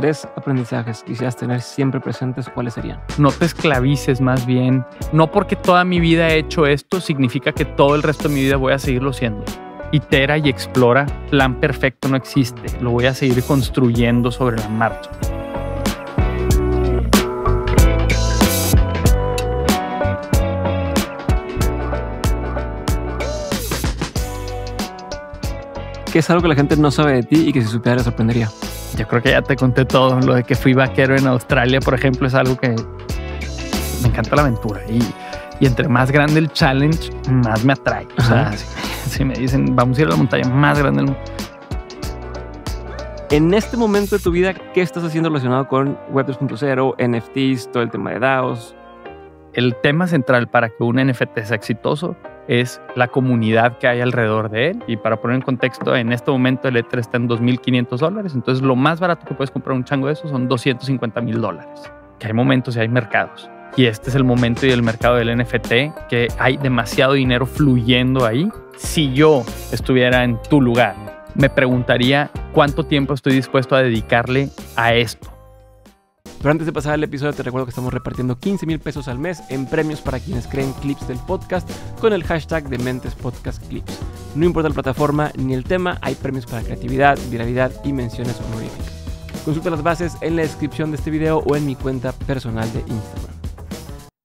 tres aprendizajes quisieras tener siempre presentes, ¿cuáles serían? No te esclavices más bien. No porque toda mi vida he hecho esto significa que todo el resto de mi vida voy a seguirlo siendo. Itera y explora. Plan perfecto no existe. Lo voy a seguir construyendo sobre la marcha. ¿Qué es algo que la gente no sabe de ti y que si supiera le sorprendería? Yo creo que ya te conté todo. Lo de que fui vaquero en Australia, por ejemplo, es algo que me encanta la aventura. Y, entre más grande el challenge, más me atrae. O sea, si, me dicen, vamos a ir a la montaña más grande del mundo. En este momento de tu vida, ¿qué estás haciendo relacionado con Web 3.0, NFTs, todo el tema de DAOs? El tema central para que un NFT sea exitoso es la comunidad que hay alrededor de él. Y para poner en contexto, en este momento el e está en 2.500 dólares, entonces lo más barato que puedes comprar un chango de esos son $250,000 mil dólares. Que hay momentos y hay mercados. Y este es el momento y el mercado del NFT, que hay demasiado dinero fluyendo ahí. Si yo estuviera en tu lugar, me preguntaría cuánto tiempo estoy dispuesto a dedicarle a esto pero antes de pasar al episodio, te recuerdo que estamos repartiendo 15 mil pesos al mes en premios para quienes creen clips del podcast con el hashtag de Mentes Podcast Clips. No importa la plataforma ni el tema, hay premios para creatividad, viralidad y menciones honoríficas. Consulta las bases en la descripción de este video o en mi cuenta personal de Instagram.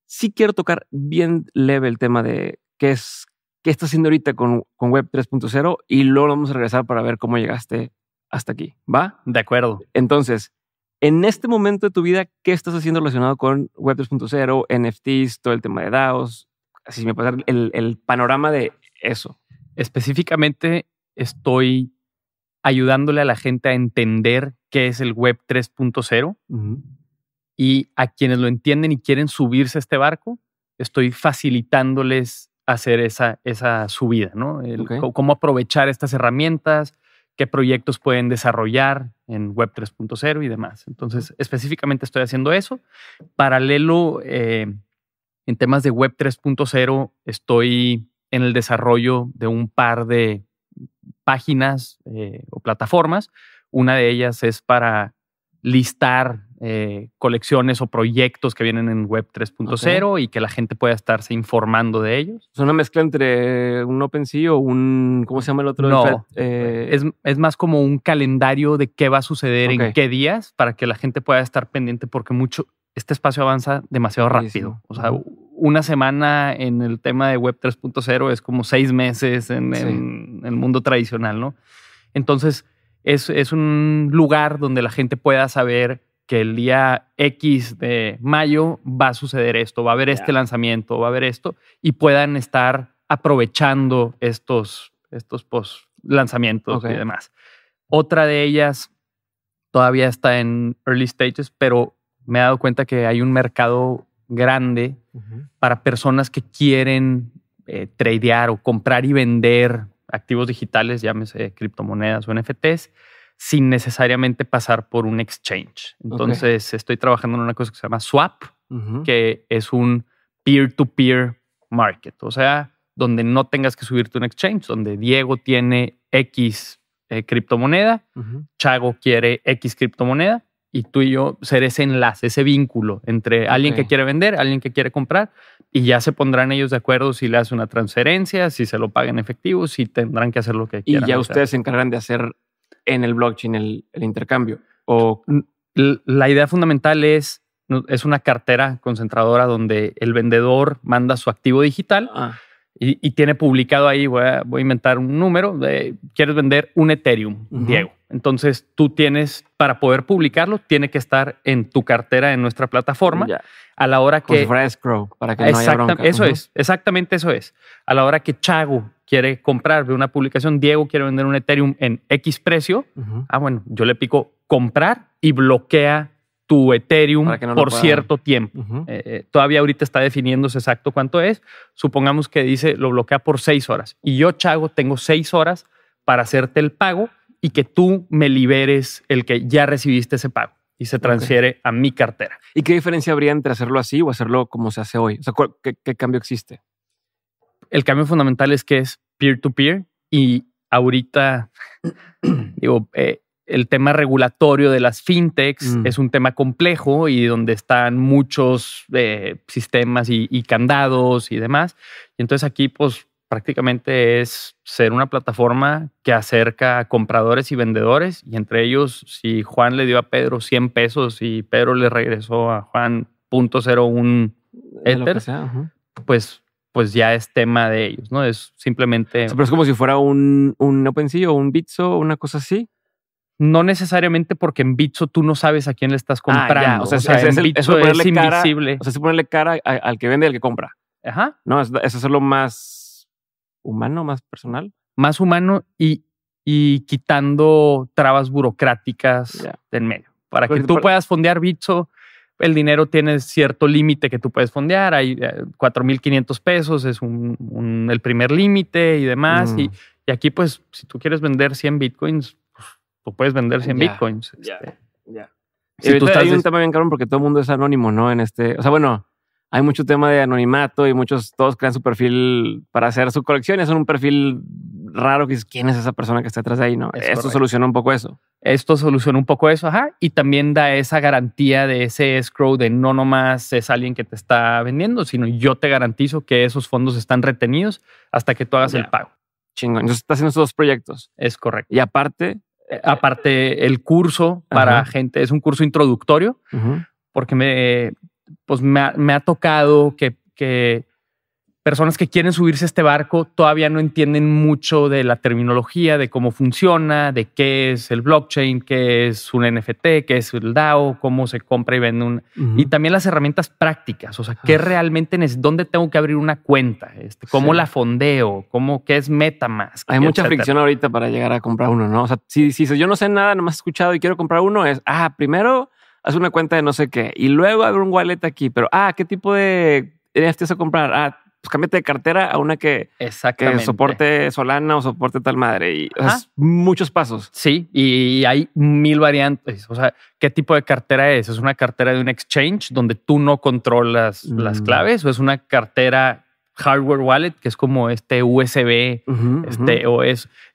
Sí quiero tocar bien leve el tema de qué es qué estás haciendo ahorita con, con Web 3.0 y luego vamos a regresar para ver cómo llegaste hasta aquí. ¿Va? De acuerdo. Entonces, en este momento de tu vida, ¿qué estás haciendo relacionado con Web 3.0, NFTs, todo el tema de DAOs? Así me pasa el, el panorama de eso. Específicamente estoy ayudándole a la gente a entender qué es el Web 3.0 y a quienes lo entienden y quieren subirse a este barco, estoy facilitándoles hacer esa, esa subida, ¿no? Cómo aprovechar estas herramientas, qué proyectos pueden desarrollar en Web 3.0 y demás. Entonces, específicamente estoy haciendo eso. Paralelo, eh, en temas de Web 3.0, estoy en el desarrollo de un par de páginas eh, o plataformas. Una de ellas es para listar eh, colecciones o proyectos que vienen en Web 3.0 y que la gente pueda estarse informando de ellos. Es una mezcla entre un OpenSea o un, ¿cómo se llama el otro? No, eh, es, más como un calendario de qué va a suceder en qué días para que la gente pueda estar pendiente porque mucho, este espacio avanza demasiado rápido. O sea, una semana en el tema de Web 3.0 es como seis meses en, el mundo tradicional, ¿no? Entonces, es, es un lugar donde la gente pueda saber que el día X de mayo va a suceder esto, va a haber este lanzamiento, va a haber esto, y puedan estar aprovechando estos, estos post lanzamientos y demás. Otra de ellas todavía está en early stages, pero me he dado cuenta que hay un mercado grande para personas que quieren eh, tradear o comprar y vender activos digitales, llámese criptomonedas o NFTs, sin necesariamente pasar por un exchange. Entonces, estoy trabajando en una cosa que se llama Swap, que es un peer-to-peer market, o sea, donde no tengas que subirte un exchange, donde Diego tiene X eh, criptomoneda, Chago quiere X criptomoneda y tú y yo ser ese enlace, ese vínculo entre alguien que quiere vender, alguien que quiere comprar y ya se pondrán ellos de acuerdo si le hace una transferencia, si se lo pagan en efectivo, si tendrán que hacer lo que quieran. Y ya ustedes se encargan de hacer en el blockchain el, intercambio? O... La idea fundamental es es una cartera concentradora donde el vendedor manda su activo digital ah. y, tiene publicado ahí, voy a, voy a, inventar un número, de, quieres vender un Ethereum, Diego. Entonces tú tienes, para poder publicarlo, tiene que estar en tu cartera, en nuestra plataforma, a la hora que... para que no haya bronca. Eso es, exactamente eso es. A la hora que Chago quiere comprar, ve una publicación, Diego quiere vender un Ethereum en X precio. Ah, bueno, yo le pico comprar y bloquea tu Ethereum por cierto tiempo. Eh, eh, todavía ahorita está definiéndose exacto cuánto es. Supongamos que dice lo bloquea por seis horas y yo, Chago, tengo seis horas para hacerte el pago y que tú me liberes el que ya recibiste ese pago y se transfiere a mi cartera. ¿Y qué diferencia habría entre hacerlo así o hacerlo como se hace hoy? qué cambio existe? El cambio fundamental es que es peer-to-peer y ahorita, digo, eh, el tema regulatorio de las fintechs mm. es un tema complejo y donde están muchos eh, sistemas y, candados y demás. Y entonces aquí, pues prácticamente es ser una plataforma que acerca a compradores y vendedores. Y entre ellos, si Juan le dio a Pedro 100 pesos y Pedro le regresó a Juan punto Ether, pues pues ya es tema de ellos, ¿no? Es simplemente... Pero es como si fuera un, un OpenSea o un Bitso, una cosa así. No necesariamente porque en Bitso tú no sabes a quién le estás ah, comprando. o sea, es, en es, invisible. o sea, se ponerle cara al que vende y al que compra. Ajá. No, es, es lo más humano, más personal. Más humano y, y quitando trabas burocráticas del medio. Para que tú puedas fondear Bitso el dinero tiene cierto límite que tú puedes fondear. Hay 4.500 eh, pesos, es un, el primer límite y demás. Y, mm. aquí, pues, si tú quieres vender 100 bitcoins, pues, tú puedes vender 100 bitcoins. Ya, este. hay un tema bien caro porque todo el mundo es anónimo, ¿no? En este, o sea, bueno, hay mucho tema de anonimato y muchos, todos crean su perfil para hacer su colección. y hacen un perfil raro que es ¿quién es esa persona que está detrás de ahí? ¿no? esto soluciona un poco eso. Esto soluciona un poco eso, ajá. Y también da esa garantía de ese escrow de no nomás es alguien que te está vendiendo, sino yo te garantizo que esos fondos están retenidos hasta que tú hagas el pago. Chingón. Entonces estás haciendo esos dos proyectos. Es correcto. Y aparte. Eh, eh, aparte, el curso para gente es un curso introductorio, porque me, pues ha, tocado que, que personas que quieren subirse a este barco todavía no entienden mucho de la terminología, de cómo funciona, de qué es el blockchain, qué es un NFT, qué es el DAO, cómo se compra y vende un... Y también las herramientas prácticas, o sea, qué ah. realmente es, dónde tengo que abrir una cuenta, este, cómo la fondeo, cómo, qué es MetaMask. Hay mucha fricción ahorita para llegar a comprar uno, ¿no? O sea, si, si yo no sé nada, nomás he escuchado y quiero comprar uno, es, ah, primero haz una cuenta de no sé qué y luego abre un wallet aquí, pero, ah, ¿qué tipo de NFTs a comprar? Ah, pues cámbiate de cartera a una que, soporte Solana o soporte tal madre. Y muchos pasos. Sí, y hay mil variantes. O sea, ¿qué tipo de cartera es? ¿Es una cartera de un exchange donde tú no controlas las mm. claves? ¿O es una cartera hardware wallet que es como este USB, este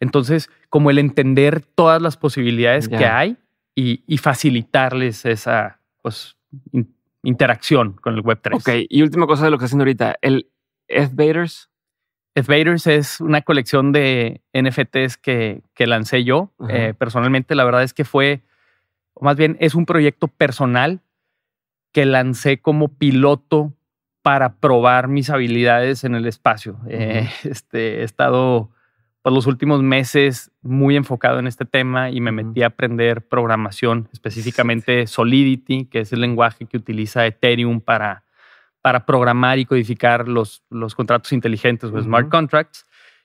Entonces, como el entender todas las posibilidades que hay y, facilitarles esa pues, interacción con el Web3. Ok, y última cosa de lo que está haciendo ahorita, el Eth Vaders. es una colección de NFTs que, lancé yo. Eh, personalmente, la verdad es que fue, o más bien, es un proyecto personal que lancé como piloto para probar mis habilidades en el espacio. Eh, este, he estado por pues, los últimos meses muy enfocado en este tema y me metí a aprender programación, específicamente Solidity, que es el lenguaje que utiliza Ethereum para para programar y codificar los, los contratos inteligentes o smart contracts.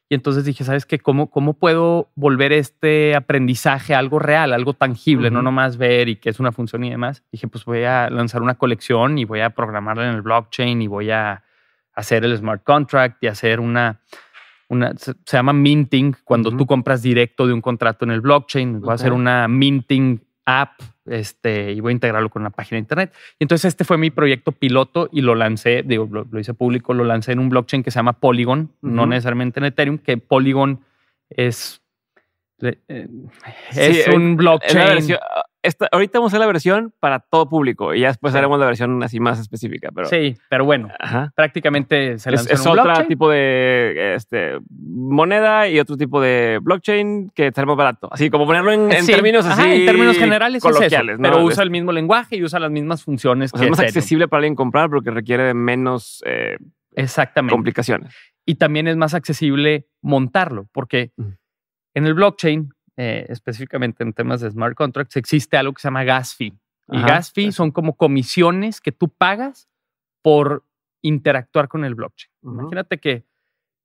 Y entonces dije, ¿sabes qué? ¿Cómo, ¿Cómo puedo volver este aprendizaje a algo real, algo tangible, no nomás ver y que es una función y demás? Dije, pues voy a lanzar una colección y voy a programarla en el blockchain y voy a hacer el smart contract y hacer una, una se, llama minting, cuando tú compras directo de un contrato en el blockchain, voy a hacer una minting app este, y voy a integrarlo con una página de internet. Y entonces este fue mi proyecto piloto y lo lancé, digo, lo, hice público, lo lancé en un blockchain que se llama Polygon, no necesariamente en Ethereum, que Polygon es, eh, es un blockchain. Ah, ahorita vamos a hacer la versión para todo público y ya después haremos la versión así más específica. sí, pero bueno, prácticamente se lanzó es, es otro tipo de este, moneda y otro tipo de blockchain que tenemos barato. Así como ponerlo en, términos así. en términos generales, coloquiales, pero usa el mismo lenguaje y usa las mismas funciones. es más accesible para alguien comprar porque requiere menos eh, complicaciones. Y también es más accesible montarlo porque en el blockchain eh, específicamente en temas de smart contracts, existe algo que se llama gas fee. Y gas fee son como comisiones que tú pagas por interactuar con el blockchain. Imagínate que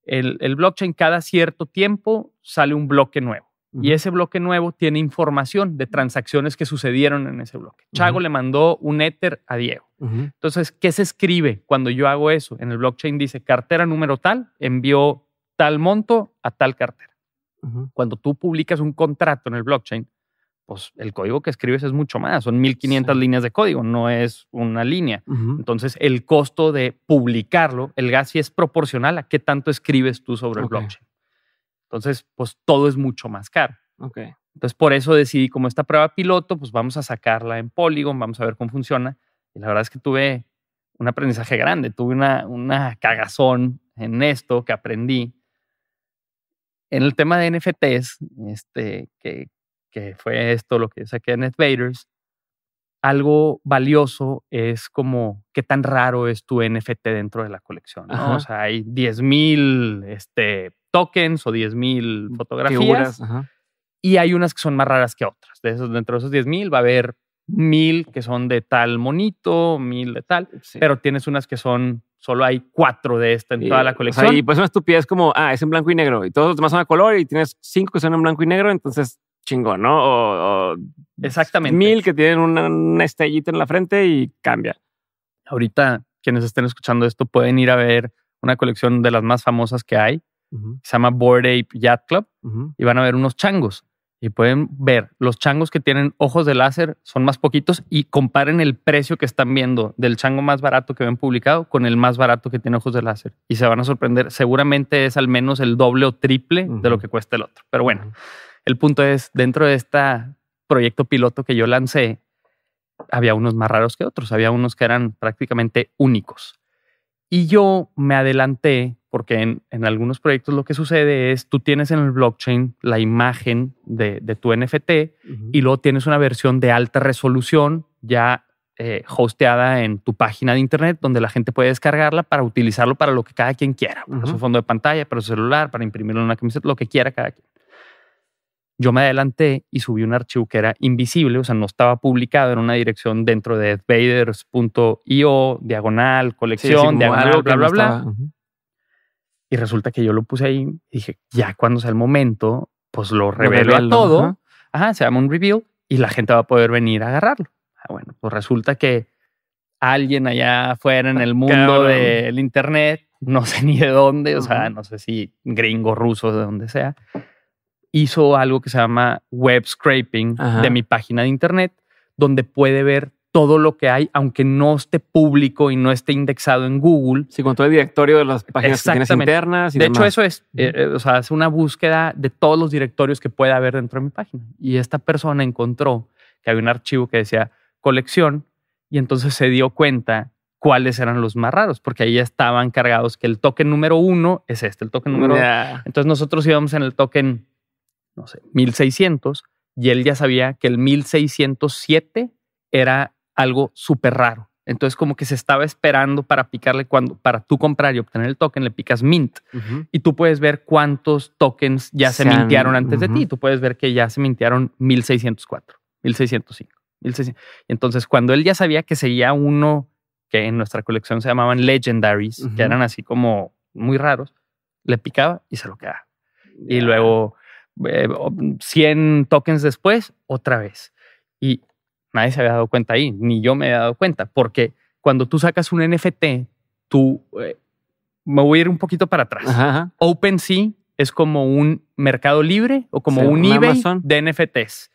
el, el, blockchain cada cierto tiempo sale un bloque nuevo. Y ese bloque nuevo tiene información de transacciones que sucedieron en ese bloque. Chago le mandó un Ether a Diego. Entonces, ¿qué se escribe cuando yo hago eso? En el blockchain dice cartera número tal, envió tal monto a tal cartera. Cuando tú publicas un contrato en el blockchain, pues el código que escribes es mucho más, son 1500 líneas de código, no es una línea. Entonces, el costo de publicarlo, el gas sí es proporcional a qué tanto escribes tú sobre el blockchain. Entonces, pues todo es mucho más caro. Entonces, por eso decidí, como esta prueba piloto, pues vamos a sacarla en Polygon, vamos a ver cómo funciona. Y la verdad es que tuve un aprendizaje grande, tuve una, una cagazón en esto que aprendí en el tema de NFTs, este, que, fue esto lo que saqué en Vaders, algo valioso es como qué tan raro es tu NFT dentro de la colección. O sea, hay 10.000 este, tokens o 10.000 mm, fotografías y hay unas que son más raras que otras. De esos, dentro de esos 10.000 va a haber mil que son de tal monito, 1.000 de tal, pero tienes unas que son solo hay cuatro de esta en toda la colección. y pues una estupidez como, ah, es en blanco y negro y todos los demás son a color y tienes cinco que son en blanco y negro, entonces chingón, ¿no? O, Exactamente. Mil que tienen una, estrellita estellita en la frente y cambia. Ahorita quienes estén escuchando esto pueden ir a ver una colección de las más famosas que hay. se llama Board Ape Yacht Club y van a ver unos changos y pueden ver los changos que tienen ojos de láser son más poquitos y comparen el precio que están viendo del chango más barato que ven publicado con el más barato que tiene ojos de láser y se van a sorprender. Seguramente es al menos el doble o triple de lo que cuesta el otro. Pero bueno, el punto es dentro de este proyecto piloto que yo lancé había unos más raros que otros, había unos que eran prácticamente únicos. Y yo me adelanté porque en, algunos proyectos lo que sucede es tú tienes en el blockchain la imagen de, tu NFT y luego tienes una versión de alta resolución ya eh, hosteada en tu página de internet donde la gente puede descargarla para utilizarlo para lo que cada quien quiera, para su fondo de pantalla, para su celular, para imprimirlo en una camiseta, lo que quiera cada quien. Yo me adelanté y subí un archivo que era invisible, o sea, no estaba publicado, en una dirección dentro de vaders.io, diagonal, colección, diagonal, bla, bla, bla. Y resulta que yo lo puse ahí y dije, ya cuando sea el momento, pues lo revelo a todo. Ajá, se llama un reveal y la gente va a poder venir a agarrarlo. Ah, bueno, pues resulta que alguien allá afuera en ah, el mundo del Internet, no sé ni de dónde, o sea, no sé si gringo, ruso, de donde sea, hizo algo que se llama web scraping de mi página de Internet, donde puede ver todo lo que hay, aunque no esté público y no esté indexado en Google. Sí, con el directorio de las páginas internas. Y de hecho, eso es, eh, eh, o sea, es una búsqueda de todos los directorios que pueda haber dentro de mi página. Y esta persona encontró que había un archivo que decía colección y entonces se dio cuenta cuáles eran los más raros, porque ahí ya estaban cargados que el token número uno es este, el token número Entonces nosotros íbamos en el token, no sé, 1600 y él ya sabía que el 1607 era algo súper raro. Entonces como que se estaba esperando para picarle cuando, para tú comprar y obtener el token, le picas mint y tú puedes ver cuántos tokens ya se, mintieron antes de ti. Tú puedes ver que ya se mintearon 1604, 1605, 1600. Entonces cuando él ya sabía que seguía uno que en nuestra colección se llamaban legendaries, que eran así como muy raros, le picaba y se lo quedaba. Y luego 100 eh, tokens después, otra vez. Y Nadie se había dado cuenta ahí, ni yo me había dado cuenta, porque cuando tú sacas un NFT, tú... Eh, me voy a ir un poquito para atrás. OpenSea es como un mercado libre o como un, eBay de NFTs.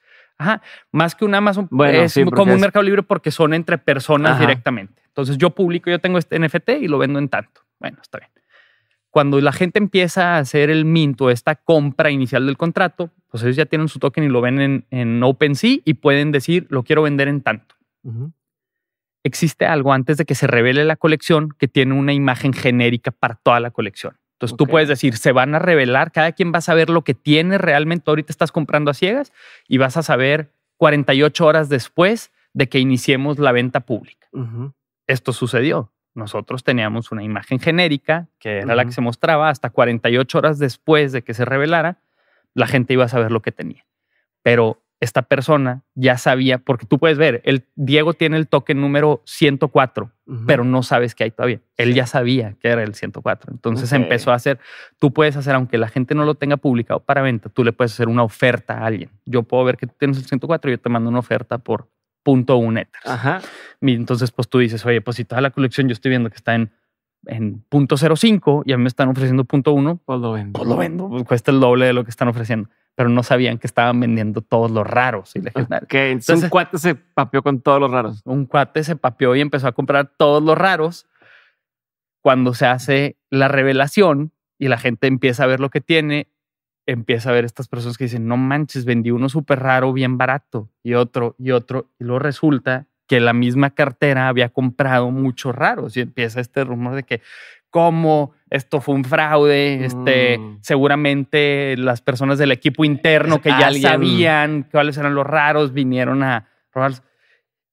Más que un Amazon, es como un mercado libre porque son entre personas directamente. Entonces yo publico, yo tengo este NFT y lo vendo en tanto. Bueno, está bien. Cuando la gente empieza a hacer el minto, esta compra inicial del contrato, pues ellos ya tienen su token y lo ven en, OpenSea y pueden decir, lo quiero vender en tanto. Existe algo antes de que se revele la colección que tiene una imagen genérica para toda la colección. Entonces tú puedes decir, se van a revelar, cada quien va a saber lo que tiene realmente. Ahorita estás comprando a ciegas y vas a saber 48 horas después de que iniciemos la venta pública. Esto sucedió. Nosotros teníamos una imagen genérica que era la que se mostraba hasta 48 horas después de que se revelara la gente iba a saber lo que tenía. Pero esta persona ya sabía, porque tú puedes ver, el Diego tiene el token número 104, pero no sabes que hay todavía. Él ya sabía que era el 104. Entonces empezó a hacer, tú puedes hacer, aunque la gente no lo tenga publicado para venta, tú le puedes hacer una oferta a alguien. Yo puedo ver que tú tienes el 104 y yo te mando una oferta por punto un Ethers. Ajá. entonces, pues tú dices, oye, pues si toda la colección yo estoy viendo que está en en .05 y a mí me están ofreciendo .1, pues lo vendo. Pues lo vendo, pues cuesta el doble de lo que están ofreciendo. Pero no sabían que estaban vendiendo todos los raros y legendarios. entonces, un cuate se papió con todos los raros. Un cuate se papió y empezó a comprar todos los raros. Cuando se hace la revelación y la gente empieza a ver lo que tiene, empieza a ver estas personas que dicen, no manches, vendí uno súper raro, bien barato, y otro, y otro, y luego resulta que la misma cartera había comprado muchos raros y empieza este rumor de que como esto fue un fraude, este, mm. seguramente las personas del equipo interno que ya ah, sabían cuáles eran los raros vinieron a robarlos.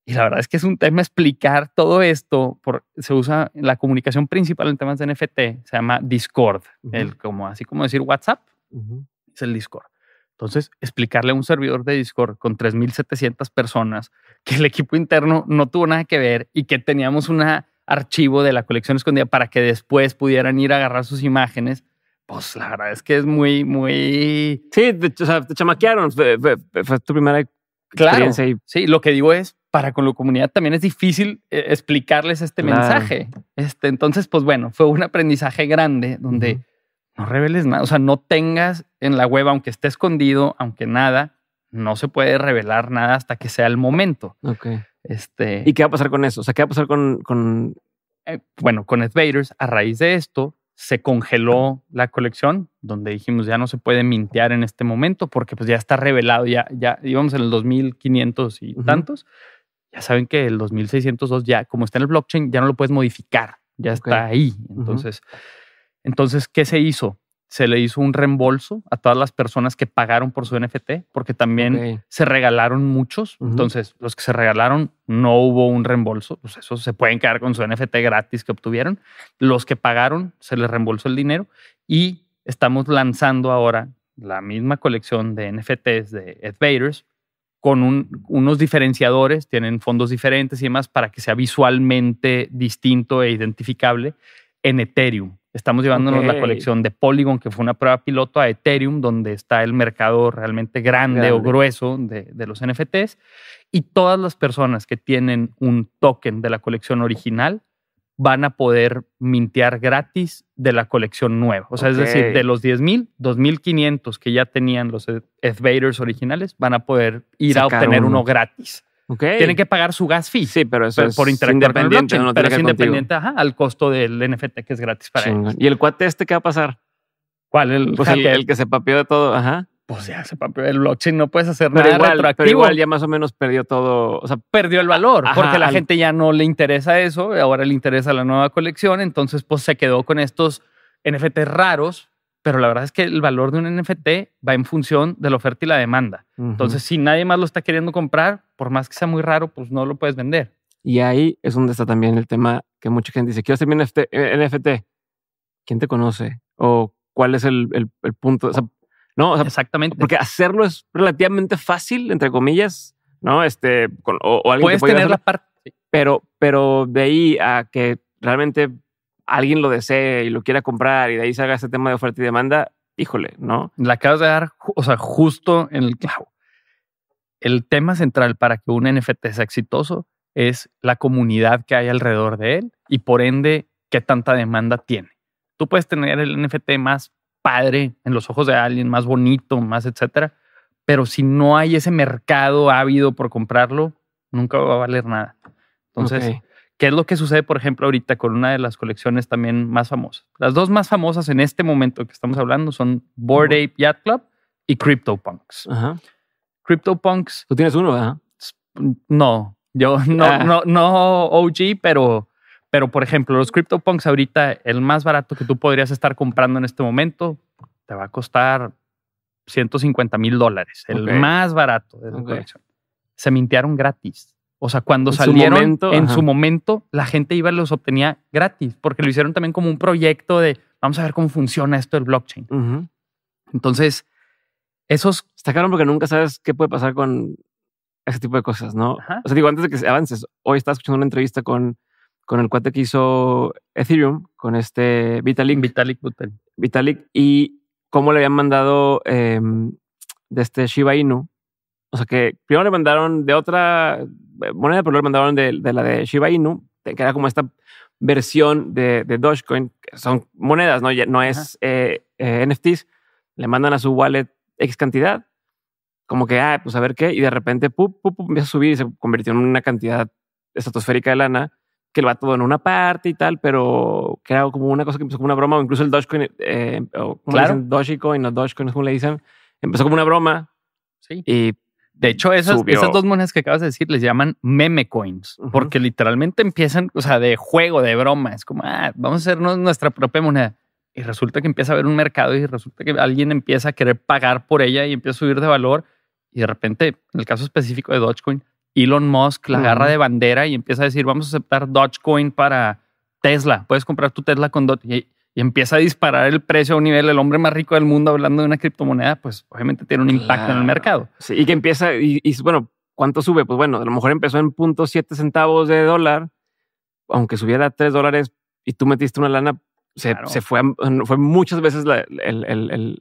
Y la verdad es que es un tema explicar todo esto. Por, se usa la comunicación principal en temas de NFT, se llama Discord, el, como, así como decir WhatsApp, es el Discord. Entonces, explicarle a un servidor de Discord con 3.700 personas que el equipo interno no tuvo nada que ver y que teníamos un archivo de la colección escondida para que después pudieran ir a agarrar sus imágenes, pues la verdad es que es muy, muy... Sí, te, chamaquearon, fue, tu primera experiencia. Claro, sí, lo que digo es, para con la comunidad también es difícil eh, explicarles este mensaje. Este, entonces, pues bueno, fue un aprendizaje grande donde no reveles nada, o sea, no tengas en la web, aunque esté escondido, aunque nada, no se puede revelar nada hasta que sea el momento. Este, ¿Y qué va a pasar con eso? O sea, ¿qué va a pasar con... con... Eh, bueno, con Advaders, a raíz de esto, se congeló la colección, donde dijimos ya no se puede mintear en este momento porque pues ya está revelado, ya, ya íbamos en el 2500 y tantos. Ya saben que el 2602 ya, como está en el blockchain, ya no lo puedes modificar, ya está ahí. Entonces, entonces, ¿qué se hizo? Se le hizo un reembolso a todas las personas que pagaron por su NFT, porque también se regalaron muchos. Entonces, los que se regalaron no hubo un reembolso, pues eso, se pueden quedar con su NFT gratis que obtuvieron. Los que pagaron se les reembolsó el dinero y estamos lanzando ahora la misma colección de NFTs de Ed con unos diferenciadores, tienen fondos diferentes y demás para que sea visualmente distinto e identificable en Ethereum. Estamos llevándonos la colección de Polygon, que fue una prueba piloto, a Ethereum, donde está el mercado realmente grande, o grueso de, los NFTs. Y todas las personas que tienen un token de la colección original van a poder mintear gratis de la colección nueva. O sea, es decir, de los 10.000, 2.500 que ya tenían los Edvaders originales, van a poder ir a obtener uno gratis. Okay. Tienen que pagar su gas fee. Sí, pero eso es por interactuar independiente. blockchain, pero es independiente al costo del NFT que es gratis para él ellos. ¿Y el cuate este qué va a pasar? ¿Cuál? El, pues que se papió de todo. Ajá pues ya se papió el blockchain, no puedes hacer nada igual, retroactivo. Pero igual ya más o menos perdió todo, o sea, perdió el valor, porque la gente ya no le interesa eso, ahora le interesa la nueva colección, entonces pues se quedó con estos NFT raros, pero la verdad es que el valor de un NFT va en función de la oferta y la demanda. Entonces, si nadie más lo está queriendo comprar, por más que sea muy raro, pues no lo puedes vender. Y ahí es donde está también el tema que mucha gente dice, quiero hacer mi eh, NFT, ¿Quién te conoce? ¿O cuál es el, punto? no, exactamente. Porque hacerlo es relativamente fácil, entre comillas, ¿no? Este, o, alguien Puedes tener la parte. Pero, pero de ahí a que realmente alguien lo desee y lo quiera comprar y de ahí salga ese tema de oferta y demanda, híjole, ¿no? La acabas de dar, o sea, justo en el clavo el tema central para que un NFT sea exitoso es la comunidad que hay alrededor de él y por ende qué tanta demanda tiene. Tú puedes tener el NFT más padre en los ojos de alguien, más bonito, más etcétera, pero si no hay ese mercado ávido por comprarlo, nunca va a valer nada. Entonces, ¿qué es lo que sucede, por ejemplo, ahorita con una de las colecciones también más famosas? Las dos más famosas en este momento que estamos hablando son Bored Ape Yacht Club y CryptoPunks. Ajá. CryptoPunks. Tú tienes uno, ¿verdad? No, yo ah. no, no, no OG, pero, pero por ejemplo, los CryptoPunks ahorita, el más barato que tú podrías estar comprando en este momento, te va a costar 150 mil dólares, el más barato de Se mintieron gratis. O sea, cuando salieron en su momento, la gente iba los obtenía gratis, porque lo hicieron también como un proyecto de vamos a ver cómo funciona esto del blockchain. Entonces, esos está porque nunca sabes qué puede pasar con ese tipo de cosas, ¿no? O sea, digo, antes de que avances, hoy estaba escuchando una entrevista con, el cuate que hizo Ethereum, con este Vitalik. Vitalik Buterin. Vitalik. Y cómo le habían mandado em, de este Shiba Inu. O sea, que primero le mandaron de otra eh, moneda, pero luego le mandaron de, la de Shiba Inu, que era como esta versión de, Dogecoin. Que son monedas, ¿no? es eh, eh, NFTs. Le mandan a su wallet X cantidad, como que, ah, pues a ver qué, y de repente, pup, pup, pup, empieza a subir y se convirtió en una cantidad estratosférica de lana que lo va todo en una parte y tal, pero que como una cosa que empezó como una broma, o incluso el Dogecoin, eh, o como claro. Dogecoin o Dogecoin, como le dicen, empezó como una broma. Sí. Y de hecho, esas, esas dos monedas que acabas de decir les llaman meme coins, porque literalmente empiezan, o sea, de juego, de broma. Es como, ah, vamos a hacer nuestra propia moneda y resulta que empieza a haber un mercado y resulta que alguien empieza a querer pagar por ella y empieza a subir de valor y de repente, en el caso específico de Dogecoin, Elon Musk la agarra de bandera y empieza a decir, vamos a aceptar Dogecoin para Tesla, puedes comprar tu Tesla con Dogecoin. Y empieza a disparar el precio a un nivel, el hombre más rico del mundo hablando de una criptomoneda, pues obviamente tiene un impacto en el mercado. y que empieza, y, y bueno, ¿cuánto sube? Pues bueno, a lo mejor empezó en 0.7 centavos de dólar, aunque subiera a 3 dólares y tú metiste una lana, se, fue, mm, fue muchas veces el,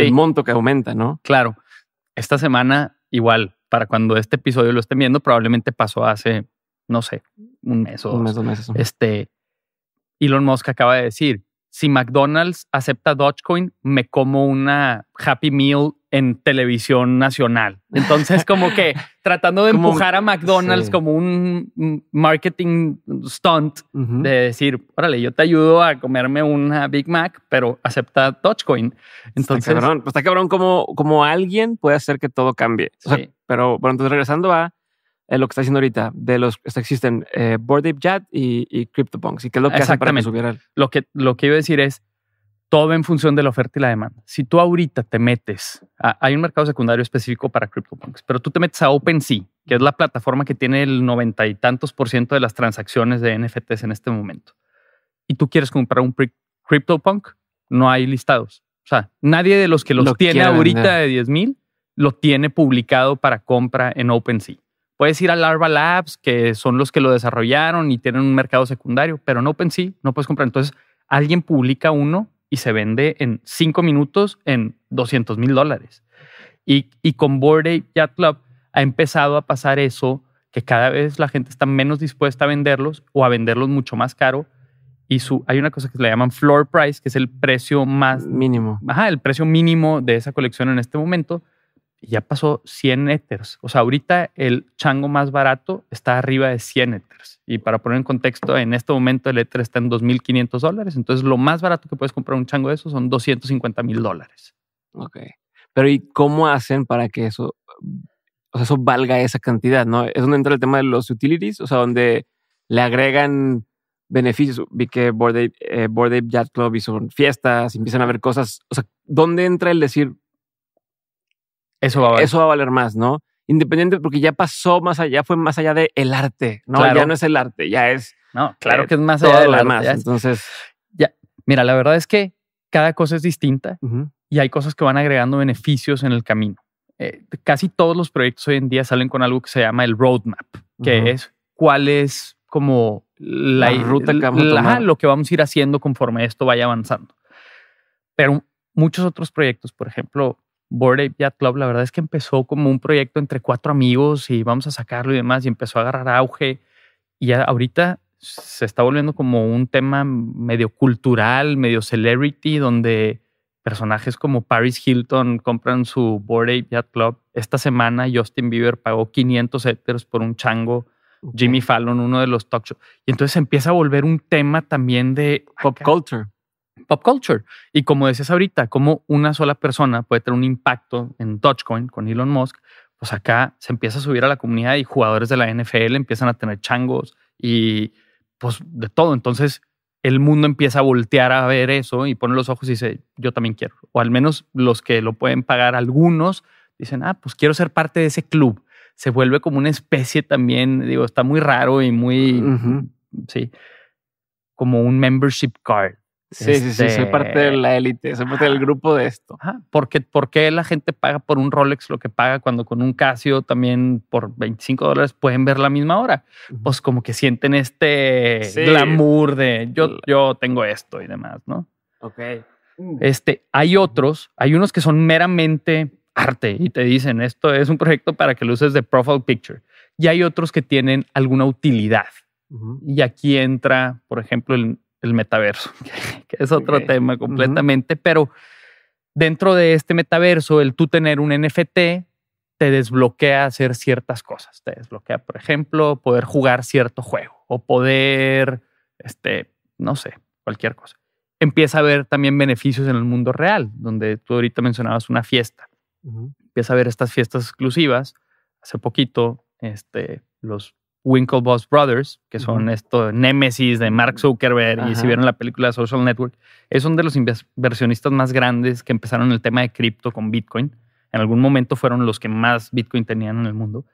el, monto que aumenta, ¿no? Claro. Esta semana, igual, para cuando este episodio lo estén viendo, probablemente pasó hace, no sé, un mes o dos. Un mes, dos meses. Este, Elon Musk acaba de decir si McDonald's acepta Dogecoin, me como una Happy Meal en televisión nacional. Entonces, como que tratando de empujar a McDonald's como un marketing stunt de decir, órale, yo te ayudo a comerme una Big Mac, pero acepta Dogecoin. Entonces, pues está cabrón, como, alguien puede hacer que todo cambie. sí. pero bueno, entonces regresando a eh, lo que está haciendo ahorita de los que existen Board eh, Bored y, CryptoPunks y qué es lo que hacen para que lo que lo que iba a decir es todo en función de la oferta y la demanda. Si tú ahorita te metes, hay un mercado secundario específico para CryptoPunks, pero tú te metes a OpenSea, que es la plataforma que tiene el noventa y tantos por ciento de las transacciones de NFTs en este momento, y tú quieres comprar un CryptoPunk, no hay listados. O sea, nadie de los que los tiene ahorita de 10 mil lo tiene publicado para compra en OpenSea. Puedes ir a Larva Labs, que son los que lo desarrollaron y tienen un mercado secundario, pero no OpenSea no puedes comprar. Entonces, alguien publica uno y se vende en cinco minutos en 200 mil dólares. Y, con Bored Ape Yacht Club ha empezado a pasar eso, que cada vez la gente está menos dispuesta a venderlos o a venderlos mucho más caro. Y su, hay una cosa que se le llaman floor price, que es el precio más mínimo. Ajá, el precio mínimo de esa colección en este momento ya pasó 100 Ethers. O sea, ahorita el chango más barato está arriba de 100 Ethers. Y para poner en contexto, en este momento el Ether está en 2.500 dólares. Entonces, lo más barato que puedes comprar un chango de eso son 250 mil dólares. Ok. Pero ¿y cómo hacen para que eso, o sea, eso valga esa cantidad? ¿no? Es donde entra el tema de los utilities, o sea, donde le agregan beneficios. Vi que Bored Ape, eh, Yacht Club hizo fiestas, empiezan a ver cosas. O sea, ¿dónde entra el decir, eso va a valer. Eso va a valer más, ¿no? Independiente porque ya pasó más allá, fue más allá de el arte, ¿no? Ya no es el arte, ya es. No, claro eh, que es más allá de Más. Entonces. Ya, mira, la verdad es que cada cosa es distinta y hay cosas que van agregando beneficios en el camino. Eh, casi todos los proyectos hoy en día salen con algo que se llama el roadmap, que es cuál es como la, ruta que vamos a lo que vamos a ir haciendo conforme esto vaya avanzando. Pero muchos otros proyectos, por ejemplo, Board Ape Yacht Club, la verdad es que empezó como un proyecto entre cuatro amigos y vamos a sacarlo y demás, y empezó a agarrar auge. Y ahorita se está volviendo como un tema medio cultural, medio celebrity, donde personajes como Paris Hilton compran su Board Ape Yacht Club. Esta semana Justin Bieber pagó 500 éteros por un chango. Jimmy Fallon, uno de los talk shows. Y entonces empieza a volver un tema también de ah, pop culture pop culture. Y como decías ahorita, como una sola persona puede tener un impacto en Dogecoin con Elon Musk, pues acá se empieza a subir a la comunidad y jugadores de la NFL empiezan a tener changos y pues de todo. Entonces el mundo empieza a voltear a ver eso y pone los ojos y dice, yo también quiero. O al menos los que lo pueden pagar, algunos dicen, ah, pues quiero ser parte de ese club. Se vuelve como una especie también, digo, está muy raro y muy, sí, como un membership card Sí, sí, sí, soy parte de este, la élite, soy parte del grupo de esto. Porque, ¿Por qué la gente paga por un Rolex lo que paga cuando con un Casio también por 25 dólares pueden ver la misma hora? Pues como que sienten este glamour de yo, yo tengo esto y demás, ¿no? Ok. Mm. Este, hay otros, hay unos que son meramente arte y te dicen esto es un proyecto para que lo uses de profile picture. Y hay otros que tienen alguna utilidad. Y aquí entra, por ejemplo, el, el metaverso, que es otro tema completamente, pero dentro de este metaverso, el tú tener un NFT te desbloquea hacer ciertas cosas. Te desbloquea, por ejemplo, poder jugar cierto juego o poder, este, no sé, cualquier cosa. Empieza a haber también beneficios en el mundo real, donde tú ahorita mencionabas una fiesta. Empieza a haber estas fiestas exclusivas. Hace poquito, este, los Winklevoss Brothers, que son estos némesis de Mark Zuckerberg, y si vieron la película Social Network, es uno de los inversionistas más grandes que empezaron el tema de cripto con Bitcoin. En algún momento fueron los que más Bitcoin tenían en el mundo.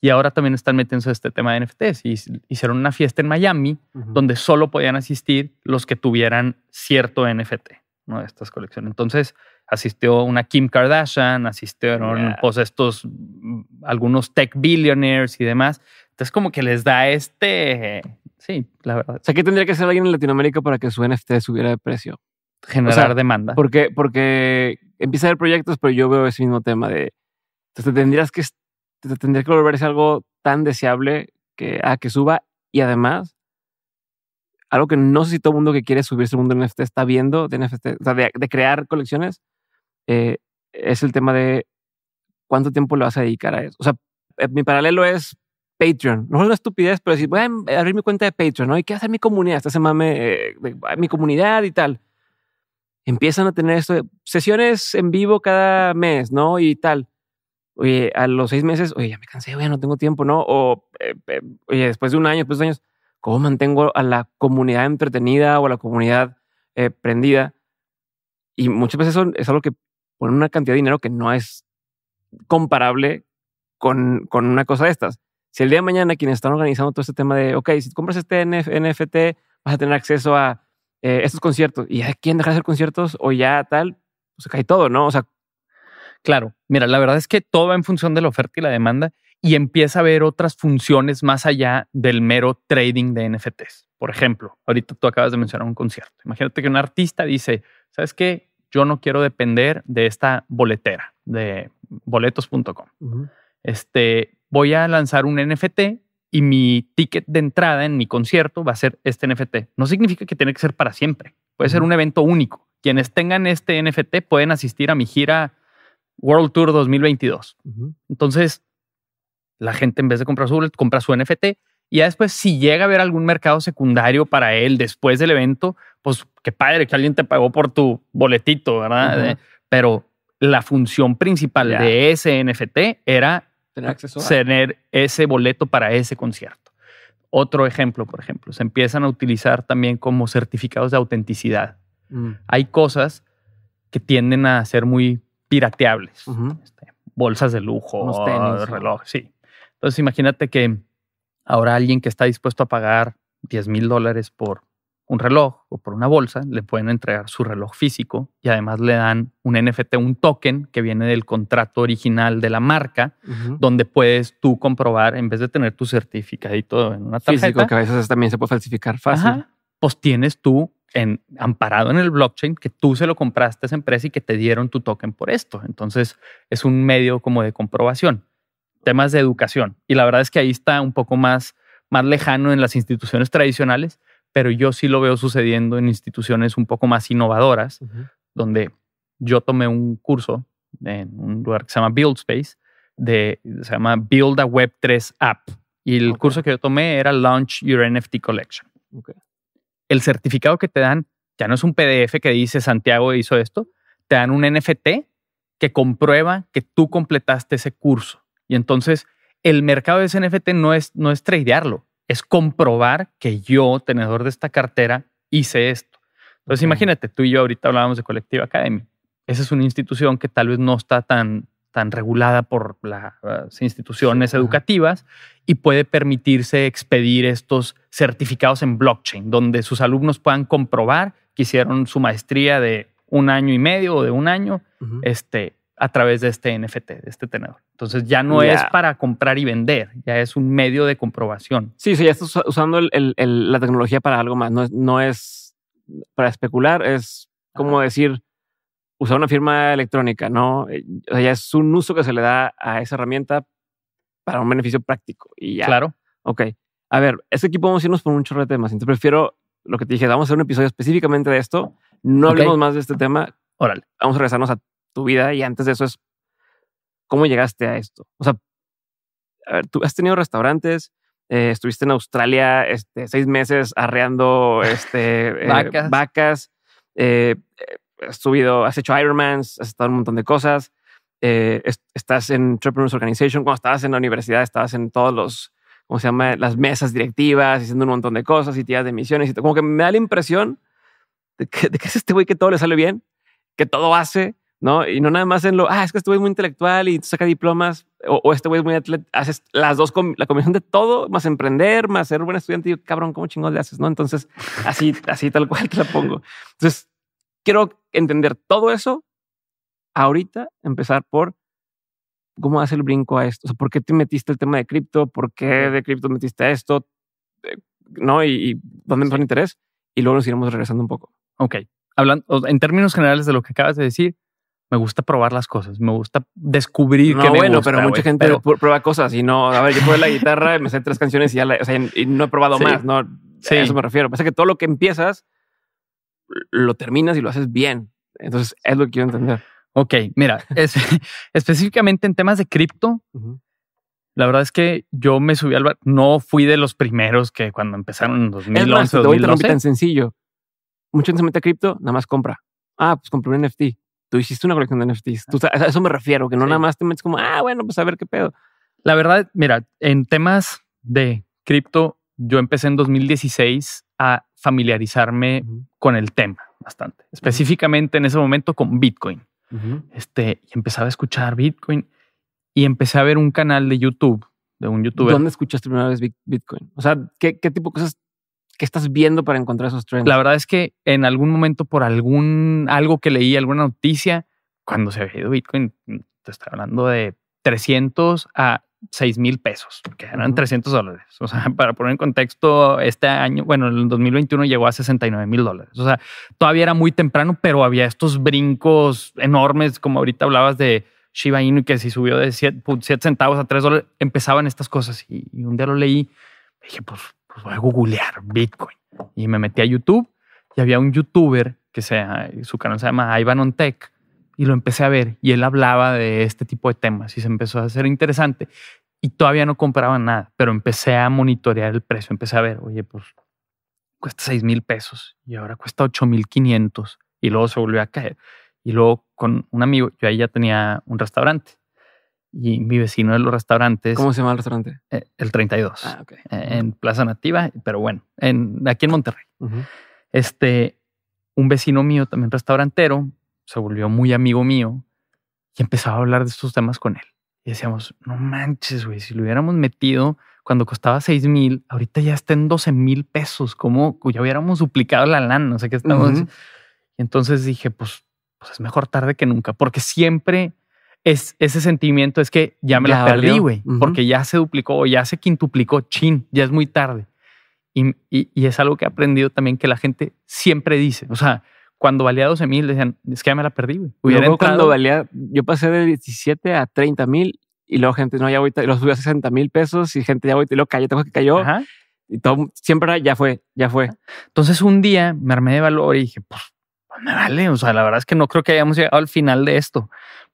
Y ahora también están metiéndose este tema de NFTs. Y hicieron una fiesta en Miami donde solo podían asistir los que tuvieran cierto NFT ¿no? de estas colecciones. Entonces, asistió una Kim Kardashian, asistieron pues estos mm, algunos tech billionaires y demás. Entonces como que les da este... Sí, la verdad. O sea, ¿qué tendría que hacer alguien en Latinoamérica para que su NFT subiera de precio? Generar demanda. Porque, porque empieza a haber proyectos, pero yo veo ese mismo tema de... Entonces tendrías que, te tendría que algo tan deseable que, ah, que suba y además algo que no sé si todo el mundo que quiere subirse al mundo NFT está viendo de NFT, o sea, de, crear colecciones, eh, es el tema de cuánto tiempo le vas a dedicar a eso. O sea, eh, mi paralelo es Patreon. No es una estupidez, pero decir, voy a eh, abrir mi cuenta de Patreon, ¿no? ¿Y qué hacer mi comunidad? Esta semana eh, mi comunidad y tal. Empiezan a tener esto, sesiones en vivo cada mes, ¿no? Y tal. Oye, a los seis meses, oye, ya me cansé, oye, no tengo tiempo, ¿no? O, eh, eh, oye, después de un año, después de años, ¿cómo mantengo a la comunidad entretenida o a la comunidad prendida? Y muchas veces eso es algo que pone una cantidad de dinero que no es comparable con, con una cosa de estas. Si el día de mañana quienes están organizando todo este tema de, ok, si compras este NFT, vas a tener acceso a eh, estos conciertos y ya quién dejar de hacer conciertos o ya tal, pues cae todo, ¿no? O sea. Claro, mira, la verdad es que todo va en función de la oferta y la demanda y empieza a haber otras funciones más allá del mero trading de NFTs. Por ejemplo, ahorita tú acabas de mencionar un concierto. Imagínate que un artista dice, ¿sabes qué? Yo no quiero depender de esta boletera de boletos.com. Este, voy a lanzar un NFT y mi ticket de entrada en mi concierto va a ser este NFT. No significa que tiene que ser para siempre. Puede ser un evento único. Quienes tengan este NFT pueden asistir a mi gira World Tour 2022. Entonces, la gente en vez de comprar su compra su NFT. Y ya después, si llega a haber algún mercado secundario para él después del evento, pues qué padre que alguien te pagó por tu boletito, ¿verdad? Eh, pero la función principal de ese NFT era tener ah, tener ese boleto para ese concierto. Otro ejemplo, por ejemplo, se empiezan a utilizar también como certificados de autenticidad. Mm. Hay cosas que tienden a ser muy pirateables. Este, bolsas de lujo, Unos tenis, reloj, sí. Entonces imagínate que ahora alguien que está dispuesto a pagar 10 mil dólares por un reloj o por una bolsa, le pueden entregar su reloj físico y además le dan un NFT, un token que viene del contrato original de la marca, donde puedes tú comprobar, en vez de tener tu todo en una tarjeta. Físico, que a veces también se puede falsificar fácil. pues tienes tú en, amparado en el blockchain que tú se lo compraste a esa empresa y que te dieron tu token por esto. Entonces es un medio como de comprobación. Temas de educación. Y la verdad es que ahí está un poco más, más lejano en las instituciones tradicionales, pero yo sí lo veo sucediendo en instituciones un poco más innovadoras, donde yo tomé un curso en un lugar que se llama Build Space, de, se llama Build a Web 3 App. Y el curso que yo tomé era Launch Your NFT Collection. El certificado que te dan ya no es un PDF que dice Santiago hizo esto, te dan un NFT que comprueba que tú completaste ese curso. Y entonces el mercado de ese NFT no es, no es tradearlo, es comprobar que yo, tenedor de esta cartera, hice esto. Entonces, imagínate, tú y yo ahorita hablábamos de Colectiva Academy. Esa es una institución que tal vez no está tan, tan regulada por las instituciones educativas y puede permitirse expedir estos certificados en blockchain, donde sus alumnos puedan comprobar que hicieron su maestría de un año y medio o de un año, este, a través de este NFT, de este tenedor. Entonces ya no es para comprar y vender, ya es un medio de comprobación. Sí, sí, ya estás usando la tecnología para algo más, no es, para especular, es como decir, usar una firma electrónica, ¿no? Eh, o sea, ya es un uso que se le da a esa herramienta para un beneficio práctico y ya. Claro. Ok. A ver, este equipo vamos a irnos por un chorro de temas. Entonces prefiero lo que te dije, vamos a hacer un episodio específicamente de esto. No hablemos más de este tema. Órale. Vamos a regresarnos a tu vida y antes de eso es cómo llegaste a esto. O sea, tú has tenido restaurantes, eh, estuviste en Australia este, seis meses arreando este, eh, vacas, eh, has subido, has hecho Ironmans, has estado en un montón de cosas, estás en Entrepreneurs Organization, cuando estabas en la universidad estabas en todos los, ¿cómo se llama? Las mesas directivas, haciendo un montón de cosas y tías de misiones y Como que me da la impresión de que, de que es este güey que todo le sale bien, que todo hace ¿no? Y no nada más en lo, ah, es que este güey es muy intelectual y saca diplomas, o, este güey es muy atleta, haces las dos, la combinación de todo, más emprender, más ser buen estudiante, y yo, cabrón, ¿cómo chingón le haces? ¿No? Entonces, así, así tal cual te la pongo. Entonces, quiero entender todo eso ahorita, empezar por cómo hace el brinco a esto, o por qué te metiste el tema de cripto, por qué de cripto metiste esto, eh, ¿no? Y, y dónde empezó el interés, y luego nos iremos regresando un poco. Ok. Hablando en términos generales de lo que acabas de decir, me gusta probar las cosas, me gusta descubrir qué. me bueno, pero mucha gente prueba cosas y no, a ver, yo probé la guitarra, me sé tres canciones y ya, la, o sea, y no he probado más, no, sí. a eso me refiero. Pasa que todo lo que empiezas lo terminas y lo haces bien. Entonces, es lo que quiero entender. Ok, mira, es, específicamente en temas de cripto, la verdad es que yo me subí al bar, no fui de los primeros que cuando empezaron en 2011, es más, 2012. Te voy tan sencillo. Mucha gente se mete a cripto, nada más compra. Ah, pues compré un NFT tú hiciste una colección de NFTs. a eso me refiero, que no nada más te metes como, ah, bueno, pues a ver qué pedo. La verdad, mira, en temas de cripto, yo empecé en 2016 a familiarizarme con el tema bastante, específicamente en ese momento con Bitcoin. este, y empezaba a escuchar Bitcoin y empecé a ver un canal de YouTube, de un youtuber. ¿Dónde escuchaste primera vez Bitcoin? O sea, qué tipo de cosas ¿Qué estás viendo para encontrar esos trends? La verdad es que en algún momento, por algún algo que leí, alguna noticia, cuando se había ido Bitcoin, mm, te estoy hablando de 300 a 6 mil pesos, que eran 300 dólares. O sea, para poner en contexto, este año, bueno, en el 2021 llegó a 69 mil dólares. O sea, todavía era muy temprano, pero había estos brincos enormes, como ahorita hablabas de Shiba Inu, que si subió de 7, centavos a 3 dólares, empezaban estas cosas. Y, y, un día lo leí, dije, pues pues, voy a googlear Bitcoin. Y me metí a YouTube y había un youtuber que su canal se llama Ivan on Tech y lo empecé a ver y él hablaba de este tipo de temas y se empezó a hacer interesante y todavía no compraba nada, pero empecé a monitorear el precio, empecé a ver, oye, pues cuesta 6 mil pesos y ahora cuesta 8 mil 500 y luego se volvió a caer. Y luego con un amigo, yo ahí ya tenía un restaurante y mi vecino de los restaurantes. ¿Cómo se llama el restaurante? Eh, el 32. Ah, eh, en Plaza Nativa, pero bueno, en, aquí en Monterrey. Este, un vecino mío, también restaurantero, se volvió muy amigo mío y empezaba a hablar de estos temas con él. Y decíamos, no manches, güey, si lo hubiéramos metido cuando costaba 6 mil, ahorita ya está en 12 mil pesos, como ya hubiéramos duplicado la lana, no sé qué estamos... Y entonces dije, pues, pues es mejor tarde que nunca, porque siempre es ese sentimiento es que ya me la perdí, güey, porque ya se duplicó o ya se quintuplicó, chin, ya es muy tarde. Y, y, es algo que he aprendido también que la gente siempre dice, o sea, cuando valía 12 mil, decían, es que ya me la perdí, güey. Yo cuando valía, yo pasé de 17 a 30 mil y luego gente, no, ya voy, lo subí a 60 mil pesos y gente, ya voy, y luego cayó, tengo que cayó. Y todo, siempre ya fue, ya fue. Entonces un día me armé de valor y dije, pues, me vale, o sea, la verdad es que no creo que hayamos llegado al final de esto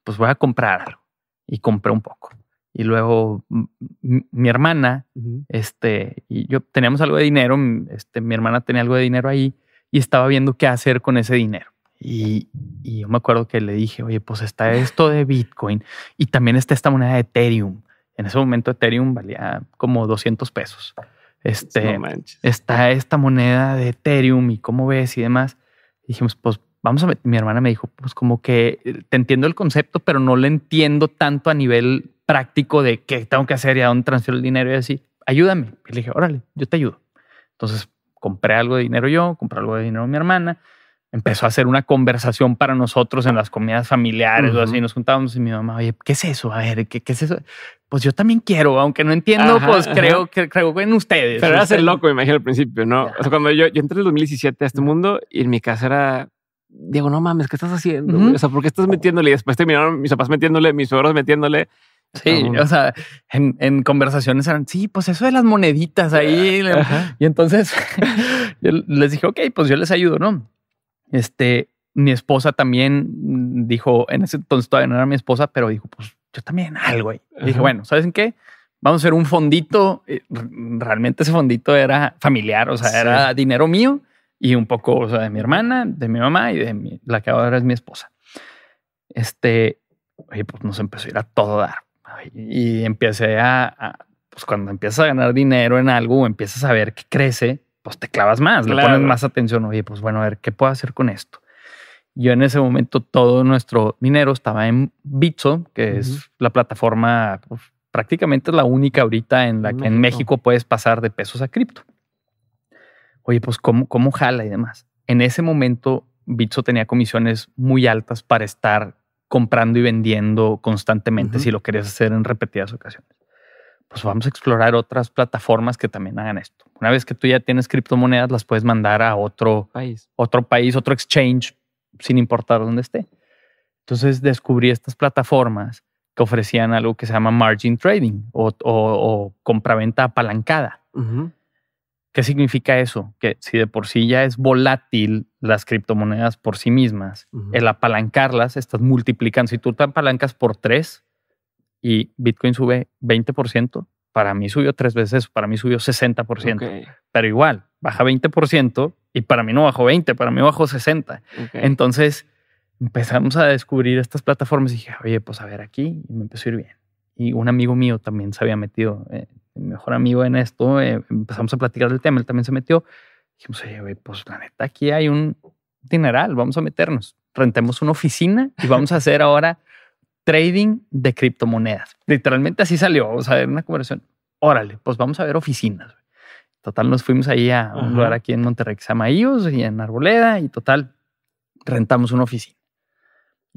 pues voy a comprar Y compré un poco. Y luego mi hermana, este, y yo teníamos algo de dinero, este, mi hermana tenía algo de dinero ahí y estaba viendo qué hacer con ese dinero. Y, yo me acuerdo que le dije, oye, pues está esto de Bitcoin y también está esta moneda de Ethereum. En ese momento Ethereum valía como 200 pesos. Este, está esta moneda de Ethereum y cómo ves y demás. dijimos, pues vamos a ver, mi hermana me dijo, pues como que eh, te entiendo el concepto, pero no lo entiendo tanto a nivel práctico de qué tengo que hacer y a dónde transfiero el dinero y así. Ayúdame. Y le dije, órale, yo te ayudo. Entonces compré algo de dinero yo, compré algo de dinero mi hermana. Empezó a hacer una conversación para nosotros en las comidas familiares o así. Nos juntábamos y mi mamá, oye, ¿qué es eso? A ver, ¿qué, qué es eso? Pues yo también quiero, aunque no entiendo, pues creo que creo en ustedes. Pero era ser loco, me imagino al principio, ¿no? O sea, cuando yo, yo entré en el 2017 a este mundo y en mi casa era Diego, no mames, ¿qué estás haciendo? O sea, ¿por qué estás metiéndole? Y después terminaron mis papás metiéndole, mis suegros metiéndole. Sí, o sea, en, conversaciones eran, sí, pues eso de las moneditas ahí. Y entonces les dije, ok, pues yo les ayudo, ¿no? Este, mi esposa también dijo, en ese entonces todavía no era mi esposa, pero dijo, pues yo también algo. Y dije, bueno, ¿saben qué? Vamos a hacer un fondito. Eh, realmente ese fondito era familiar, o sea, era dinero mío y un poco, de mi hermana, de mi mamá y de la que ahora es mi esposa. Este, oye, pues nos empezó a ir a todo dar. Y empecé a, pues cuando empiezas a ganar dinero en algo, empiezas a ver que crece, pues te clavas más, le pones más atención. Oye, pues bueno, a ver, ¿qué puedo hacer con esto? Yo en ese momento todo nuestro dinero estaba en Bitso, que es la plataforma, pues, prácticamente la única ahorita en la que en México puedes pasar de pesos a cripto oye, pues cómo, jala y demás. En ese momento, Bitso tenía comisiones muy altas para estar comprando y vendiendo constantemente si lo querías hacer en repetidas ocasiones. Pues vamos a explorar otras plataformas que también hagan esto. Una vez que tú ya tienes criptomonedas, las puedes mandar a otro país, otro, país, otro exchange, sin importar dónde esté. Entonces descubrí estas plataformas que ofrecían algo que se llama margin trading o, o, compraventa apalancada. ¿Qué significa eso? Que si de por sí ya es volátil las criptomonedas por sí mismas, el apalancarlas, estás multiplicando. Si tú te apalancas por tres y Bitcoin sube 20%, para mí subió tres veces, eso, para mí subió 60%. Pero igual, baja 20% y para mí no bajó 20, para mí bajó 60. Entonces empezamos a descubrir estas plataformas y dije, oye, pues a ver aquí, y me empezó a ir bien y un amigo mío también se había metido, eh, mejor amigo en esto, eh, empezamos a platicar del tema, él también se metió. Dijimos, oye, pues la neta, aquí hay un dineral, vamos a meternos. Rentemos una oficina y vamos a hacer ahora trading de criptomonedas. Literalmente así salió, vamos a ver una conversación. Órale, pues vamos a ver oficinas. Total, nos fuimos ahí a un lugar aquí en Monterrey que se y en Arboleda y total, rentamos una oficina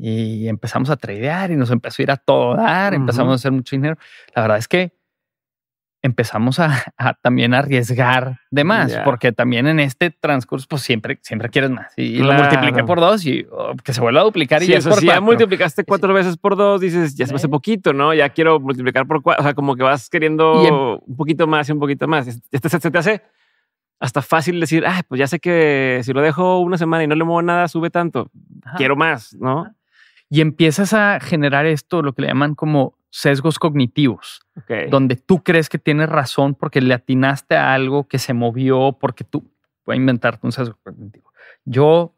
y empezamos a tradear y nos empezó a ir a todo dar, empezamos a hacer mucho dinero. La verdad es que empezamos a, a también arriesgar de más, porque también en este transcurso, pues siempre, siempre quieres más. Y lo multiplicas por dos y oh, que se vuelva a duplicar y si ya multiplicaste cuatro veces por dos, dices, ya se me hace poquito, ¿no? Ya quiero multiplicar por cuatro. O sea, como que vas queriendo em un poquito más y un poquito más. Este se, se te hace hasta fácil decir, ah, pues ya sé que si lo dejo una semana y no le muevo nada, sube tanto. Quiero más, ¿no? Y empiezas a generar esto, lo que le llaman como sesgos cognitivos, donde tú crees que tienes razón porque le atinaste a algo que se movió, porque tú, voy a inventarte un sesgo cognitivo. Yo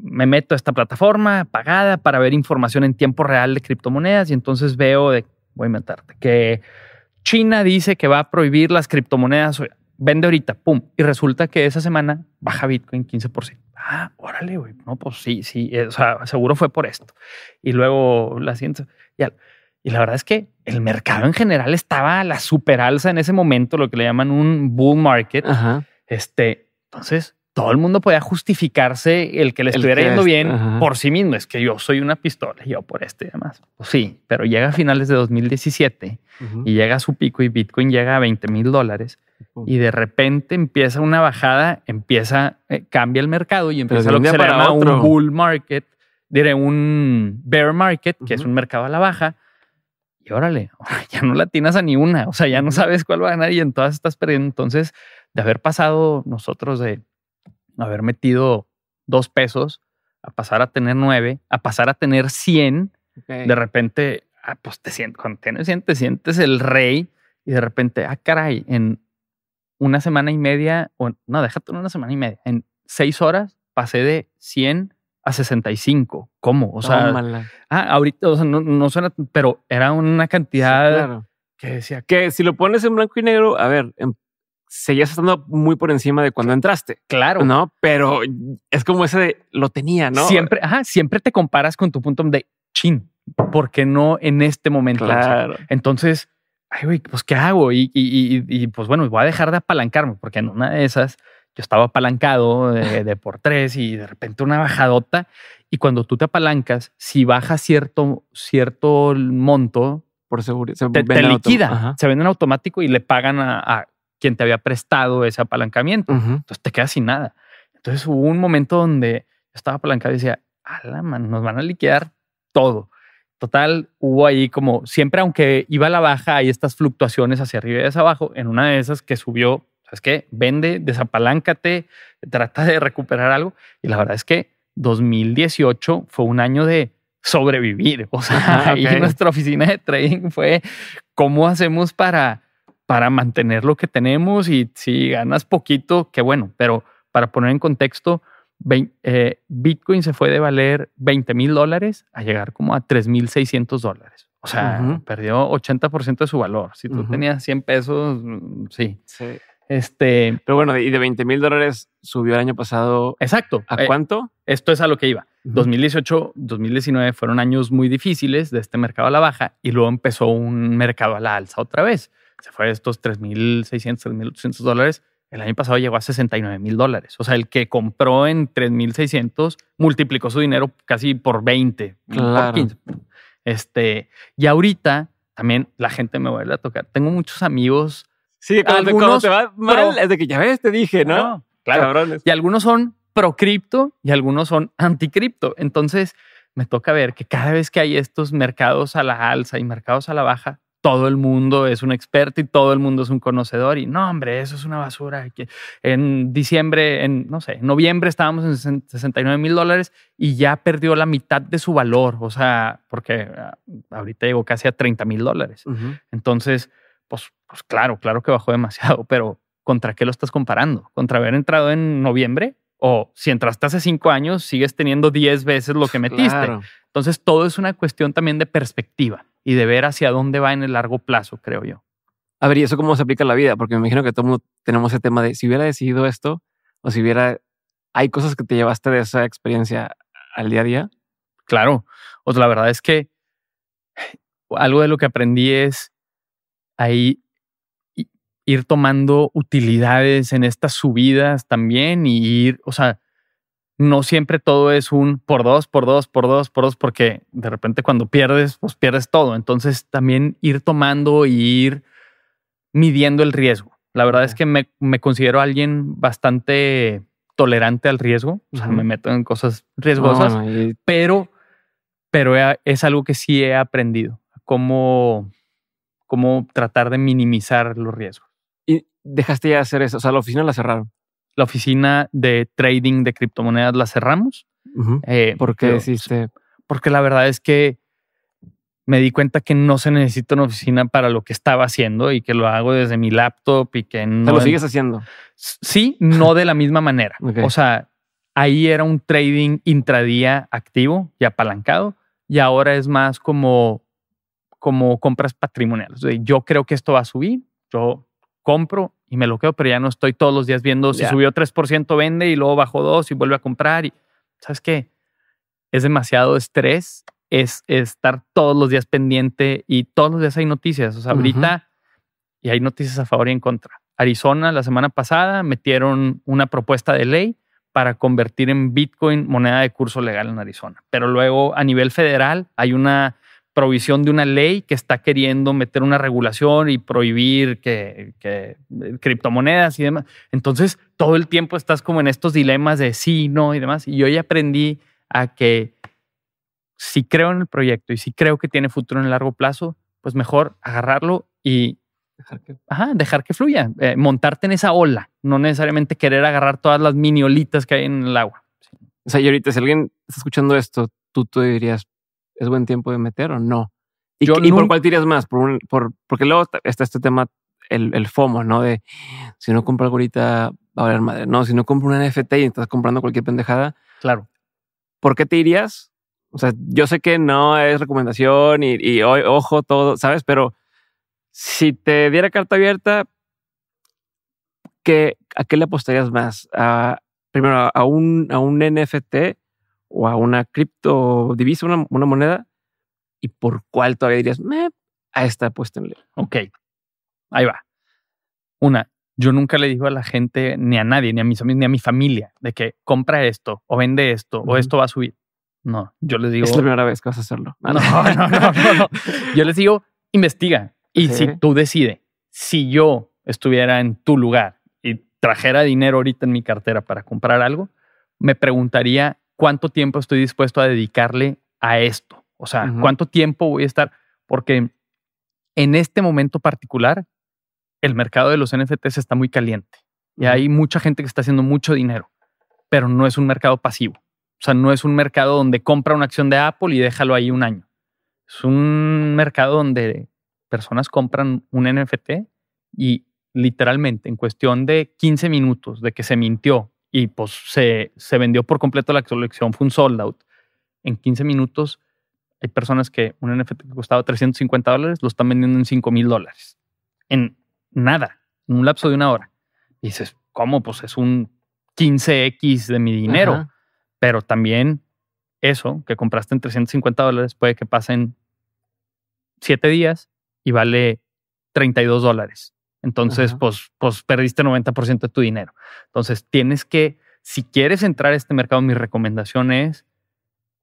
me meto a esta plataforma pagada para ver información en tiempo real de criptomonedas y entonces veo, de, voy a inventarte, que China dice que va a prohibir las criptomonedas, vende ahorita, pum, y resulta que esa semana baja Bitcoin 15%. Ah, órale, güey. No, pues sí, sí. Eh, o sea, seguro fue por esto. Y luego la siento. Ya. Y la verdad es que el mercado en general estaba a la super alza en ese momento, lo que le llaman un bull market. Este, entonces todo el mundo podía justificarse el que le estuviera yendo bien por sí mismo. Es que yo soy una pistola, yo por este y demás. Pues sí, pero llega a finales de 2017 y llega a su pico y Bitcoin llega a 20 mil dólares y de repente empieza una bajada, empieza, eh, cambia el mercado y empieza lo que se llama un bull market, diré un bear market, que es un mercado a la baja. Y órale, ya no latinas a ni una, o sea, ya no sabes cuál va a ganar y en todas estás perdiendo. Entonces, de haber pasado nosotros de haber metido dos pesos, a pasar a tener nueve, a pasar a tener cien. De repente, ah, pues te sientes, cuando tienes cien, te sientes el rey y de repente, ah, caray, en una semana y media, o no, déjate una semana y media, en seis horas pasé de 100 a 65. ¿Cómo? O sea, ah, ahorita, o sea, no, no, suena, pero era una cantidad que decía. Que si lo pones en blanco y negro, a ver, en em, seguías estando muy por encima de cuando entraste. Claro. No, pero es como ese de lo tenía, ¿no? Siempre, ajá, siempre te comparas con tu punto de chin, porque no en este momento. Claro. entonces, ay, pues qué hago? Y, pues bueno, voy a dejar de apalancarme, porque en una de esas yo estaba apalancado de, por tres y de repente una bajadota. Y cuando tú te apalancas, si baja cierto, cierto monto, por seguridad. Se te, te liquida, se venden automático y le pagan a quien te había prestado ese apalancamiento. Entonces te quedas sin nada. Entonces hubo un momento donde estaba apalancado y decía, ala, mano, nos van a liquidar todo. Total, hubo ahí como siempre, aunque iba a la baja, hay estas fluctuaciones hacia arriba y hacia abajo. En una de esas que subió, ¿sabes qué? Vende, desapaláncate, trata de recuperar algo. Y la verdad es que 2018 fue un año de sobrevivir. O sea, nuestra oficina de trading fue cómo hacemos para para mantener lo que tenemos y si ganas poquito, qué bueno, pero para poner en contexto, eh, Bitcoin se fue de valer 20 mil dólares a llegar como a 3.600 dólares. O sea, perdió 80% de su valor. Si tú tenías 100 pesos, mm, sí. Este, Pero bueno, y de 20 mil dólares subió el año pasado. Exacto. ¿A eh, cuánto? esto es a lo que iba. 2018, 2019 fueron años muy difíciles de este mercado a la baja y luego empezó un mercado a la alza otra vez se fue a estos 3.600, 3.800 dólares, el año pasado llegó a 69 mil dólares. O sea, el que compró en 3.600 multiplicó su dinero casi por 20, Este, y ahorita también la gente me vuelve a tocar. Tengo muchos amigos. Sí, algunos, va mal, que ya ves, te dije, ¿no? claro. Y algunos son pro cripto y algunos son anti cripto. Entonces, me toca ver que cada vez que hay estos mercados a la alza y mercados a la baja, todo el mundo es un experto y todo el mundo es un conocedor y no, hombre, eso es una basura. En diciembre, en, no sé, en noviembre estábamos en 69 mil dólares y ya perdió la mitad de su valor, o sea, porque ah, ahorita llegó casi a 30 mil dólares. Entonces, pues, pues, claro, claro que bajó demasiado, pero ¿contra qué lo estás comparando? ¿Contra haber entrado en noviembre? O si entraste hace cinco años, sigues teniendo 10 veces lo que metiste. Entonces, todo es una cuestión también de perspectiva y de ver hacia dónde va en el largo plazo, creo yo. A ver, ¿y eso cómo se aplica a la vida? Porque me imagino que todo tenemos el tema de si hubiera decidido esto o si hubiera... ¿Hay cosas que te llevaste de esa experiencia al día a día? Claro. Otra la verdad es que algo de lo que aprendí es ahí ir tomando utilidades en estas subidas también y ir, o sea, no siempre todo es un por dos, por dos, por dos, por dos, porque de repente cuando pierdes, pues pierdes todo. Entonces también ir tomando y ir midiendo el riesgo. La verdad es que me, considero alguien bastante tolerante al riesgo. O sea, me meto en cosas riesgosas, pero, pero es algo que sí he aprendido, cómo, cómo tratar de minimizar los riesgos. ¿Y dejaste ya hacer eso? O sea, la oficina la cerraron la oficina de trading de criptomonedas la cerramos. Eh, ¿Por qué Porque la verdad es que me di cuenta que no se necesita una oficina para lo que estaba haciendo y que lo hago desde mi laptop y que no. lo sigues haciendo? Sí, no de la misma manera. O sea, ahí era un trading intradía activo y apalancado y ahora es más como, como compras patrimoniales. yo creo que esto va a subir. Yo compro y me lo quedo, pero ya no estoy todos los días viendo si subió 3%, vende y luego bajó 2 y vuelve a comprar. Y, ¿Sabes qué? Es demasiado estrés, es, estar todos los días pendiente y todos los días hay noticias. O sea, ahorita y hay noticias a favor y en contra. Arizona la semana pasada metieron una propuesta de ley para convertir en Bitcoin moneda de curso legal en Arizona. Pero luego a nivel federal hay una provisión de una ley que está queriendo meter una regulación y prohibir que, que, eh, criptomonedas y demás. Entonces, todo el tiempo estás como en estos dilemas de sí, no y demás. Y yo hoy aprendí a que si creo en el proyecto y si creo que tiene futuro en el largo plazo, pues mejor agarrarlo y dejar que, fluya, eh, montarte en esa ola, no necesariamente querer agarrar todas las miniolitas que hay en el agua. O sea, y ahorita si alguien está escuchando esto, tú te dirías, es buen tiempo de meter o no. ¿Y, por cuál tiras más? Por, por porque luego está este tema, el, el, FOMO, ¿no? De si no compro algo ahorita, va a valer madre. No, si no compro un NFT y estás comprando cualquier pendejada. Claro. ¿Por qué te irías? O sea, yo sé que no es recomendación y, y ojo todo, ¿sabes? Pero si te diera carta abierta, ¿qué, ¿a qué le apostarías más? primero, a un, a un NFT o a una cripto divisa una moneda, y por cuál todavía dirías, me, a esta apuéstenle. Ok, ahí va. Una, yo nunca le digo a la gente, ni a nadie, ni a mis amigos, ni a mi familia, de que compra esto o vende esto o esto va a subir. No, yo les digo. Es la primera vez que vas a hacerlo. No, no, no, Yo les digo, investiga. Y si tú decides, si yo estuviera en tu lugar y trajera dinero ahorita en mi cartera para comprar algo, me preguntaría cuánto tiempo estoy dispuesto a dedicarle a esto. O sea, cuánto tiempo voy a estar, porque en este momento particular, el mercado de los NFTs está muy caliente y hay mucha gente que está haciendo mucho dinero, pero no es un mercado pasivo. O sea, no es un mercado donde compra una acción de Apple y déjalo ahí un año. Es un mercado donde personas compran un NFT y literalmente en cuestión de 15 minutos de que se mintió y pues se, se vendió por completo la colección, fue un sold out. En 15 minutos hay personas que un NFT que costaba 350 dólares lo están vendiendo en 5 mil dólares. En nada, en un lapso de una hora. Y dices, ¿cómo? Pues es un 15X de mi dinero. Pero también eso que compraste en 350 dólares puede que pasen 7 días y vale 32 dólares. Entonces, pues, pues perdiste 90% de tu dinero. Entonces, tienes que, si quieres entrar a este mercado, mi recomendación es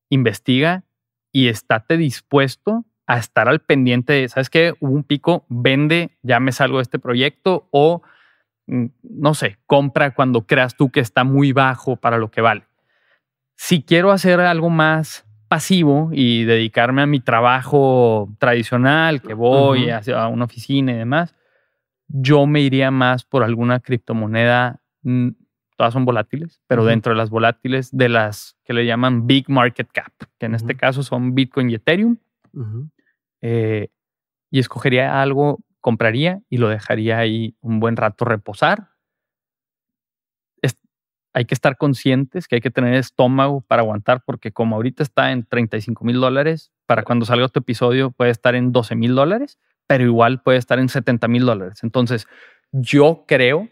investiga y estate dispuesto a estar al pendiente de, ¿sabes qué? Hubo un pico, vende, ya me salgo de este proyecto o, mm, no sé, compra cuando creas tú que está muy bajo para lo que vale. Si quiero hacer algo más pasivo y dedicarme a mi trabajo tradicional, que voy a una oficina y demás, yo me iría más por alguna criptomoneda. Mm, todas son volátiles, pero dentro de las volátiles, de las que le llaman big market cap, que en este caso son Bitcoin y Ethereum. Eh, y escogería algo, compraría y lo dejaría ahí un buen rato reposar. hay que estar conscientes que hay que tener estómago para aguantar, porque como ahorita está en 35 mil dólares, para cuando salga este episodio puede estar en 12 mil dólares pero igual puede estar en 70 mil dólares. Entonces, yo creo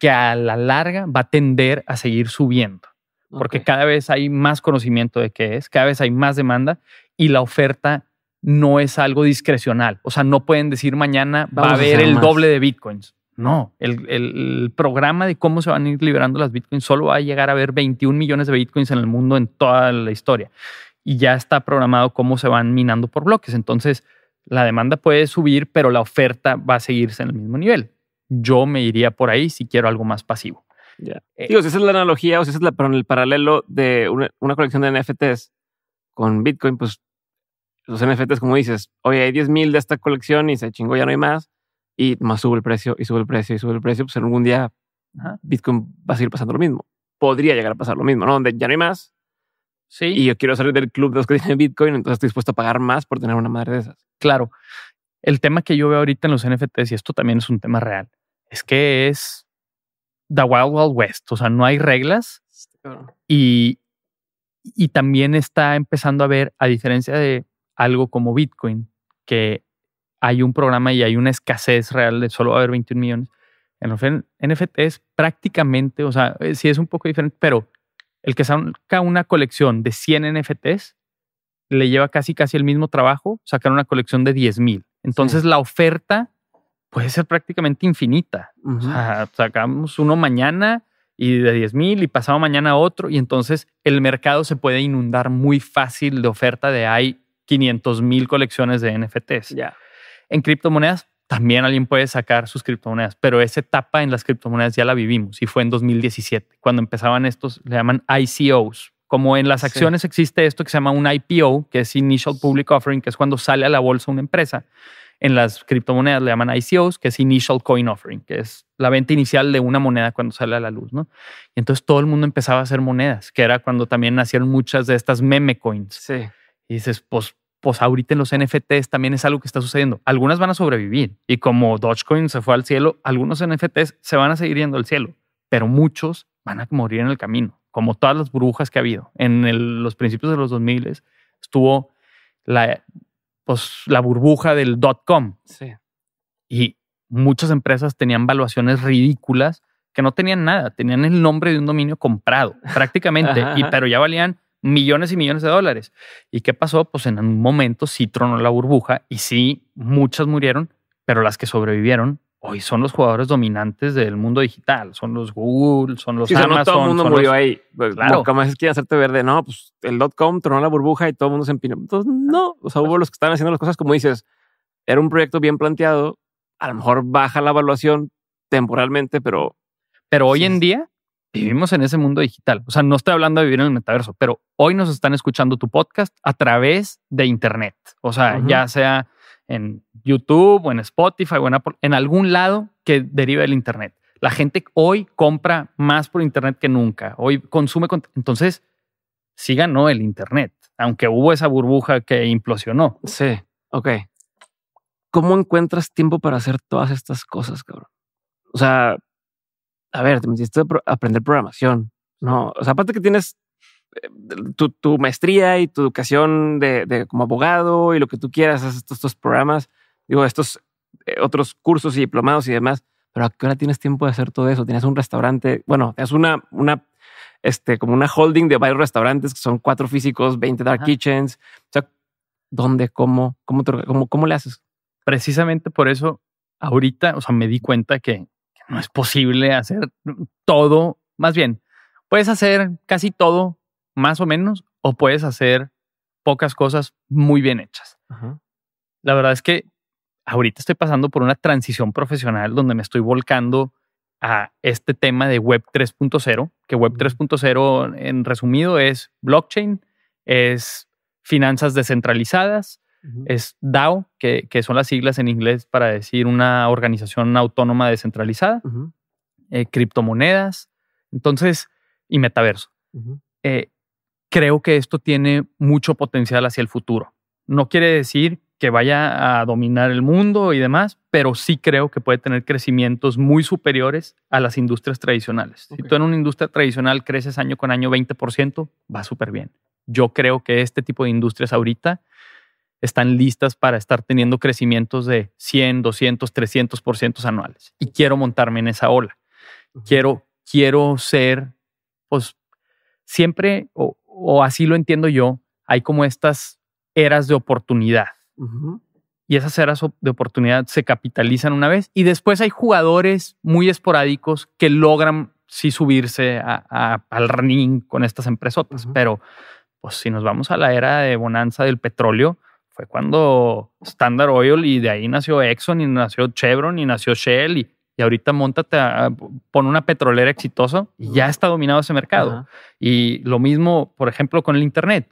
que a la larga va a tender a seguir subiendo, porque cada vez hay más conocimiento de qué es, cada vez hay más demanda y la oferta no es algo discrecional. O sea, no pueden decir mañana va a haber el doble de bitcoins. No, el, el, programa de cómo se van a ir liberando las bitcoins solo va a llegar a haber 21 millones de bitcoins en el mundo en toda la historia. Y ya está programado cómo se van minando por bloques. Entonces, la demanda puede subir, pero la oferta va a seguirse en el mismo nivel. Yo me iría por ahí si quiero algo más pasivo. Eh, Digo, si esa es la analogía o si esa es la, pero en el paralelo de una, colección de NFTs con Bitcoin, pues los NFTs, como dices, oye, hay 10.000 mil de esta colección y se chingó, ya no hay más. Y más sube el precio y sube el precio y sube el precio. Pues en algún día Bitcoin va a seguir pasando lo mismo. Podría llegar a pasar lo mismo, ¿no? Donde ya no hay más. Sí. Y yo quiero salir del club de los que tienen Bitcoin, entonces estoy dispuesto a pagar más por tener una madre de esas claro. El tema que yo veo ahorita en los NFTs, y esto también es un tema real, es que es The Wild Wild West, o sea, no hay reglas y, y también está empezando a ver, a diferencia de algo como Bitcoin, que hay un programa y hay una escasez real de solo haber 21 millones. En los NFTs prácticamente, o sea, eh, sí es un poco diferente, pero el que saca una colección de 100 NFTs le lleva casi casi el mismo trabajo sacar una colección de 10 mil. Entonces la oferta puede ser prácticamente infinita. sacamos uno mañana y de 10 mil y pasado mañana otro y entonces el mercado se puede inundar muy fácil de oferta de hay 500 mil colecciones de NFTs. Ya. En criptomonedas también alguien puede sacar sus criptomonedas, pero esa etapa en las criptomonedas ya la vivimos y fue en 2017 cuando empezaban estos, le llaman ICOs, como en las acciones existe esto que se llama un IPO, que es Initial Public Offering, que es cuando sale a la bolsa una empresa. En las criptomonedas le llaman ICOs, que es Initial Coin Offering, que es la venta inicial de una moneda cuando sale a la luz, ¿no? Y entonces todo el mundo empezaba a hacer monedas, que era cuando también nacieron muchas de estas meme coins. Sí. Y dices, pues, pues ahorita en los NFTs también es algo que está sucediendo. Algunas van a sobrevivir y como Dogecoin se fue al cielo, algunos NFTs se van a seguir yendo al cielo, pero muchos van a morir en el camino como todas las burbujas que ha habido. En los principios de los 2000 estuvo la, pues, la burbuja del dot-com. Y muchas empresas tenían valuaciones ridículas que no tenían nada, tenían el nombre de un dominio comprado prácticamente, y, pero ya valían millones y millones de dólares. ¿Y qué pasó? Pues en un momento sí tronó la burbuja y sí, muchas murieron, pero las que sobrevivieron hoy son los jugadores dominantes del mundo digital. Son los Google, son los sí, Amazon. No todo el mundo murió ahí. Pues, claro. Como es que hacerte verde, no, pues el dot-com tronó la burbuja y todo el mundo se empinó. Entonces, no. O sea, hubo los que estaban haciendo las cosas como dices. Era un proyecto bien planteado. A lo mejor baja la evaluación temporalmente, pero... Pero hoy en día vivimos en ese mundo digital. O sea, no estoy hablando de vivir en el metaverso, pero hoy nos están escuchando tu podcast a través de internet. O sea, ya sea en YouTube o en Spotify o en Apple, en algún lado que deriva del Internet. La gente hoy compra más por Internet que nunca. Hoy consume. Entonces, sí ganó el Internet, aunque hubo esa burbuja que implosionó. Sí, ok. ¿Cómo encuentras tiempo para hacer todas estas cosas, cabrón? O sea, a ver, te metiste aprender programación. No, o sea, aparte que tienes tu, tu, maestría y tu educación de, como abogado y lo que tú quieras, haces estos, programas, digo, estos eh, otros cursos y diplomados y demás, pero ¿a qué hora tienes tiempo de hacer todo eso? Tienes un restaurante, bueno, tienes una, una, este, como una holding de varios restaurantes que son cuatro físicos, 20 dark kitchens. O sea, ¿dónde, cómo, cómo, cómo, le haces? Precisamente por eso, ahorita, o sea, me di cuenta que no es posible hacer todo, más bien, puedes hacer casi todo más o menos o puedes hacer pocas cosas muy bien hechas. La verdad es que ahorita estoy pasando por una transición profesional donde me estoy volcando a este tema de Web 3.0, que Web 3.0 en resumido es blockchain, es finanzas descentralizadas, es DAO, que, son las siglas en inglés para decir una organización autónoma descentralizada, eh, criptomonedas, entonces, y metaverso creo que esto tiene mucho potencial hacia el futuro. No quiere decir que vaya a dominar el mundo y demás, pero sí creo que puede tener crecimientos muy superiores a las industrias tradicionales. Si tú en una industria tradicional creces año con año 20%, va súper bien. Yo creo que este tipo de industrias ahorita están listas para estar teniendo crecimientos de 100, 200, 300% anuales. Y quiero montarme en esa ola. Quiero, quiero ser, pues, siempre, o, o así lo entiendo yo, hay como estas eras de oportunidad. Y esas eras de oportunidad se capitalizan una vez y después hay jugadores muy esporádicos que logran sí subirse a, al running con estas empresotas. Pero pues si nos vamos a la era de bonanza del petróleo, fue cuando Standard Oil y de ahí nació Exxon y nació Chevron y nació Shell y y ahorita montate, pon una petrolera exitosa y ya está dominado ese mercado. Y lo mismo, por ejemplo, con el Internet.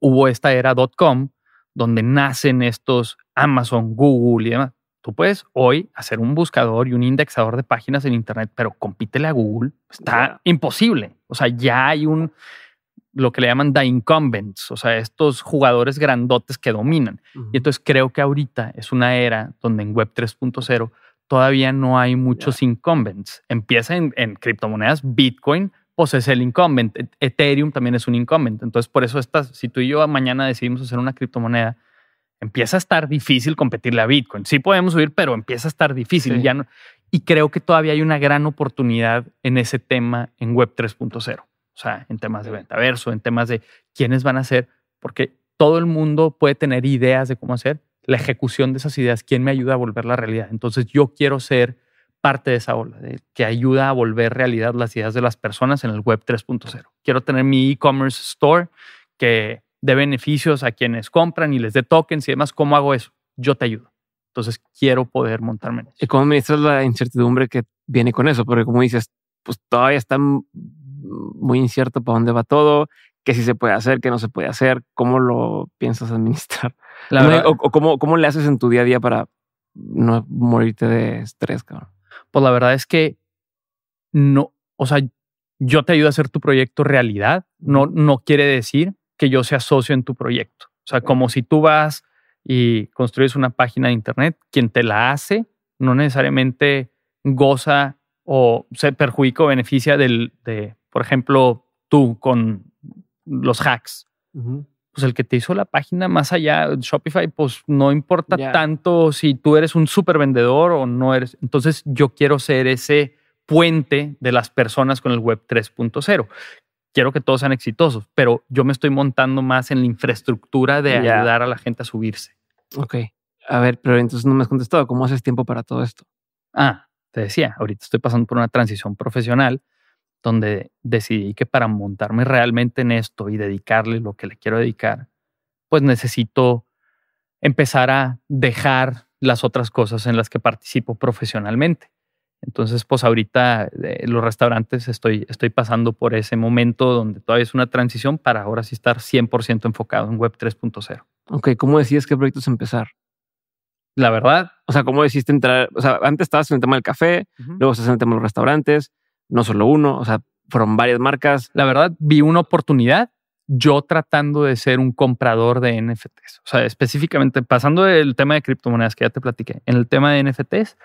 Hubo esta era .com donde nacen estos Amazon, Google y demás. Tú puedes hoy hacer un buscador y un indexador de páginas en Internet, pero compítele a Google. Está imposible. O sea, ya hay un lo que le llaman the incumbents, o sea, estos jugadores grandotes que dominan. Y entonces creo que ahorita es una era donde en Web 3.0 todavía no hay muchos incumbents. Empieza en, criptomonedas, Bitcoin, pues es el incumbent. E-, Ethereum también es un incumbent. Entonces, por eso estás, si tú y yo mañana decidimos hacer una criptomoneda, empieza a estar difícil competirle a Bitcoin. Sí podemos subir, pero empieza a estar difícil. Ya y creo que todavía hay una gran oportunidad en ese tema en Web 3.0. O sea, en temas de ventaverso, en temas de quiénes van a ser, porque todo el mundo puede tener ideas de cómo hacer, la ejecución de esas ideas, quién me ayuda a volver la realidad. Entonces yo quiero ser parte de esa ola de, que ayuda a volver realidad las ideas de las personas en el web 3.0. Quiero tener mi e-commerce store que dé beneficios a quienes compran y les dé tokens y demás. ¿Cómo hago eso? Yo te ayudo. Entonces quiero poder montarme en eso. ¿Y cómo administras la incertidumbre que viene con eso? Porque como dices, pues todavía está muy incierto para dónde va todo que si sí se puede hacer, que no se puede hacer, cómo lo piensas administrar. o, cómo, le haces en tu día a día para no morirte de estrés, cabrón. Pues la verdad es que no, o sea, yo te ayudo a hacer tu proyecto realidad. No, no quiere decir que yo sea socio en tu proyecto. O sea, como si tú vas y construyes una página de internet, quien te la hace no necesariamente goza o se perjudica o beneficia del, de, por ejemplo, tú con los hacks. Pues el que te hizo la página más allá, Shopify, pues no importa tanto si tú eres un super vendedor o no eres. Entonces yo quiero ser ese puente de las personas con el web 3.0 quiero que todos sean exitosos, pero yo me estoy montando más en la infraestructura de ayudar a la gente a subirse. Ok. A ver, pero entonces no me has contestado. ¿Cómo haces tiempo para todo esto? Ah, te decía, ahorita estoy pasando por una transición profesional donde decidí que para montarme realmente en esto y dedicarle lo que le quiero dedicar, pues necesito empezar a dejar las otras cosas en las que participo profesionalmente. Entonces, pues ahorita eh, los restaurantes estoy, estoy pasando por ese momento donde todavía es una transición para ahora sí estar 100% enfocado en Web 3.0. Ok, ¿cómo decías qué proyectos empezar? La verdad. O sea, ¿cómo decidiste entrar? O sea, antes estabas en el tema del café, luego estás en el tema de los restaurantes, no solo uno, o sea, fueron varias marcas. La verdad, vi una oportunidad yo tratando de ser un comprador de NFTs. O sea, específicamente pasando del tema de criptomonedas que ya te platiqué, en el tema de NFTs,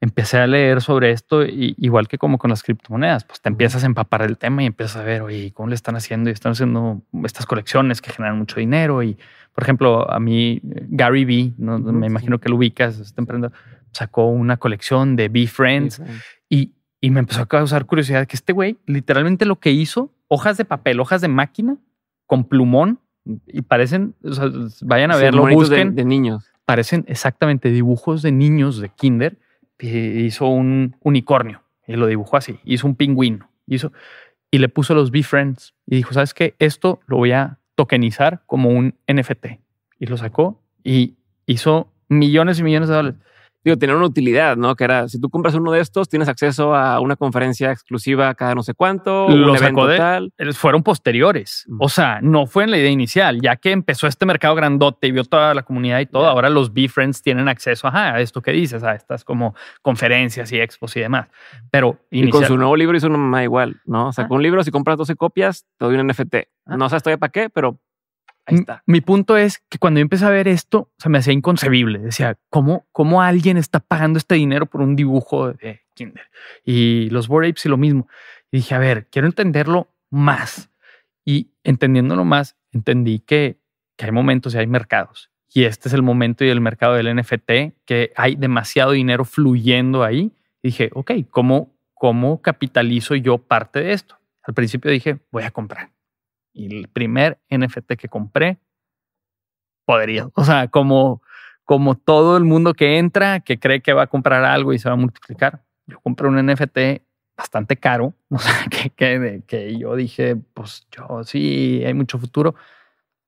empecé a leer sobre esto, y, igual que como con las criptomonedas, pues te empiezas a empapar el tema y empiezas a ver, oye, ¿cómo le están haciendo? Y están haciendo estas colecciones que generan mucho dinero. Y, por ejemplo, a mí, Gary Vee, me imagino que lo ubicas, este emprendedor, sacó una colección de Friends. Y, y me empezó a causar curiosidad que este güey literalmente lo que hizo, hojas de papel, hojas de máquina, con plumón, y parecen, o sea, vayan a verlo, busquen. De, niños. Parecen exactamente dibujos de niños de kinder. Hizo un unicornio y lo dibujó así. Hizo un pingüino. Hizo, y le puso los B-Friends y dijo, ¿sabes qué? Esto lo voy a tokenizar como un NFT. Y lo sacó y hizo millones y millones de dólares digo, tenían una utilidad, ¿no? Que era, si tú compras uno de estos, tienes acceso a una conferencia exclusiva cada no sé cuánto. los evento tal. Eh, fueron posteriores. O sea, no fue en la idea inicial, ya que empezó este mercado grandote y vio toda la comunidad y todo. Ahora los B-Friends tienen acceso a esto que dices, a estas como conferencias y expos y demás. Pero y con su nuevo libro hizo una mamá igual, ¿no? Sacó ah. un libro, si compras 12 copias, te doy un NFT. Ah. No sé hasta para qué, pero mi punto es que cuando yo empecé a ver esto, se me hacía inconcebible. Decía, ¿cómo, alguien está pagando este dinero por un dibujo de Kinder? Y los Bored y lo mismo. Y dije, a ver, quiero entenderlo más. Y entendiéndolo más, entendí que, hay momentos y hay mercados. Y este es el momento y el mercado del NFT, que hay demasiado dinero fluyendo ahí. dije, ok, ¿cómo, ¿cómo capitalizo yo parte de esto? Al principio dije, voy a comprar y el primer NFT que compré, podría. O sea, como, como todo el mundo que entra, que cree que va a comprar algo y se va a multiplicar. Yo compré un NFT bastante caro, o sea, que, que, que yo dije, pues yo sí, hay mucho futuro.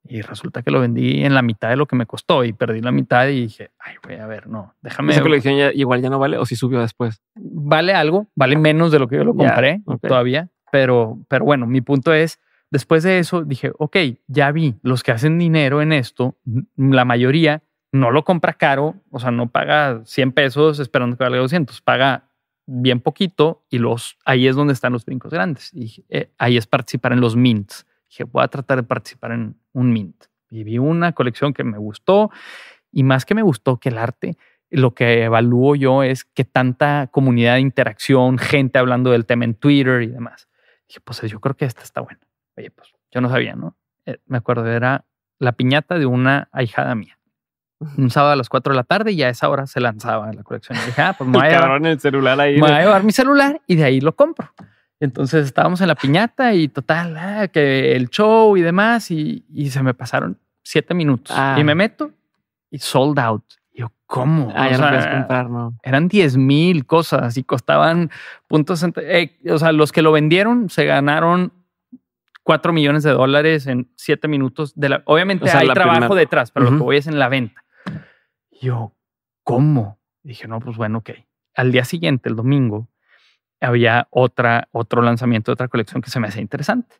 Y resulta que lo vendí en la mitad de lo que me costó y perdí la mitad y dije, ay, voy a ver, no, déjame. ¿Esa colección ya, igual ya no vale o si subió después? Vale algo, vale menos de lo que yo lo compré todavía, pero, pero bueno, mi punto es, Después de eso dije, ok, ya vi, los que hacen dinero en esto, la mayoría no lo compra caro, o sea, no paga 100 pesos esperando que valga 200, paga bien poquito y los, ahí es donde están los brincos grandes. Y eh, ahí es participar en los mints. Dije, voy a tratar de participar en un mint. Y vi una colección que me gustó y más que me gustó que el arte, lo que evalúo yo es que tanta comunidad de interacción, gente hablando del tema en Twitter y demás. Dije, pues yo creo que esta está buena. Oye, pues yo no sabía, ¿no? Eh, me acuerdo, era la piñata de una ahijada mía. Un sábado a las 4 de la tarde y ya a esa hora se lanzaba la colección. Y ah, pues me voy a el celular ahí. Me voy a llevar mi celular y de ahí lo compro. Entonces estábamos en la piñata y total, ah, que el show y demás, y, se me pasaron siete minutos. Ah. Y me meto y sold out. yo, ¿cómo? Ah, eran 10 mil cosas y costaban puntos. Eh, o sea, los que lo vendieron se ganaron 4 millones de dólares en 7 minutos. De la, obviamente hay trabajo detrás, pero lo que voy es en la venta. Yo, ¿cómo? Dije, no, pues bueno, ok. Al día siguiente, el domingo, había otra, otro lanzamiento de otra colección que se me hacía interesante.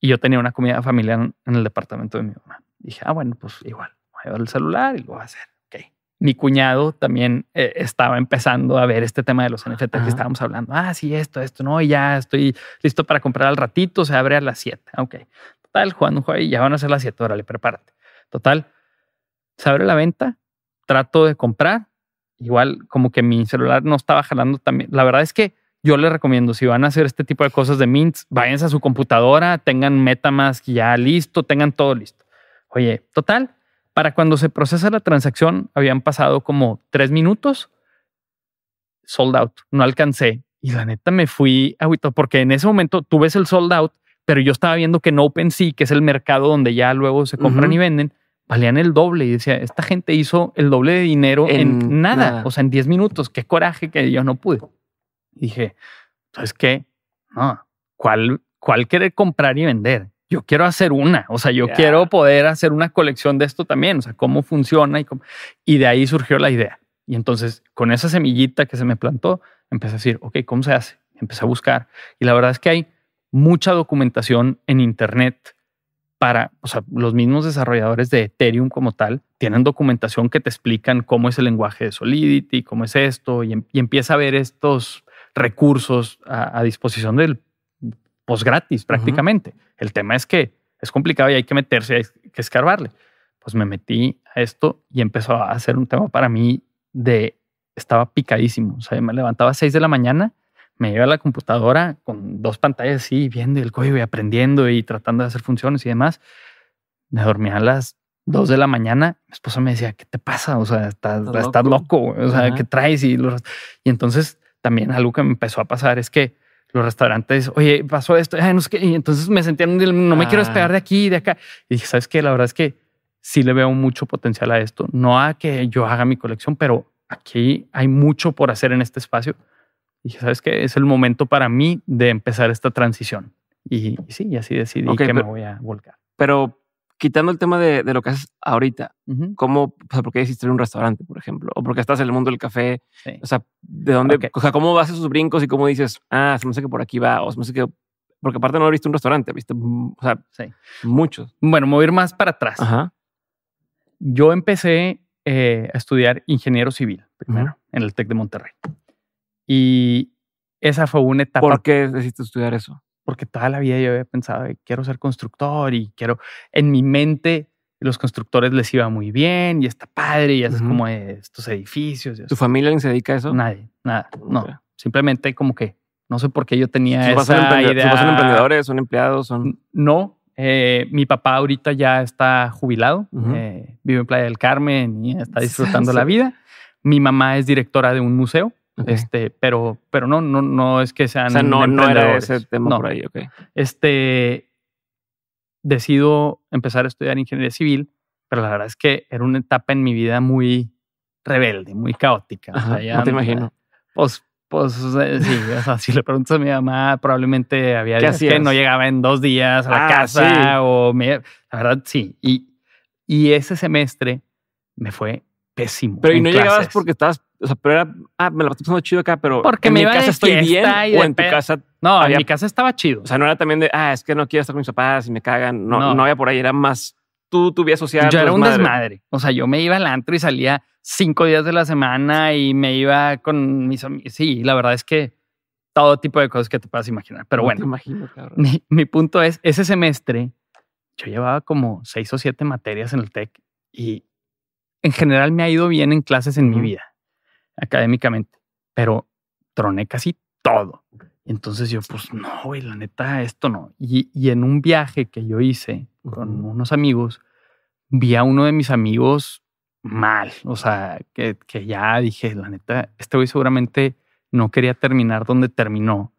Y yo tenía una comida familiar en el departamento de mi mamá. Dije, ah, bueno, pues igual, voy a llevar el celular y lo voy a hacer mi cuñado también eh, estaba empezando a ver este tema de los NFT que estábamos hablando. Ah, sí, esto, esto, no, ya estoy listo para comprar al ratito, se abre a las 7. Ah, ok. Total, Juan, Juan, ya van a ser las 7, órale, prepárate. Total, se abre la venta, trato de comprar. Igual, como que mi celular no estaba jalando también. La verdad es que yo les recomiendo, si van a hacer este tipo de cosas de Mints, váyanse a su computadora, tengan MetaMask ya listo, tengan todo listo. Oye, total, para cuando se procesa la transacción, habían pasado como tres minutos. Sold out. No alcancé. Y la neta me fui agüito porque en ese momento tú ves el sold out, pero yo estaba viendo que en OpenSea, que es el mercado donde ya luego se compran y venden, valían el doble. Y decía, esta gente hizo el doble de dinero en, nada. O sea, en 10 minutos. Qué coraje que yo no pude. dije, entonces, qué? No, ¿cuál, cuál querer comprar y vender? yo quiero hacer una, o sea, yo quiero poder hacer una colección de esto también, o sea, cómo funciona y cómo... Y de ahí surgió la idea. Y entonces, con esa semillita que se me plantó, empecé a decir, ok, ¿cómo se hace? Empecé a buscar. Y la verdad es que hay mucha documentación en Internet para, o sea, los mismos desarrolladores de Ethereum como tal, tienen documentación que te explican cómo es el lenguaje de Solidity, cómo es esto, y, em, empieza a ver estos recursos a, a disposición del pues gratis prácticamente. El tema es que es complicado y hay que meterse, hay que escarbarle. Pues me metí a esto y empezó a hacer un tema para mí de, estaba picadísimo, o sea, me levantaba a las 6 de la mañana, me iba a la computadora con dos pantallas así, viendo el código y aprendiendo y tratando de hacer funciones y demás. Me dormía a las 2 de la mañana, mi esposa me decía, ¿qué te pasa? O sea, estás, loco? o sea, ¿qué traes? Y, y entonces también algo que me empezó a pasar es que los restaurantes, oye, pasó esto, y entonces me sentían, no me quiero despegar ah. de aquí y de acá. Y dije, ¿sabes qué? La verdad es que sí le veo mucho potencial a esto. No a que yo haga mi colección, pero aquí hay mucho por hacer en este espacio. Y dije, ¿sabes qué? Es el momento para mí de empezar esta transición. Y, sí, y así decidí que me voy a volcar. Pero quitando el tema de, de lo que haces ahorita, ¿cómo, o sea, por qué hiciste un restaurante, por ejemplo? ¿O porque estás en el mundo del café? O sea, ¿de dónde, o sea, cómo vas a esos brincos y cómo dices, ah, no sé qué por aquí va, o no sé qué porque aparte no visto un restaurante, visto, mm, o sea, muchos. Bueno, mover más para atrás. Yo empecé eh, a estudiar ingeniero civil primero en el TEC de Monterrey. Y esa fue una etapa. ¿Por qué decidiste estudiar eso? porque toda la vida yo había pensado, quiero ser constructor y quiero, en mi mente, los constructores les iba muy bien y está padre y haces como estos edificios. ¿Tu familia se dedica a eso? Nadie, nada, no. Simplemente como que no sé por qué yo tenía esa son idea. ¿Son emprendedores? ¿Son empleados? Son... No, eh, mi papá ahorita ya está jubilado, eh, vive en Playa del Carmen y está disfrutando la vida. Mi mamá es directora de un museo este, pero, pero no, no, no es que sean. O sea, no, era ese tema por ahí, Este, decido empezar a estudiar ingeniería civil, pero la verdad es que era una etapa en mi vida muy rebelde, muy caótica. no te imagino. Pues, pues sí, si le preguntas a mi mamá, probablemente había días que no llegaba en dos días a la ah, casa o la verdad sí. Y, y ese semestre me fue pésimo. Pero y no llegabas porque estabas o sea, pero era, ah, me la pasé pasando chido acá, pero Porque en mi casa estoy bien o en tu casa. No, en mi casa estaba chido. O sea, no era también de, ah, es que no quiero estar con mis papás y me cagan. No, no, había por ahí, era más tú tu vida social. Yo era un desmadre. O sea, yo me iba al antro y salía cinco días de la semana y me iba con mis amigos. Sí, la verdad es que todo tipo de cosas que te puedas imaginar. Pero bueno, te imagino, Mi, mi punto es, ese semestre yo llevaba como seis o siete materias en el TEC y en general me ha ido bien en clases en mi vida académicamente, pero troné casi todo. Entonces yo, pues no, güey, la neta, esto no. Y, en un viaje que yo hice con unos amigos, vi a uno de mis amigos mal. O sea, que, que ya dije, la neta, este güey seguramente no quería terminar donde terminó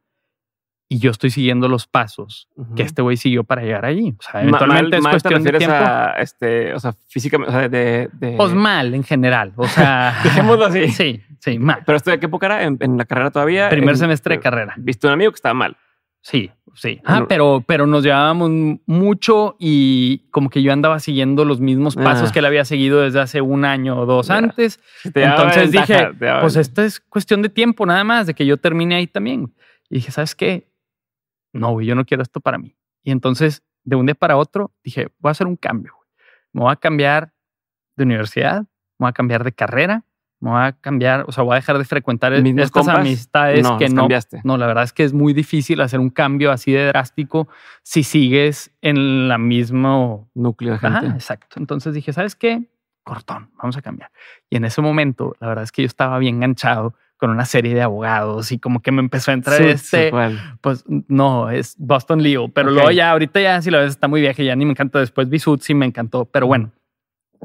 y yo estoy siguiendo los pasos que este güey siguió para llegar allí. O sea, eventualmente es cuestión de tiempo. este, o sea, físicamente, o sea, de, Pues mal en general, o sea... Dejémoslo así. Sí, sí, mal. ¿Pero estoy de qué época era? ¿En, la carrera todavía? Primer semestre de eh, carrera. ¿Viste un amigo que estaba mal? Sí, sí. Ah, pero, pero nos llevábamos mucho y como que yo andaba siguiendo los mismos pasos ah. que él había seguido desde hace un año o dos antes. Entonces dije, pues esto es cuestión de tiempo nada más, de que yo termine ahí también. Y dije, ¿sabes qué? no, güey, yo no quiero esto para mí. Y entonces, de un día para otro, dije, voy a hacer un cambio. Güey. Me voy a cambiar de universidad, me voy a cambiar de carrera, me voy a cambiar, o sea, voy a dejar de frecuentar e-, estas amistades que no. Cambiaste. No, la verdad es que es muy difícil hacer un cambio así de drástico si sigues en la misma núcleo de gente. exacto. Entonces dije, ¿sabes qué? Cortón, vamos a cambiar. Y en ese momento, la verdad es que yo estaba bien enganchado con una serie de abogados y como que me empezó a entrar sí, este, pues no, es Boston Leo, pero luego ya ahorita ya si lo ves está muy vieja, ya ni me encanta, después vi Suits me encantó, pero bueno,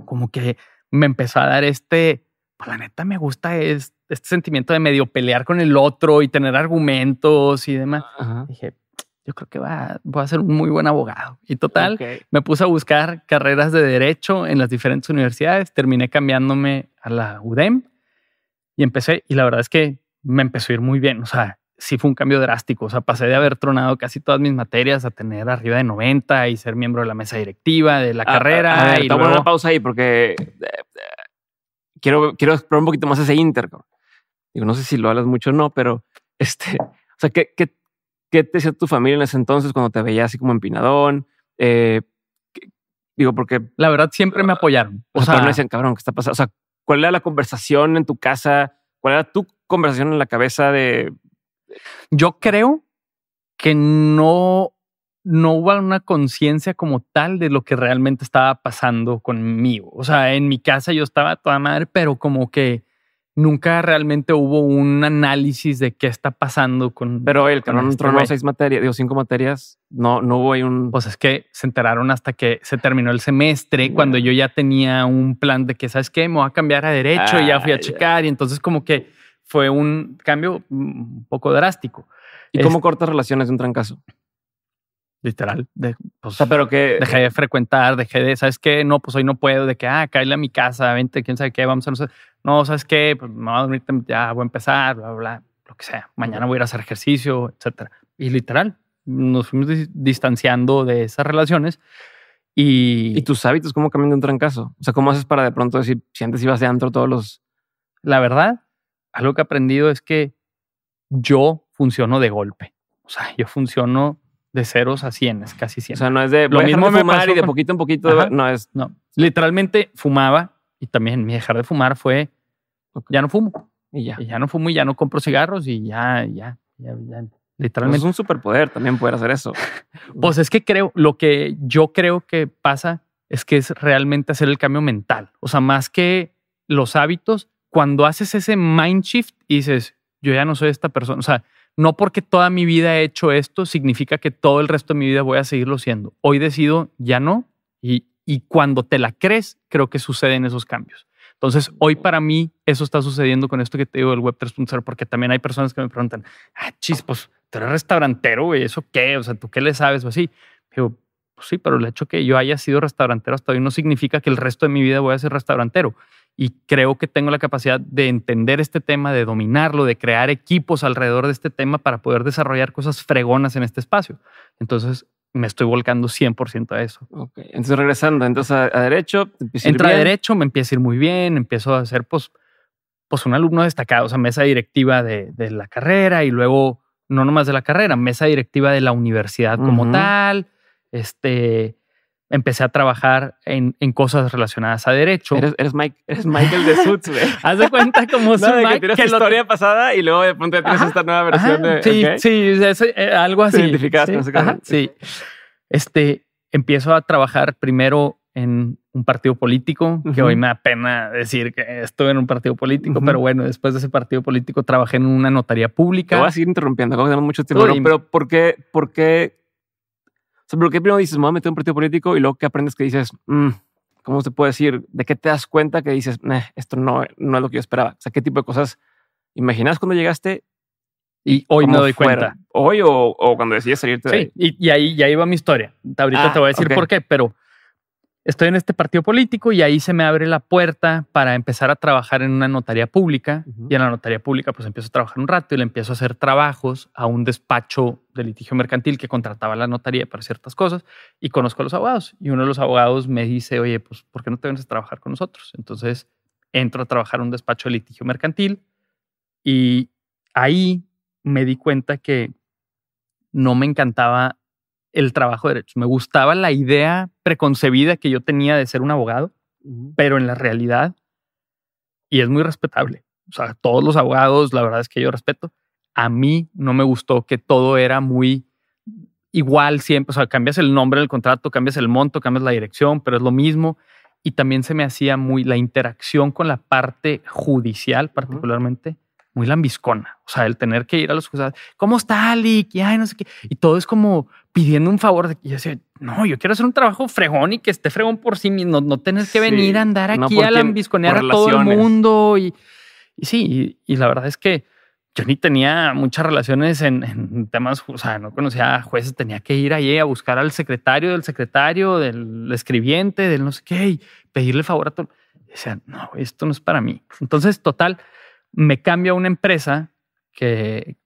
como que me empezó a dar este, pues la neta me gusta este, este sentimiento de medio pelear con el otro y tener argumentos y demás. Dije, yo creo que va, voy a ser un muy buen abogado. Y total, me puse a buscar carreras de derecho en las diferentes universidades. Terminé cambiándome a la UDEM y empecé y la verdad es que me empezó a ir muy bien. O sea, sí fue un cambio drástico. O sea, pasé de haber tronado casi todas mis materias a tener arriba de 90 y ser miembro de la mesa directiva, de la carrera. A, a ver, una pausa ahí porque eh, eh, quiero, quiero explorar un poquito más ese inter. Digo, no sé si lo hablas mucho o no, pero este, o sea, ¿qué, qué, qué te decía tu familia en ese entonces cuando te veía así como empinadón? Eh, digo, porque... La verdad, siempre me apoyaron. O, sea, me decían, cabrón, ¿qué está pasando? O sea, ¿Cuál era la conversación en tu casa? ¿Cuál era tu conversación en la cabeza de...? Yo creo que no, no hubo una conciencia como tal de lo que realmente estaba pasando conmigo. O sea, en mi casa yo estaba toda madre, pero como que nunca realmente hubo un análisis de qué está pasando con. Pero el que no nos tronó seis materias, digo cinco materias, no, no hubo ahí un. Pues es que se enteraron hasta que se terminó el semestre, cuando yo ya tenía un plan de que, ¿sabes qué? Me voy a cambiar a derecho y ya fui a ah, checar. Y entonces, como que fue un cambio un poco drástico. ¿Y cómo este cortas relaciones de un trancazo? literal. De, pues, pero que. Dejé eh de frecuentar, dejé de, ¿sabes qué? No, pues hoy no puedo, de que, ah, cállate a mi casa, vente, quién sabe qué, vamos a no No, ¿sabes qué? Pues me voy a dormir, ya voy a empezar, bla, bla, lo que sea. Mañana voy a ir a hacer ejercicio, etcétera. Y literal, nos fuimos distanciando de esas relaciones. Y, ¿Y tus hábitos cómo cambian de un trancazo? O sea, ¿cómo haces para de pronto decir, si antes ibas de antro todos los. La verdad, algo que he aprendido es que yo funciono de golpe. O sea, yo funciono de ceros a cienes, casi cien. O sea, no es de lo mismo fumar y de poquito en poquito. No es. No. Literalmente fumaba y también mi dejar de fumar fue ya no fumo. Y ya. ya no fumo y ya no compro cigarros y ya, ya, ya, Literalmente. Pues es un superpoder también poder hacer eso. pues es que creo, lo que yo creo que pasa es que es realmente hacer el cambio mental. O sea, más que los hábitos, cuando haces ese mind shift y dices, yo ya no soy esta persona. O sea, no porque toda mi vida he hecho esto, significa que todo el resto de mi vida voy a seguirlo siendo. Hoy decido, ya no, y, cuando te la crees, creo que suceden esos cambios. Entonces, hoy para mí eso está sucediendo con esto que te digo del Web 3.0, porque también hay personas que me preguntan, ah, chis, pues tú eres restaurantero, y ¿eso qué? O sea, ¿tú qué le sabes? O así. Digo, pues sí, pero el hecho que yo haya sido restaurantero hasta hoy no significa que el resto de mi vida voy a ser restaurantero y creo que tengo la capacidad de entender este tema, de dominarlo, de crear equipos alrededor de este tema para poder desarrollar cosas fregonas en este espacio. Entonces, me estoy volcando 100% a eso. Entonces, regresando, entonces a, derecho. Entro Entra derecho, me empieza a ir muy bien, empiezo a ser pues, pues un alumno destacado, o sea, mesa directiva de, la carrera y luego, no nomás de la carrera, mesa directiva de la universidad como tal. Este, empecé a trabajar en, en cosas relacionadas a derecho. Eres, Mike, eres Michael de Suits, güey. Haz de cuenta como no, que tienes que historia pasada y luego de pronto ya tienes esta nueva versión de... Sí, sí, eh, algo así. Te sí. Este, empiezo a trabajar primero en un partido político, que hoy me da pena decir que estuve en un partido político, pero bueno, después de ese partido político trabajé en una notaría pública. Te voy a seguir interrumpiendo, como tenemos mucho tiempo, pero ¿por qué, ¿por qué sea, qué primero dices, me voy a meter un partido político y luego que aprendes que dices, mm, ¿cómo se puede decir? ¿De qué te das cuenta que dices, esto no, no es lo que yo esperaba? O sea, ¿qué tipo de cosas imaginas cuando llegaste y hoy me doy cuenta. Hoy o, o cuando decidí salirte sí, de ahí. Y, y, ahí. ya iba va mi historia. Ahorita ah, te voy a decir por qué, pero estoy en este partido político y ahí se me abre la puerta para empezar a trabajar en una notaría pública. Y en la notaría pública pues empiezo a trabajar un rato y le empiezo a hacer trabajos a un despacho de litigio mercantil que contrataba la notaría para ciertas cosas y conozco a los abogados. Y uno de los abogados me dice, oye, pues ¿por qué no te vienes a trabajar con nosotros? Entonces entro a trabajar en un despacho de litigio mercantil y ahí me di cuenta que no me encantaba el trabajo de derechos. Me gustaba la idea preconcebida que yo tenía de ser un abogado, pero en la realidad, y es muy respetable. O sea, todos los abogados, la verdad es que yo respeto. A mí no me gustó que todo era muy igual siempre. O sea, cambias el nombre del contrato, cambias el monto, cambias la dirección, pero es lo mismo. Y también se me hacía muy la interacción con la parte judicial, particularmente muy lambiscona. O sea, el tener que ir a los juzgados, ¿cómo está Ali? no sé qué. Y todo es como pidiendo un favor. y decía, no, yo quiero hacer un trabajo fregón y que esté fregón por sí mismo. No, tener que venir a andar aquí a lambisconear a todo el mundo. Y, sí, y, la verdad es que yo ni tenía muchas relaciones en, temas, o sea, no conocía jueces, tenía que ir ahí a buscar al secretario del secretario, del escribiente, del no sé qué, y pedirle favor a todo. O sea, no, esto no es para mí. Entonces, total, me cambio a una empresa que,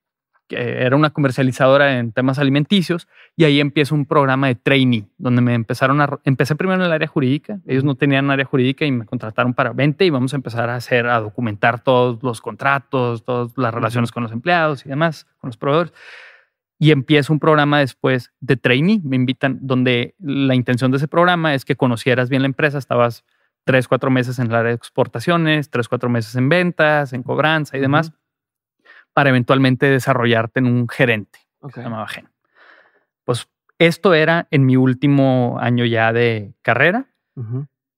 era una comercializadora en temas alimenticios, y ahí empiezo un programa de trainee, donde me empezaron a... Empecé primero en el área jurídica, ellos no tenían área jurídica y me contrataron para 20 y vamos a empezar a hacer, a documentar todos los contratos, todas las relaciones con los empleados y demás, con los proveedores. Y empiezo un programa después de trainee, me invitan, donde la intención de ese programa es que conocieras bien la empresa, estabas tres, cuatro meses en la exportaciones, tres, cuatro meses en ventas, en cobranza y demás, para eventualmente desarrollarte en un gerente, se Pues esto era en mi último año ya de carrera.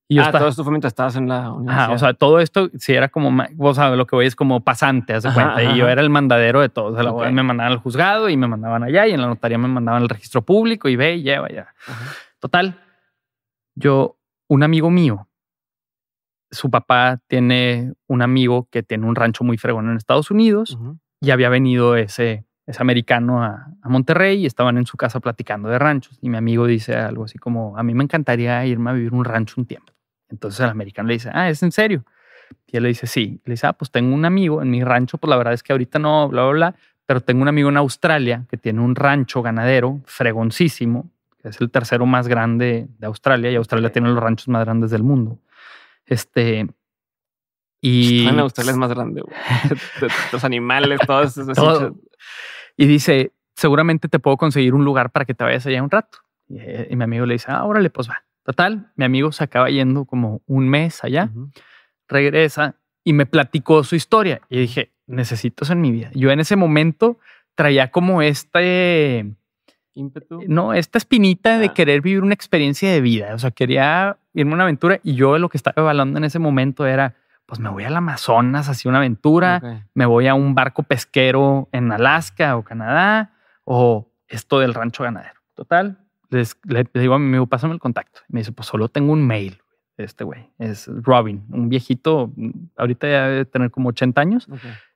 Y ah, todo esto fue mientras estabas en la universidad. o sea, todo esto si era como, o sea, lo que voy es como pasante, hace cuenta. Y yo era el mandadero de todo. me mandaban al juzgado y me mandaban allá y en la notaría me mandaban al registro público y ve y lleva ya. Total, yo, un amigo mío su papá tiene un amigo que tiene un rancho muy fregón en Estados Unidos y había venido ese, americano a, Monterrey y estaban en su casa platicando de ranchos. Y mi amigo dice algo así como, a mí me encantaría irme a vivir un rancho un tiempo. Entonces el americano le dice, ah, ¿es en serio? Y él le dice, sí. Le dice, ah, pues tengo un amigo en mi rancho, pues la verdad es que ahorita no, bla, bla, bla, pero tengo un amigo en Australia que tiene un rancho ganadero fregoncísimo, que es el tercero más grande de Australia y Australia tiene los ranchos más grandes del mundo. Este. Y. es más grande, Los animales, Y dice: Seguramente te puedo conseguir un lugar para que te vayas allá un rato. Y, eh, mi amigo le dice: ahora órale, pues va. Total, mi amigo se acaba yendo como un mes allá, regresa y me platicó su historia. Y dije: Necesito eso en mi vida. Yo en ese momento traía como este eh, no, esta espinita de ah. querer vivir una experiencia de vida. O sea, quería irme a una aventura y yo lo que estaba evaluando en ese momento era, pues me voy al Amazonas, así una aventura, me voy a un barco pesquero en Alaska o Canadá, o esto del rancho ganadero. Total, les, le digo a mi amigo, pásame el contacto. Me dice, pues solo tengo un mail este güey. Es Robin, un viejito, ahorita ya debe tener como 80 años,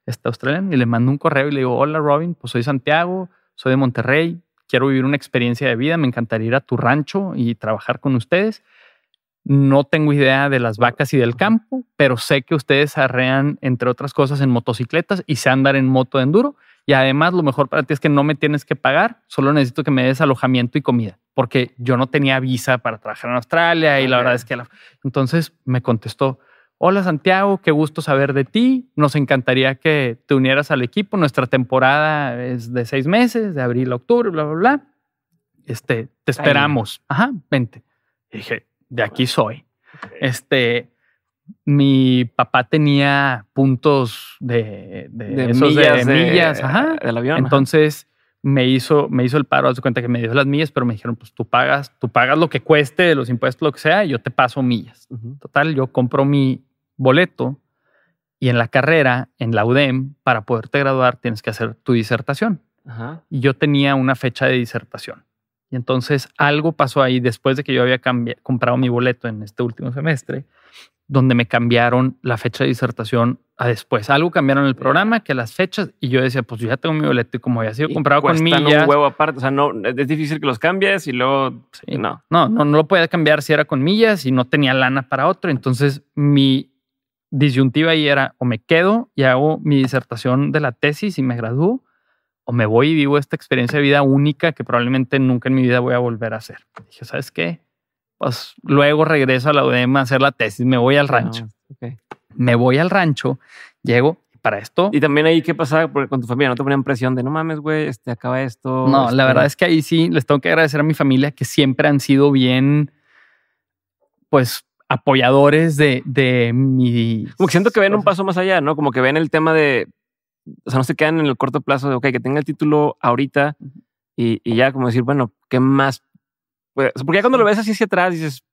está australiano, y le mando un correo y le digo, hola Robin, pues soy Santiago, soy de Monterrey, quiero vivir una experiencia de vida, me encantaría ir a tu rancho y trabajar con ustedes. No tengo idea de las vacas y del campo, pero sé que ustedes arrean, entre otras cosas, en motocicletas y se andan en moto de enduro. Y además, lo mejor para ti es que no me tienes que pagar, solo necesito que me des alojamiento y comida, porque yo no tenía visa para trabajar en Australia y la verdad es que... Entonces me contestó, Hola Santiago, qué gusto saber de ti. Nos encantaría que te unieras al equipo. Nuestra temporada es de seis meses, de abril a octubre, bla, bla, bla. Este, te esperamos. Ajá, vente. dije, de aquí soy. Este, mi papá tenía puntos de, de, millas, de, millas, ajá. del avión. Entonces me hizo, me hizo el paro, haz cuenta que me dio las millas, pero me dijeron, pues tú pagas, tú pagas lo que cueste, los impuestos, lo que sea, y yo te paso millas. Total, yo compro mi, boleto y en la carrera, en la UDEM, para poderte graduar tienes que hacer tu disertación. Y yo tenía una fecha de disertación. Y entonces algo pasó ahí después de que yo había comprado mi boleto en este último semestre, donde me cambiaron la fecha de disertación a después. Algo cambiaron el programa que las fechas y yo decía, pues yo ya tengo mi boleto y como había sido comprado con millas. un huevo aparte, o sea, no es difícil que los cambies y luego no. no. No, no lo podía cambiar si era con millas y no tenía lana para otro, entonces mi disyuntiva y era o me quedo y hago mi disertación de la tesis y me gradúo, o me voy y vivo esta experiencia de vida única que probablemente nunca en mi vida voy a volver a hacer. dije, ¿sabes qué? Pues luego regreso a la UDEM a hacer la tesis, me voy al ah, rancho. Me voy al rancho, llego para esto. Y también ahí, ¿qué pasaba con tu familia? ¿No te ponían presión de no mames, güey, este, acaba esto? No, la este"? verdad es que ahí sí les tengo que agradecer a mi familia que siempre han sido bien, pues apoyadores de, de mi... Como siento que ven un paso más allá, ¿no? Como que ven el tema de, o sea, no se quedan en el corto plazo de, ok, que tenga el título ahorita y, ya como decir, bueno, ¿qué más? Pues, porque ya cuando lo ves así hacia atrás dices,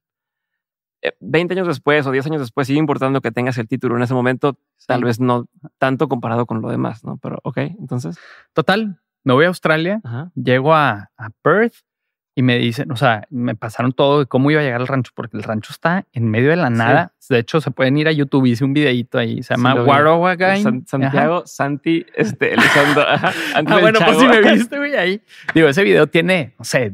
20 eh, años después o 10 años después sigue importando que tengas el título en ese momento, tal vez no tanto comparado con lo demás, ¿no? Pero ok, entonces. Total, me voy a Australia, llego a Perth y me dicen, o sea, me pasaron todo de cómo iba a llegar al rancho, porque el rancho está en medio de la nada. De hecho, se pueden ir a YouTube, hice un videito ahí, se llama sí, Santiago, Santi, este, Elizondo. ah, bueno, pues si me viste, güey, ahí. Digo, ese video tiene, no sé,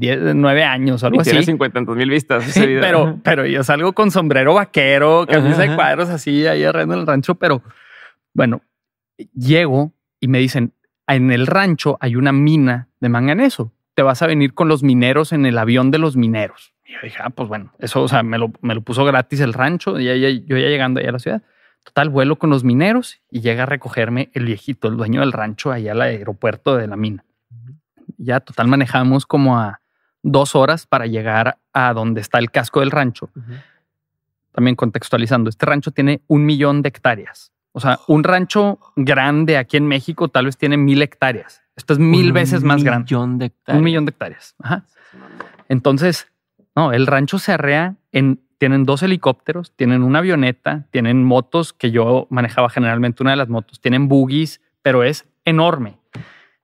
años o algo así. Tiene 50 mil vistas pero, pero yo salgo con sombrero vaquero, camisa de cuadros así, ahí arreglando el rancho, pero bueno, llego y me dicen, en el rancho hay una mina de manganeso te vas a venir con los mineros en el avión de los mineros. Y yo dije, ah, pues bueno, eso, o sea, me lo, puso gratis el rancho, y ya, yo ya llegando allá a la ciudad. Total, vuelo con los mineros y llega a recogerme el viejito, el dueño del rancho, allá al aeropuerto de la mina. Ya, total, manejamos como a dos horas para llegar a donde está el casco del rancho. También contextualizando, este rancho tiene un millón de hectáreas. O sea, un rancho grande aquí en México tal vez tiene mil hectáreas. Esto es mil veces más grande. Un millón de hectáreas. Un millón de hectáreas. Entonces, no, el rancho se arrea en. Tienen dos helicópteros, tienen una avioneta, tienen motos que yo manejaba generalmente una de las motos, tienen buggies, pero es enorme.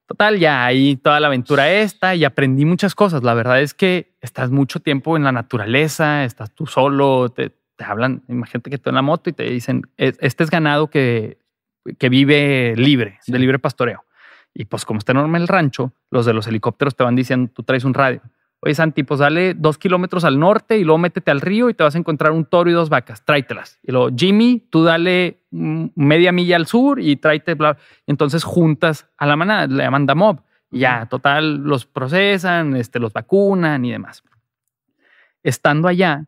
Total, ya ahí toda la aventura está y aprendí muchas cosas. La verdad es que estás mucho tiempo en la naturaleza, estás tú solo, te, hablan, imagínate que tú en la moto y te dicen, este es ganado que, vive libre, de libre pastoreo. Y pues como está enorme el rancho, los de los helicópteros te van diciendo, tú traes un radio. Oye, Santi, pues dale dos kilómetros al norte y luego métete al río y te vas a encontrar un toro y dos vacas, tráitelas. Y luego, Jimmy, tú dale mm, media milla al sur y tráete, bla. Entonces juntas a la manada, le llaman mob. ya, total, los procesan, este, los vacunan y demás. Estando allá,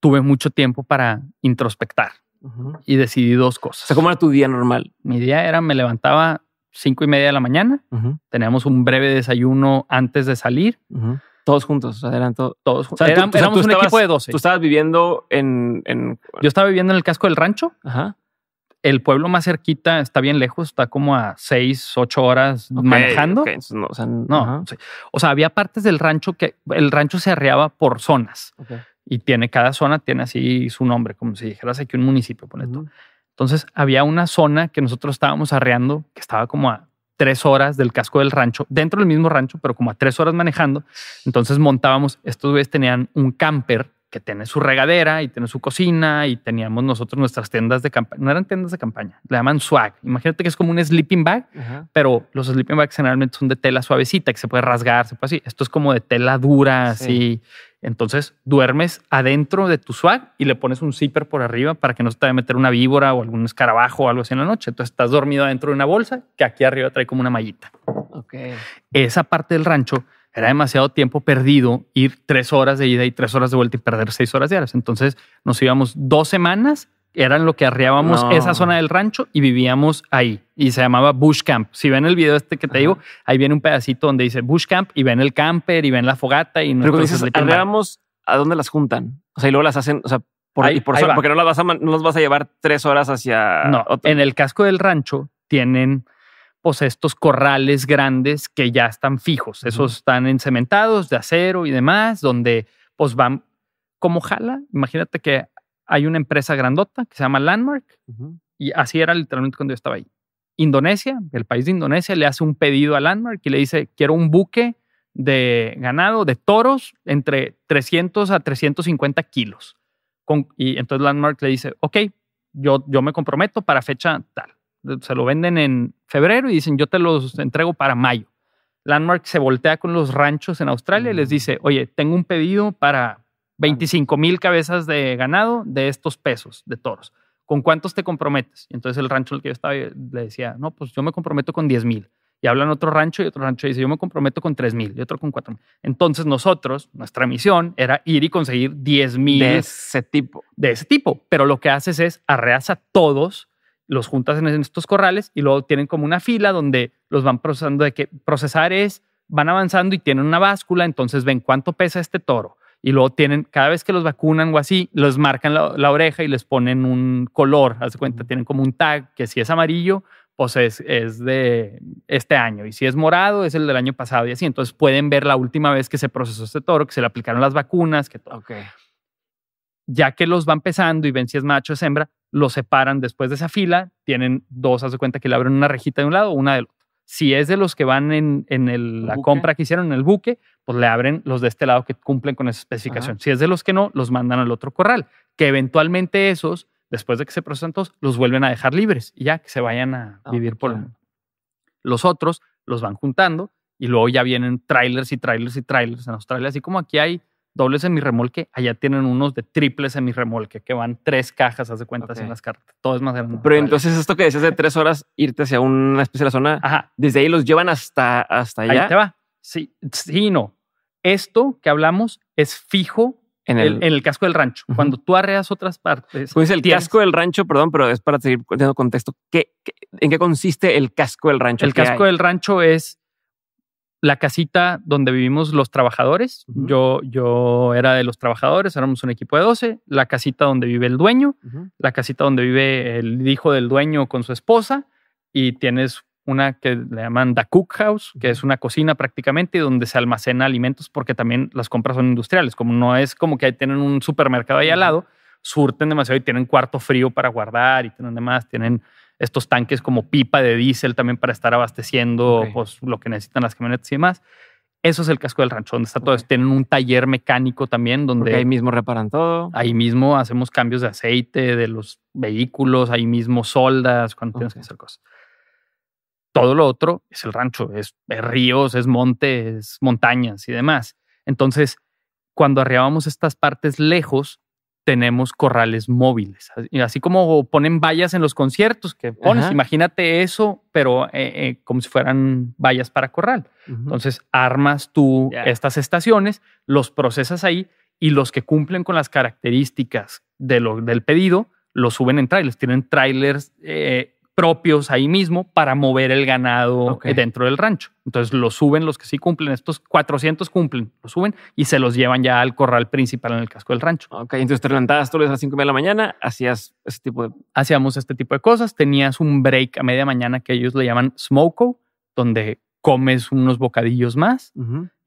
tuve mucho tiempo para introspectar y decidí dos cosas. O sea, ¿cómo era tu día normal? Mi día era, me levantaba cinco y media de la mañana. Teníamos un breve desayuno antes de salir. Todos juntos, o sea, eran todos juntos. O sea, éramos, un equipo de 12. Tú estabas viviendo en, Yo estaba viviendo en el casco del rancho. El pueblo más cerquita está bien lejos, está como a seis, ocho horas manejando. no, o sea, o sea, había partes del rancho que el rancho se arreaba por zonas. Y tiene, cada zona tiene así su nombre, como si dijeras aquí un municipio, pone tú. Entonces había una zona que nosotros estábamos arreando que estaba como a tres horas del casco del rancho, dentro del mismo rancho, pero como a tres horas manejando. Entonces montábamos, estos güeyes tenían un camper que tiene su regadera y tiene su cocina y teníamos nosotros nuestras tiendas de campaña. No eran tiendas de campaña, le llaman swag. Imagínate que es como un sleeping bag, pero los sleeping bags generalmente son de tela suavecita que se puede rasgar, se puede así. Esto es como de tela dura, así entonces duermes adentro de tu swag y le pones un zipper por arriba para que no se te vaya a meter una víbora o algún escarabajo o algo así en la noche. Entonces estás dormido adentro de una bolsa que aquí arriba trae como una mallita. Okay. Esa parte del rancho era demasiado tiempo perdido ir tres horas de ida y tres horas de vuelta y perder seis horas diarias. Entonces nos íbamos dos semanas eran lo que arriábamos esa zona del rancho y vivíamos ahí. Y se llamaba Bush Camp. Si ven el video este que te digo, ahí viene un pedacito donde dice Bush Camp y ven el camper y ven la fogata y Pero dices, ¿a dónde las juntan? O sea, y luego las hacen, o sea, por, ahí, por porque no las, vas a, vas a llevar tres horas hacia... No, en el casco del rancho tienen pues estos corrales grandes que ya están fijos. Esos están encementados de acero y demás, donde pues van como jala. Imagínate que hay una empresa grandota que se llama Landmark y así era literalmente cuando yo estaba ahí. Indonesia, el país de Indonesia, le hace un pedido a Landmark y le dice, quiero un buque de ganado, de toros, entre 300 a 350 kilos. Con, y entonces Landmark le dice, ok, yo, yo me comprometo para fecha tal. Se lo venden en febrero y dicen, yo te los entrego para mayo. Landmark se voltea con los ranchos en Australia y les mm. dice, oye, tengo un pedido para 25 mil cabezas de ganado de estos pesos de toros. ¿Con cuántos te comprometes? entonces el rancho al que yo estaba eh, le decía, no, pues yo me comprometo con 10 mil. Y hablan otro rancho y otro rancho dice, yo me comprometo con 3 mil y otro con 4 mil. Entonces nosotros, nuestra misión era ir y conseguir 10 mil. De ese tipo. De ese tipo. Pero lo que haces es arreas a todos los juntas en estos corrales y luego tienen como una fila donde los van procesando de que procesar es, van avanzando y tienen una báscula, entonces ven cuánto pesa este toro, y luego tienen, cada vez que los vacunan o así, los marcan la, oreja y les ponen un color, haz de cuenta, tienen como un tag que si es amarillo, pues es, de este año, y si es morado, es el del año pasado y así, entonces pueden ver la última vez que se procesó este toro, que se le aplicaron las vacunas, que todo. Ya que los van pesando y ven si es macho o es hembra, los separan después de esa fila, tienen dos, haz de cuenta que le abren una rejita de un lado, una del otro si es de los que van en, la compra que hicieron en el buque, pues le abren los de este lado que cumplen con esa especificación. Si es de los que no, los mandan al otro corral, que eventualmente esos, después de que se procesan todos, los vuelven a dejar libres y ya que se vayan a ah, vivir por el mundo. Los otros los van juntando y luego ya vienen trailers y trailers y trailers en Australia, así como aquí hay mi remolque, allá tienen unos de mi remolque que van tres cajas, haz de cuentas en las cartas. Todo es más grande. Pero entonces esto que decías de tres horas irte hacia una especie de zona, desde ahí los llevan hasta, hasta allá. Ahí te va. Sí, sí no. Esto que hablamos es fijo en el, en el casco del rancho. Cuando tú arreas otras partes. Pues el casco del rancho, perdón, pero es para seguir teniendo contexto. ¿Qué, en qué consiste el casco del rancho? El casco del rancho es la casita donde vivimos los trabajadores. yo, yo era de los trabajadores, éramos un equipo de 12. La casita donde vive el dueño, la casita donde vive el hijo del dueño con su esposa. Y tienes una que le llaman The House, que es una cocina prácticamente donde se almacena alimentos porque también las compras son industriales. Como no es como que tienen un supermercado ahí al lado, surten demasiado y tienen cuarto frío para guardar y tienen demás, tienen estos tanques como pipa de diésel también para estar abasteciendo pues, lo que necesitan las camionetas y demás. Eso es el casco del rancho, donde está todo. Tienen un taller mecánico también, donde. ahí mismo reparan todo. Ahí mismo hacemos cambios de aceite de los vehículos, ahí mismo soldas, cuando tienes que hacer cosas. Todo lo otro es el rancho, es, ríos, es montes, montañas y demás. Entonces, cuando arreábamos estas partes lejos, tenemos corrales móviles. Así como ponen vallas en los conciertos que pones, imagínate eso, pero eh, eh, como si fueran vallas para corral. Entonces, armas tú estas estaciones, los procesas ahí y los que cumplen con las características de del pedido, los suben en trailers. Tienen trailers eh, propios ahí mismo para mover el ganado eh, dentro del rancho. Entonces lo suben los que sí cumplen, estos 400 cumplen, lo suben y se los llevan ya al corral principal en el casco del rancho. entonces te levantabas todos a las 5 de la mañana, hacías ese tipo de... Hacíamos este tipo de cosas, tenías un break a media mañana que ellos le llaman smoko, donde comes unos bocadillos más,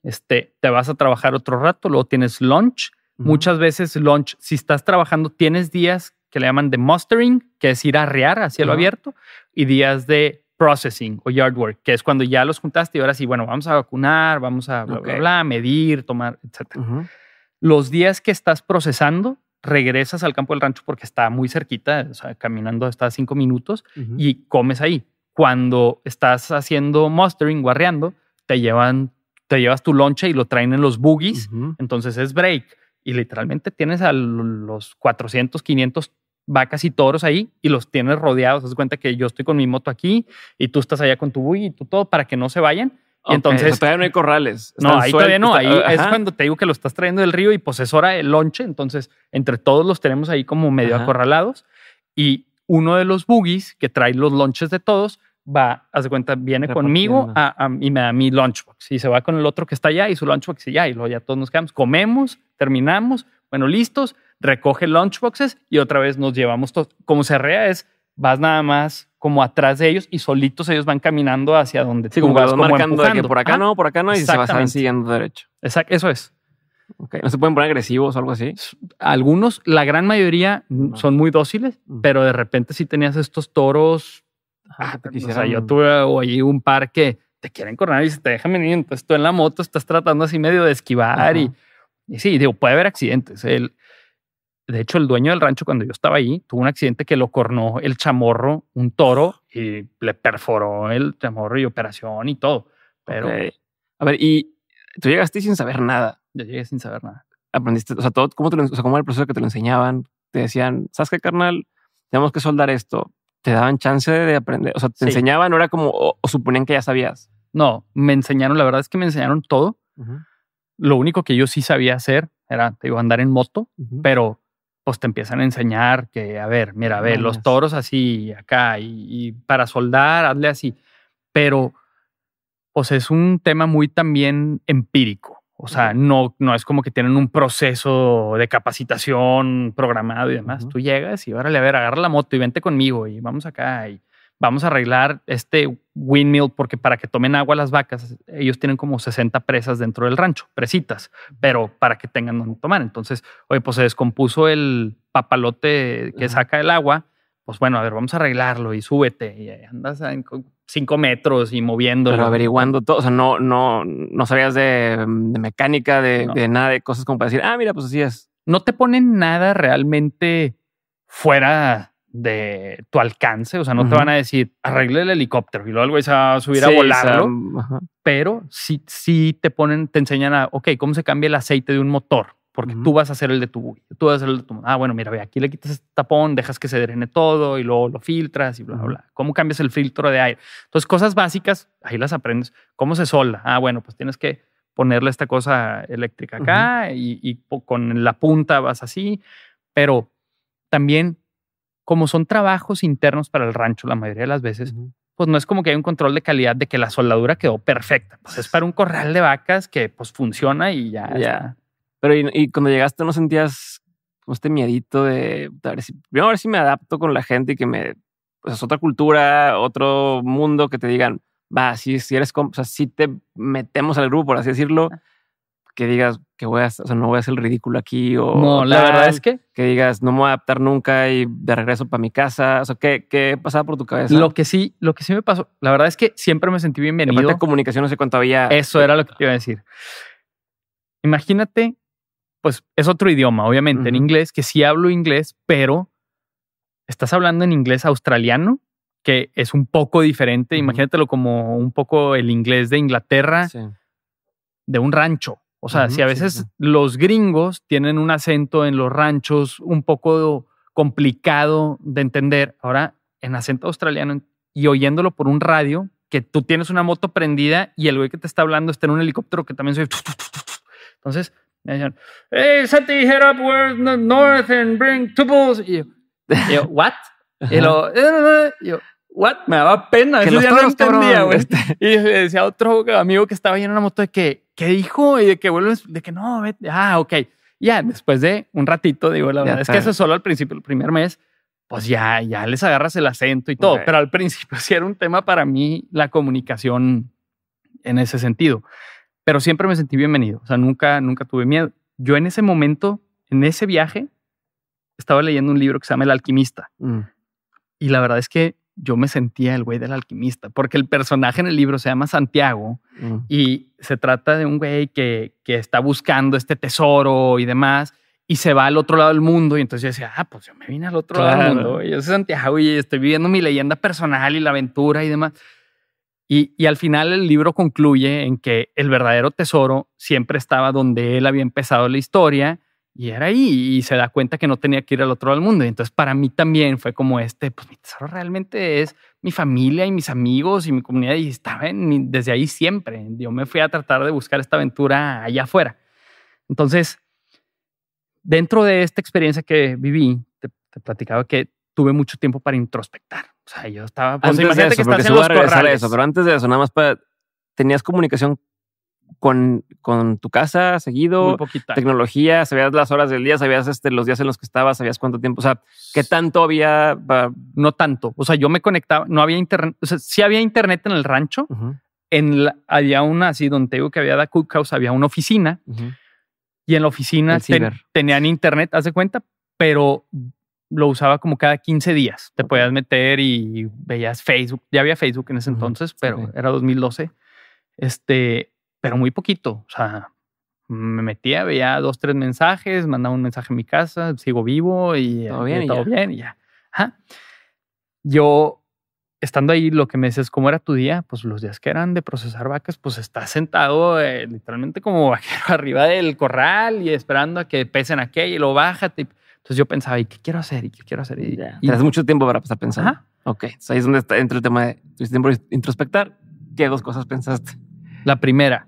este, te vas a trabajar otro rato, luego tienes lunch. Muchas veces lunch, si estás trabajando, tienes días que le llaman de mustering, que es ir a arrear a cielo abierto, y días de processing o yard work, que es cuando ya los juntaste y ahora sí, bueno, vamos a vacunar, vamos a bla, medir, tomar, etc. Los días que estás procesando, regresas al campo del rancho porque está muy cerquita, o sea, caminando hasta cinco minutos y comes ahí. Cuando estás haciendo mustering, guarreando, te llevan, te llevas tu lonche y lo traen en los boogies, entonces es break. Y literalmente tienes a los 400, 500 vacas y toros ahí y los tienes rodeados. Haz cuenta que yo estoy con mi moto aquí y tú estás allá con tu buggy y tú todo para que no se vayan. entonces no hay corrales. No, ahí todavía no. Ahí es cuando te digo que lo estás trayendo del río y pues es hora de lonche. Entonces, entre todos los tenemos ahí como medio acorralados y uno de los buggies que trae los lonches de todos va, hace cuenta, viene conmigo a, a, y me da mi lunchbox y se va con el otro que está allá y su lunchbox y ya. Y luego ya todos nos quedamos, comemos, terminamos, bueno, listos recoge lunchboxes y otra vez nos llevamos todos. Como se rea es, vas nada más como atrás de ellos y solitos ellos van caminando hacia donde sí, como vas, marcando que por acá no, por acá no y se van siguiendo derecho. Exacto, eso es. ¿No se pueden poner agresivos o algo así? Algunos, la gran mayoría son muy dóciles, pero de repente si tenías estos toros, o yo tuve allí un par que te quieren correr y te dejan venir, entonces tú en la moto estás tratando así medio de esquivar y, y, sí, digo, puede haber accidentes. El, de hecho, el dueño del rancho, cuando yo estaba ahí, tuvo un accidente que lo cornó el chamorro, un toro, y le perforó el chamorro y operación y todo. Pero. A ver, y tú llegaste sin saber nada. Yo llegué sin saber nada. Aprendiste, o sea, todo, ¿cómo, te o sea, ¿cómo era el proceso que te lo enseñaban? Te decían, ¿sabes qué, carnal? Tenemos que soldar esto. Te daban chance de aprender. O sea, te enseñaban, no era como, o, suponían que ya sabías. No, me enseñaron, la verdad es que me enseñaron todo. Lo único que yo sí sabía hacer era, te digo, andar en moto, pero pues te empiezan a enseñar que, a ver, mira, a ver, los toros así, acá, y, para soldar, hazle así. Pero, pues es un tema muy también empírico. O sea, no, no es como que tienen un proceso de capacitación programado y demás. Tú llegas y órale, a ver, agarra la moto y vente conmigo y vamos acá. Y, vamos a arreglar este windmill porque para que tomen agua las vacas, ellos tienen como 60 presas dentro del rancho, presitas, pero para que tengan donde tomar. Entonces, oye, pues se descompuso el papalote que saca el agua, pues bueno, a ver, vamos a arreglarlo y súbete y andas cinco metros y moviéndolo. Pero averiguando todo, o sea, no, no, no sabías de, mecánica, de, de nada, de cosas como para decir, ah, mira, pues así es. No te ponen nada realmente fuera de tu alcance, o sea, no te van a decir arregle el helicóptero y luego el a subir a volarlo, pero sí, te ponen, te enseñan a, ok, cómo se cambia el aceite de un motor, porque tú vas a hacer el de tu, tú vas a hacer el de tu, ah, bueno, mira, ve, aquí le quitas este tapón, dejas que se drene todo y luego lo filtras y bla, bla, bla. ¿Cómo cambias el filtro de aire? Entonces, cosas básicas, ahí las aprendes. ¿Cómo se solda? Ah, bueno, pues tienes que ponerle esta cosa eléctrica acá y con la punta vas así, pero también como son trabajos internos para el rancho la mayoría de las veces, pues no es como que hay un control de calidad de que la soldadura quedó perfecta. Pues es para un corral de vacas que pues funciona y ya. Ya. Pero y, cuando llegaste no sentías como este miedito de a ver si, a ver si me adapto con la gente y que me, pues es otra cultura, otro mundo que te digan, va, si, si eres, o sea, si te metemos al grupo, por así decirlo. Ah que digas que voy a, no voy a hacer el ridículo aquí o no, la verdad es que que digas no me voy a adaptar nunca y de regreso para mi casa, o sea, ¿qué, qué pasaba por tu cabeza? Lo que sí, lo que sí me pasó, la verdad es que siempre me sentí bienvenido. Aparte de comunicación no sé cuánto había. Eso era lo que iba a decir. Imagínate, pues es otro idioma, obviamente, en inglés, que sí hablo inglés, pero estás hablando en inglés australiano, que es un poco diferente, imagínatelo como un poco el inglés de Inglaterra. de un rancho. O sea, si a veces los gringos tienen un acento en los ranchos un poco complicado de entender, ahora en acento australiano y oyéndolo por un radio, que tú tienes una moto prendida y el güey que te está hablando está en un helicóptero que también soy... Entonces me decían, hey, head north and bring tuples. Y yo, ¿what? Y, yo, what? Me daba pena. yo ya no entendía, este. Y le decía a otro amigo que estaba ahí en una moto de que, ¿qué dijo? Y de que vuelves, de que no, Ah, ok. Ya, después de un ratito, digo, la verdad es que eso es solo al principio, el primer mes, pues ya, ya les agarras el acento y todo. Pero al principio sí era un tema para mí la comunicación en ese sentido. Pero siempre me sentí bienvenido. O sea, nunca, nunca tuve miedo. Yo en ese momento, en ese viaje, estaba leyendo un libro que se llama El Alquimista. Mm. Y la verdad es que yo me sentía el güey del alquimista, porque el personaje en el libro se llama Santiago mm. y se trata de un güey que, que, está buscando este tesoro y demás y se va al otro lado del mundo y entonces yo decía, ah, pues yo me vine al otro lado del mundo, y yo soy Santiago y estoy viviendo mi leyenda personal y la aventura y demás. Y, y al final el libro concluye en que el verdadero tesoro siempre estaba donde él había empezado la historia y era ahí y se da cuenta que no tenía que ir al otro lado del mundo. Y entonces para mí también fue como este, pues mi tesoro realmente es mi familia y mis amigos y mi comunidad y estaba desde ahí siempre. Yo me fui a tratar de buscar esta aventura allá afuera. Entonces, dentro de esta experiencia que viví, te, platicaba que tuve mucho tiempo para introspectar. O sea, yo estaba... Pues, antes de que pero antes de eso, nada más para... ¿Tenías comunicación con, con tu casa seguido, tecnología, sabías las horas del día, sabías este, los días en los que estabas, sabías cuánto tiempo, o sea, ¿qué tanto había? No tanto, o sea, yo me conectaba, no había internet, o sea, sí había internet en el rancho, en había una, así donde te digo que había da cookhouse, había una oficina, y en la oficina tenían internet, haz de cuenta, pero lo usaba como cada 15 días. Te podías meter y veías Facebook. Ya había Facebook en ese entonces, pero era 2012. Este, pero muy poquito. O sea, me metía, veía dos, tres mensajes, mandaba un mensaje a mi casa, sigo vivo y todo eh, bien. Y, todo Bien y ya. Yo, estando ahí, lo que me dices, ¿cómo era tu día? Pues los días que eran de procesar vacas, pues estás sentado eh, literalmente como vaquero arriba del corral y esperando a que pesen aquello y lo bájate. Entonces yo pensaba, ¿y qué quiero hacer? ¿Y qué quiero hacer? Y, Tienes mucho tiempo para pasar pensando. Ajá. Ok, Entonces ahí es donde está, entra el tema de tu tiempo de introspectar. ¿Qué dos cosas pensaste? La primera,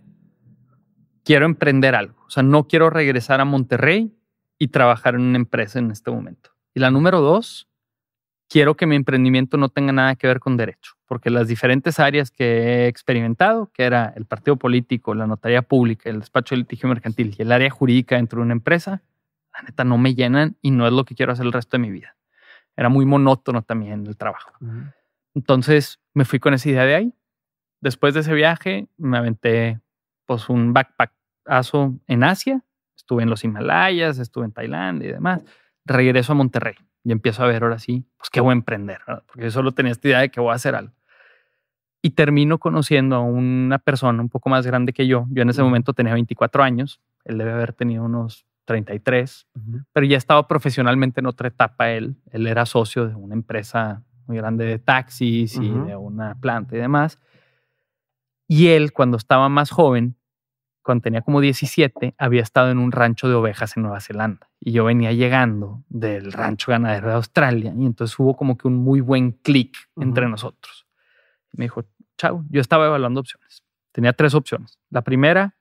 quiero emprender algo. O sea, no quiero regresar a Monterrey y trabajar en una empresa en este momento. Y la número dos, quiero que mi emprendimiento no tenga nada que ver con derecho, porque las diferentes áreas que he experimentado, que era el partido político, la notaría pública, el despacho de litigio mercantil y el área jurídica dentro de una empresa, la neta no me llenan y no es lo que quiero hacer el resto de mi vida. Era muy monótono también el trabajo. Entonces me fui con esa idea de ahí. Después de ese viaje me aventé pues un backpackazo en Asia, estuve en los Himalayas, estuve en Tailandia y demás, regreso a Monterrey y empiezo a ver ahora sí, pues qué voy a emprender, porque yo solo tenía esta idea de que voy a hacer algo. Y termino conociendo a una persona un poco más grande que yo. Yo en ese momento tenía 24 años, él debe haber tenido unos 33, pero ya estaba profesionalmente en otra etapa él. Él era socio de una empresa muy grande de taxis y de una planta y demás. Y él, cuando estaba más joven, cuando tenía como 17, había estado en un rancho de ovejas en Nueva Zelanda. Y yo venía llegando del rancho ganadero de Australia. Y entonces hubo como que un muy buen clic entre nosotros. me dijo, chao, yo estaba evaluando opciones. Tenía tres opciones. La primera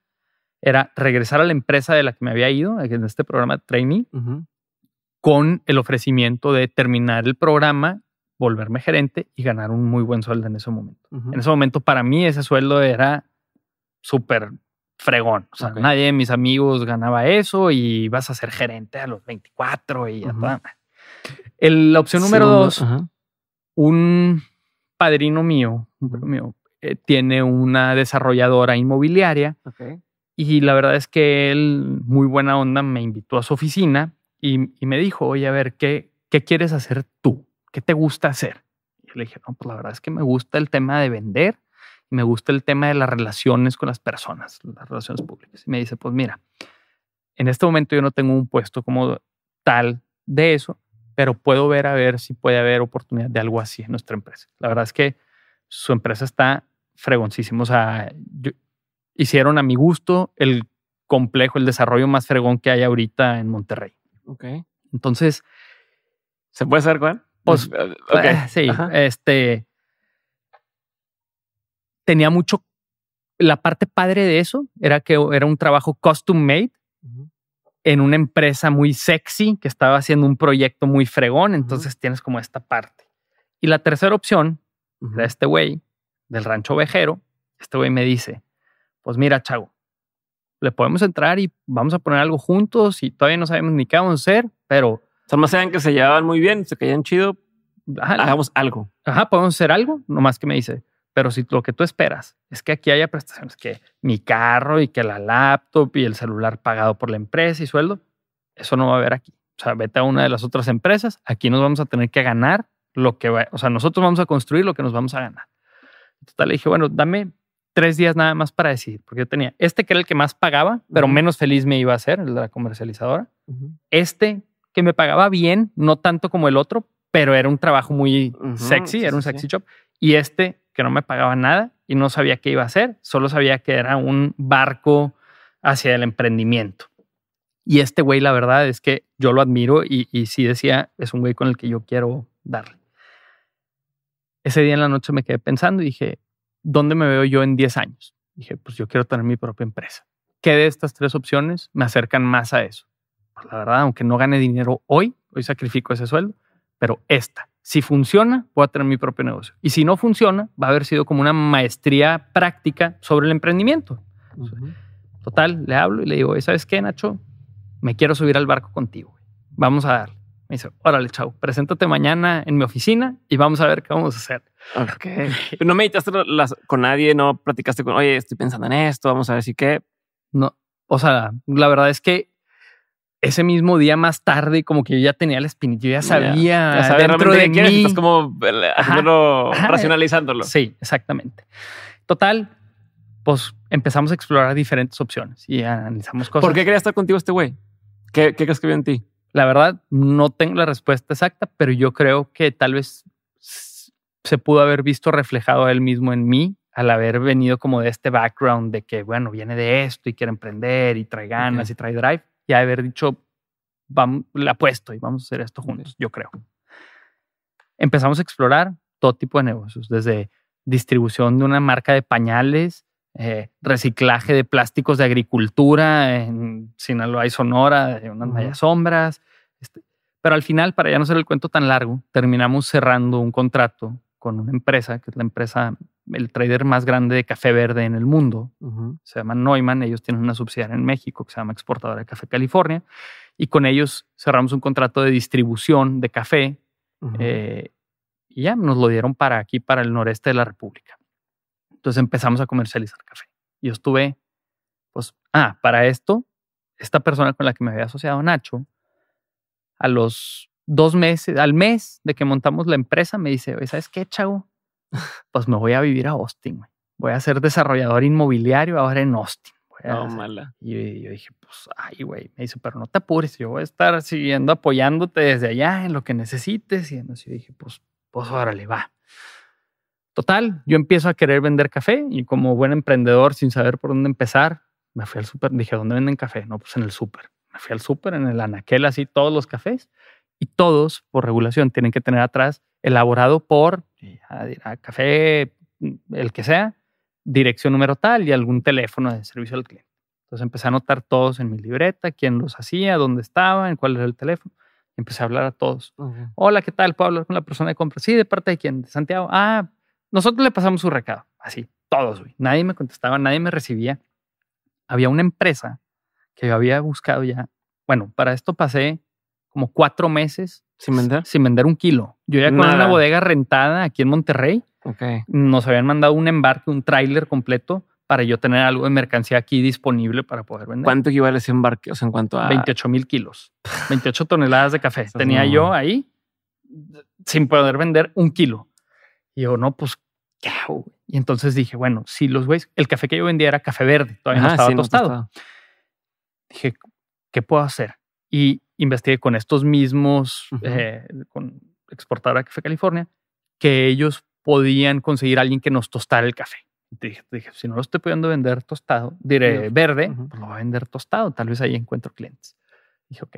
era regresar a la empresa de la que me había ido, en este programa de trainee, con el ofrecimiento de terminar el programa volverme gerente y ganar un muy buen sueldo en ese momento. En ese momento, para mí, ese sueldo era súper fregón. O sea, nadie de mis amigos ganaba eso y vas a ser gerente a los 24 y la opción número dos, un padrino mío, un padrino mío eh, tiene una desarrolladora inmobiliaria y la verdad es que él, muy buena onda, me invitó a su oficina y, me dijo, oye, a ver, ¿qué, qué quieres hacer tú? ¿qué te gusta hacer? Y yo le dije, no, pues la verdad es que me gusta el tema de vender, y me gusta el tema de las relaciones con las personas, las relaciones públicas. Y me dice, pues mira, en este momento yo no tengo un puesto como tal de eso, pero puedo ver a ver si puede haber oportunidad de algo así en nuestra empresa. La verdad es que su empresa está fregoncísima. O sea, hicieron a mi gusto el complejo, el desarrollo más fregón que hay ahorita en Monterrey. Ok. Entonces. ¿Se puede hacer cuál? Pues, eh, eh, sí, este. Tenía mucho. La parte padre de eso era que era un trabajo custom made en una empresa muy sexy que estaba haciendo un proyecto muy fregón. Entonces tienes como esta parte. Y la tercera opción de este güey del rancho ovejero. Este güey me dice: Pues mira, chavo, le podemos entrar y vamos a poner algo juntos y todavía no sabemos ni qué vamos a hacer, pero sea, más sean que se llevaban muy bien, se caían chido, hagamos algo. Ajá, podemos hacer algo, nomás que me dice. Pero si lo que tú esperas es que aquí haya prestaciones, que mi carro y que la laptop y el celular pagado por la empresa y sueldo, eso no va a haber aquí. O sea, vete a una de las otras empresas, aquí nos vamos a tener que ganar lo que va, o sea, nosotros vamos a construir lo que nos vamos a ganar. Total, le dije, bueno, dame tres días nada más para decidir, porque yo tenía este que era el que más pagaba, pero menos feliz me iba a hacer, el de la comercializadora. Este que me pagaba bien, no tanto como el otro, pero era un trabajo muy sexy, era un sexy shop. job. Y este, que no me pagaba nada y no sabía qué iba a hacer, solo sabía que era un barco hacia el emprendimiento. Y este güey, la verdad es que yo lo admiro y, y sí decía, es un güey con el que yo quiero darle. Ese día en la noche me quedé pensando y dije, ¿dónde me veo yo en 10 años? Dije, pues yo quiero tener mi propia empresa. ¿Qué de estas tres opciones me acercan más a eso? Pues, la verdad, aunque no gane dinero hoy, hoy sacrifico ese sueldo, pero esta, si funciona, voy a tener mi propio negocio. Y si no funciona, va a haber sido como una maestría práctica sobre el emprendimiento. Total, le hablo y le digo, ¿sabes qué, Nacho? Me quiero subir al barco contigo. Vamos a darle. Me dice, órale, chao, preséntate mañana en mi oficina y vamos a ver qué vamos a hacer. no meditaste las, con nadie, no platicaste con, oye, estoy pensando en esto, vamos a ver si qué. No, o sea, la verdad es que ese mismo día más tarde, como que yo ya tenía la espinita, yo ya sabía, dentro de mí. estás como eh, haciéndolo, racionalizándolo. Sí, exactamente. Total, pues empezamos a explorar diferentes opciones y analizamos cosas. ¿Por qué quería estar contigo este güey? ¿Qué, ¿Qué crees que vio en ti? La verdad, no tengo la respuesta exacta, pero yo creo que tal vez se pudo haber visto reflejado a él mismo en mí al haber venido como de este background de que, bueno, viene de esto y quiere emprender y trae ganas y trae drive y haber dicho, la apuesto y vamos a hacer esto juntos, yo creo. Empezamos a explorar todo tipo de negocios, desde distribución de una marca de pañales, eh, reciclaje de plásticos de agricultura en Sinaloa y Sonora, de unas mallas sombras. Este, pero al final, para ya no hacer el cuento tan largo, terminamos cerrando un contrato con una empresa, que es la empresa el trader más grande de café verde en el mundo. Se llama Neumann, ellos tienen una subsidiaria en México que se llama Exportadora de Café California, y con ellos cerramos un contrato de distribución de café eh, y ya nos lo dieron para aquí, para el noreste de la República. Entonces empezamos a comercializar café. Yo estuve, pues, ah, para esto, esta persona con la que me había asociado, Nacho, a los dos meses, al mes de que montamos la empresa, me dice, ¿sabes qué, chavo? pues me voy a vivir a Austin, Voy a ser desarrollador inmobiliario ahora en Austin. No, mala. Y yo, dije, pues, ay, güey. Me dice, pero no te apures, yo voy a estar siguiendo apoyándote desde allá en lo que necesites. Y yo dije, pues, pues, órale, va. Total, yo empiezo a querer vender café y como buen emprendedor, sin saber por dónde empezar, me fui al súper. Dije, ¿dónde venden café? No, pues en el súper. Me fui al súper, en el anaquel, así, todos los cafés y todos, por regulación, tienen que tener atrás elaborado por eh, café, mm, el que sea, dirección número tal y algún teléfono de servicio al cliente. Entonces empecé a anotar todos en mi libreta, quién los hacía, dónde estaban, cuál era el teléfono. empecé a hablar a todos. Hola, ¿qué tal? ¿Puedo hablar con la persona de compra? Sí, ¿de parte de quién? ¿De Santiago? Ah, nosotros le pasamos su recado. Así, todos, Nadie me contestaba, nadie me recibía. Había una empresa que yo había buscado ya. Bueno, para esto pasé como cuatro meses. ¿Sin vender? Sin vender un kilo. Yo ya con una bodega rentada aquí en Monterrey. Okay. Nos habían mandado un embarque, un tráiler completo para yo tener algo de mercancía aquí disponible para poder vender. ¿Cuánto equivale ese embarque? O sea, en cuanto a... 28 mil kilos. 28 toneladas de café. Tenía yo ahí sin poder vender un kilo. Y yo, no, pues, ¿qué Y entonces dije, bueno, si los güeyes... El café que yo vendía era café verde. Todavía no estaba pues, tostado. dije, ¿qué puedo hacer? y investigué con estos mismos, eh, con exportadora de café California, que ellos podían conseguir a alguien que nos tostara el café. Dije, si no lo estoy pudiendo vender tostado, diré verde, pues lo voy a vender tostado, tal vez ahí encuentro clientes. Dije, ok,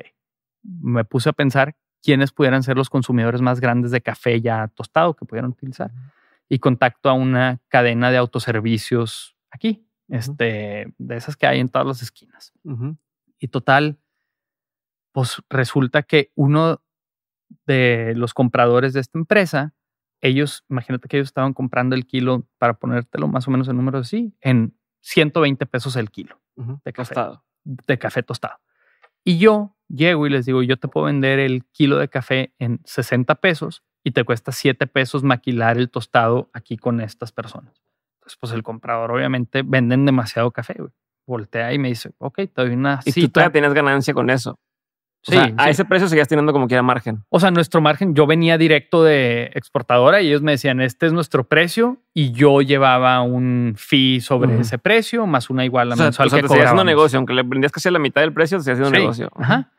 me puse a pensar quiénes pudieran ser los consumidores más grandes de café ya tostado que pudieran utilizar. Y contacto a una cadena de autoservicios aquí, este, de esas que hay en todas las esquinas. Y total, pues resulta que uno de los compradores de esta empresa, ellos, imagínate que ellos estaban comprando el kilo, para ponértelo más o menos el número así, en 120 pesos el kilo de café. Tostado. De café tostado. Y yo llego y les digo, yo te puedo vender el kilo de café en 60 pesos y te cuesta 7 pesos maquilar el tostado aquí con estas personas. Entonces, pues el comprador obviamente venden demasiado café, Voltea y me dice, ok, te doy una... Y tú todavía tienes ganancia con eso sí, a ese precio seguías teniendo como que era margen. O sea, nuestro margen, yo venía directo de exportadora y ellos me decían, este es nuestro precio y yo llevaba un fee sobre ese precio más una igual a o mensual. O sea, que te haciendo negocio, aunque le vendías casi la mitad del precio, te seguías un negocio. Ajá.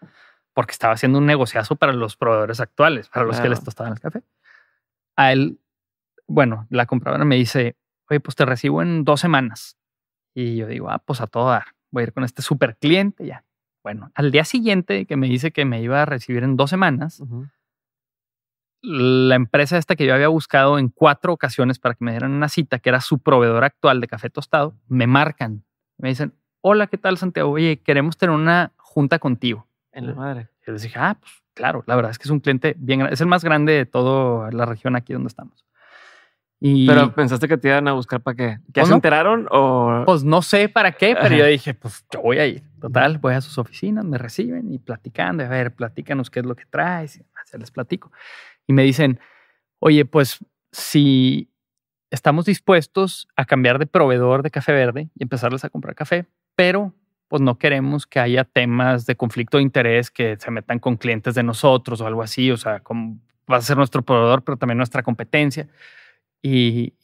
Porque estaba haciendo un negociazo para los proveedores actuales, para los que les tostaban el café. A él, bueno, la compradora me dice, oye, pues te recibo en dos semanas. Y yo digo, ah, pues a todo dar. Voy a ir con este super cliente ya bueno, al día siguiente que me dice que me iba a recibir en dos semanas, la empresa esta que yo había buscado en cuatro ocasiones para que me dieran una cita, que era su proveedor actual de café tostado, me marcan. Me dicen, hola, ¿qué tal Santiago? Oye, queremos tener una junta contigo. En la madre. Yo les dije, ah, pues claro, la verdad es que es un cliente bien grande, es el más grande de toda la región aquí donde estamos pero pensaste que te iban a buscar para qué? ¿Que pues se enteraron o...? Pues no sé para qué, pero yo dije, pues yo voy a ir. Total, voy a sus oficinas, me reciben y platicando, a ver, platícanos qué es lo que traes, se les platico. Y me dicen, oye, pues si estamos dispuestos a cambiar de proveedor de café verde y empezarles a comprar café, pero pues no queremos que haya temas de conflicto de interés que se metan con clientes de nosotros o algo así, o sea, como va a ser nuestro proveedor, pero también nuestra competencia.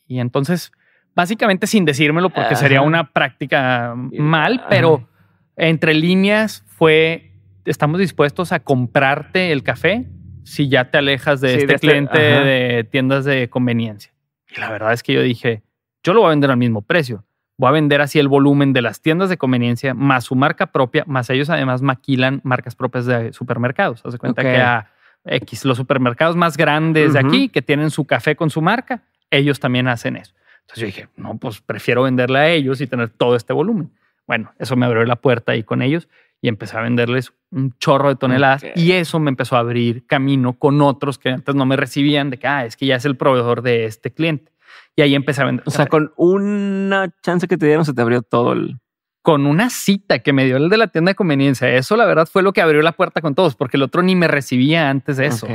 Y, entonces, básicamente sin decírmelo, porque sería una práctica mal, pero entre líneas fue, estamos dispuestos a comprarte el café si ya te alejas de este, este cliente de tiendas de conveniencia. Y la verdad es que yo dije, yo lo voy a vender al mismo precio. Voy a vender así el volumen de las tiendas de conveniencia más su marca propia, más ellos además maquilan marcas propias de supermercados. Haz de cuenta que a X, los supermercados más grandes de aquí que tienen su café con su marca, ellos también hacen eso. Entonces yo dije, no, pues prefiero venderle a ellos y tener todo este volumen. Bueno, eso me abrió la puerta ahí con ellos y empecé a venderles un chorro de toneladas y eso me empezó a abrir camino con otros que antes no me recibían de que, ah, es que ya es el proveedor de este cliente. Y ahí empecé a vender. O sea, con una chance que te dieron se te abrió todo el con una cita que me dio el de la tienda de conveniencia. Eso, la verdad, fue lo que abrió la puerta con todos, porque el otro ni me recibía antes de eso.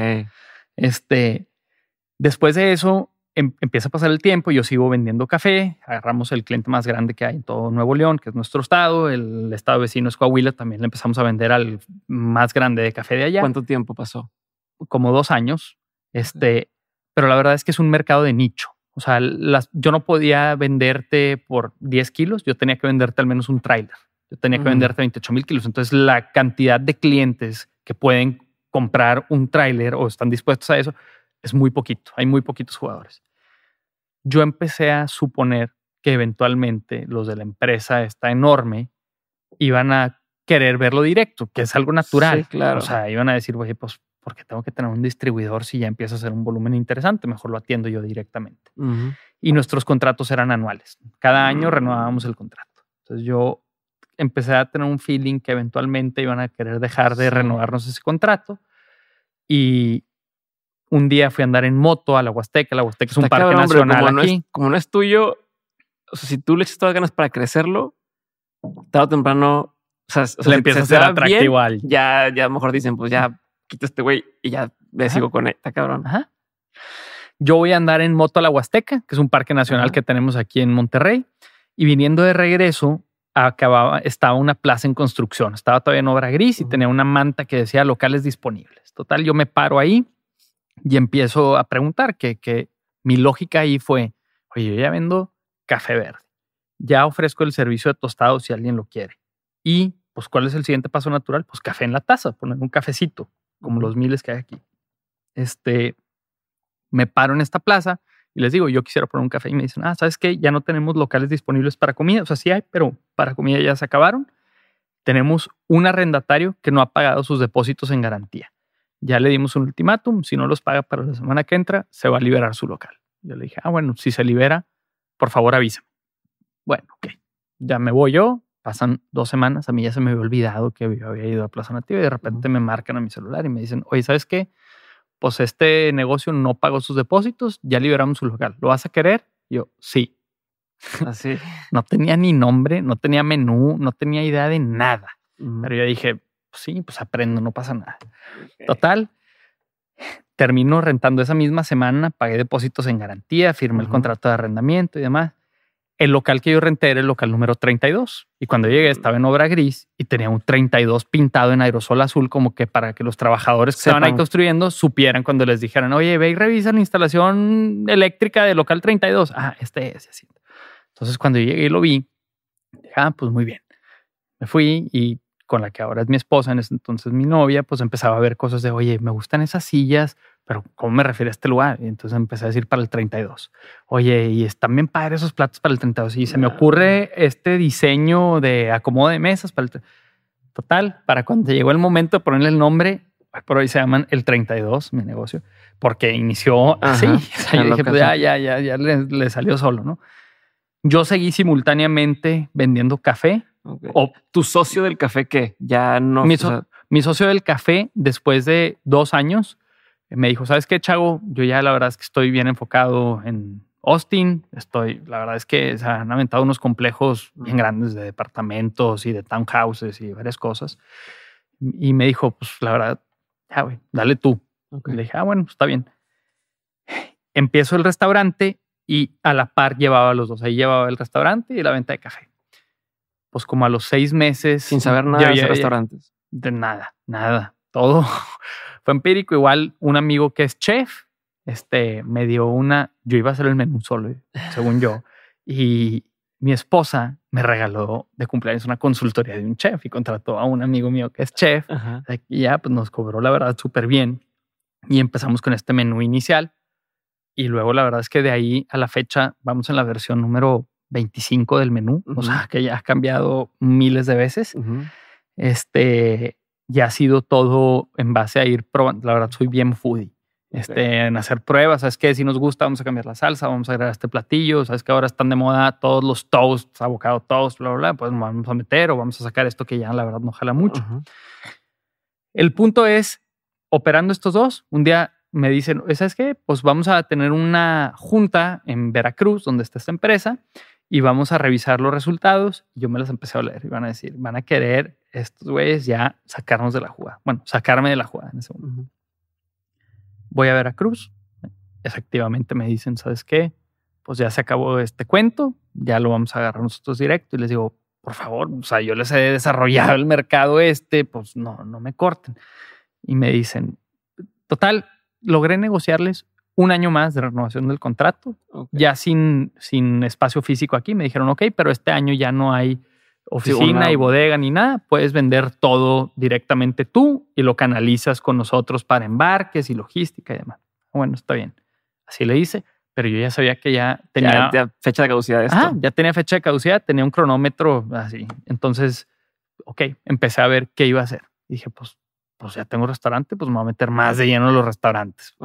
Este, después de eso, Em, empieza a pasar el tiempo, yo sigo vendiendo café, agarramos el cliente más grande que hay en todo Nuevo León, que es nuestro estado, el estado vecino es Coahuila, también le empezamos a vender al más grande de café de allá. ¿Cuánto tiempo pasó? Como dos años, este, pero la verdad es que es un mercado de nicho. O sea, yo no podía venderte por 10 kilos, yo tenía que venderte al menos un tráiler. Yo tenía que venderte 28 mil kilos. Entonces, la cantidad de clientes que pueden comprar un tráiler o están dispuestos a eso es muy poquito. Hay muy poquitos jugadores yo empecé a suponer que eventualmente los de la empresa esta enorme iban a querer verlo directo, que es algo natural. claro. O sea, iban a decir, oye, pues, ¿por qué tengo que tener un distribuidor si ya empieza a ser un volumen interesante? Mejor lo atiendo yo directamente. Y nuestros contratos eran anuales. Cada año renovábamos mm. el contrato. Entonces yo empecé a tener un feeling que eventualmente iban a querer dejar de renovarnos ese contrato. Y, un día fui a andar en moto a la Huasteca. La Huasteca es un parque nacional como aquí. No es, como no es tuyo, si tú le echas todas las ganas para crecerlo, tarde o temprano, o sea, le empieza a ser atractivo al. Ya, ya mejor dicen, pues ya quita este güey y ya le sigo con él. Está cabrón. Yo voy a andar en moto a la Huasteca, que es un parque nacional que tenemos aquí en Monterrey. Y viniendo de regreso, acababa, estaba una plaza en construcción. Estaba todavía en obra gris y tenía una manta que decía locales disponibles. Total, yo me paro ahí y empiezo a preguntar que, mi lógica ahí fue, oye, yo ya vendo café verde, ya ofrezco el servicio de tostado si alguien lo quiere. Y, pues, ¿cuál es el siguiente paso natural? Pues café en la taza, poner un cafecito, como los miles que hay aquí. Este, me paro en esta plaza y les digo, yo quisiera poner un café y me dicen, ah, ¿sabes qué? Ya no tenemos locales disponibles para comida. O sea, sí hay, pero para comida ya se acabaron. Tenemos un arrendatario que no ha pagado sus depósitos en garantía ya le dimos un ultimátum, si no los paga para la semana que entra, se va a liberar su local. Yo le dije, ah, bueno, si se libera, por favor avísame. Bueno, ok, ya me voy yo, pasan dos semanas, a mí ya se me había olvidado que había ido a Plaza Nativa y de repente me marcan a mi celular y me dicen, oye, ¿sabes qué? Pues este negocio no pagó sus depósitos, ya liberamos su local, ¿lo vas a querer? yo, sí. Así. no tenía ni nombre, no tenía menú, no tenía idea de nada. Pero yo dije, pues sí, pues aprendo, no pasa nada. Total, terminó rentando esa misma semana, pagué depósitos en garantía, firmé el contrato de arrendamiento y demás. El local que yo renté era el local número 32 y cuando llegué estaba en obra gris y tenía un 32 pintado en aerosol azul como que para que los trabajadores que estaban ahí construyendo supieran cuando les dijeran, oye, ve y revisa la instalación eléctrica del local 32. Ah, este es Entonces cuando llegué y lo vi, ah, pues muy bien. Me fui y con la que ahora es mi esposa, entonces mi novia, pues empezaba a ver cosas de, oye, me gustan esas sillas, pero ¿cómo me refiero a este lugar? Y entonces empecé a decir para el 32. Oye, y están bien padres esos platos para el 32. Y se me ocurre este diseño de acomodo de mesas para el... Total, para cuando llegó el momento de ponerle el nombre, por hoy se llaman el 32, mi negocio, porque inició así. Pues ya, ya, ya, ya le, le, salió solo, ¿no? Yo seguí simultáneamente vendiendo café o tu socio del café que ya no. Mi, socio del café, después de dos años, me dijo: ¿Sabes qué, Chago? Yo ya la verdad es que estoy bien enfocado en Austin. Estoy, la verdad es que se han aventado unos complejos bien grandes de departamentos y de townhouses y varias cosas. Y me dijo: Pues la verdad, dale tú. Le dije: Ah, bueno, está bien. Empiezo el restaurante y a la par llevaba los dos. Ahí llevaba el restaurante y la venta de café pues como a los seis meses. Sin saber nada de restaurantes. De nada, nada. Todo fue empírico. Igual un amigo que es chef, este, me dio una, yo iba a hacer el menú solo, según yo. Y mi esposa me regaló de cumpleaños una consultoría de un chef y contrató a un amigo mío que es chef. Y ya pues nos cobró la verdad súper bien. Y empezamos con este menú inicial. Y luego la verdad es que de ahí a la fecha vamos en la versión número 25 del menú, o sea, que ya ha cambiado miles de veces. Este, ya ha sido todo en base a ir probando. La verdad, soy bien foodie. Este, en hacer pruebas, ¿sabes que Si nos gusta, vamos a cambiar la salsa, vamos a agregar este platillo, ¿sabes que Ahora están de moda todos los toasts, abocado toast, bla, bla, bla, pues vamos a meter o vamos a sacar esto que ya la verdad no jala mucho. El punto es, operando estos dos, un día me dicen, ¿sabes qué? Pues vamos a tener una junta en Veracruz, donde está esta empresa, y vamos a revisar los resultados. Yo me los empecé a leer y van a decir, van a querer estos güeyes ya sacarnos de la jugada. Bueno, sacarme de la jugada en ese momento. Voy a ver a Cruz. Efectivamente me dicen, ¿sabes qué? Pues ya se acabó este cuento, ya lo vamos a agarrar nosotros directo. Y les digo, por favor, o sea, yo les he desarrollado el mercado este, pues no, no me corten. Y me dicen, total, logré negociarles un año más de renovación del contrato, ya sin, sin espacio físico aquí. Me dijeron, ok, pero este año ya no hay oficina y bodega ni nada, puedes vender todo directamente tú y lo canalizas con nosotros para embarques y logística y demás. Bueno, está bien. Así le hice, pero yo ya sabía que ya tenía fecha de caducidad. Esto. ya tenía fecha de caducidad, tenía un cronómetro así. Entonces, ok, empecé a ver qué iba a hacer. Dije, pues, pues ya tengo restaurante, pues me voy a meter más de lleno en los restaurantes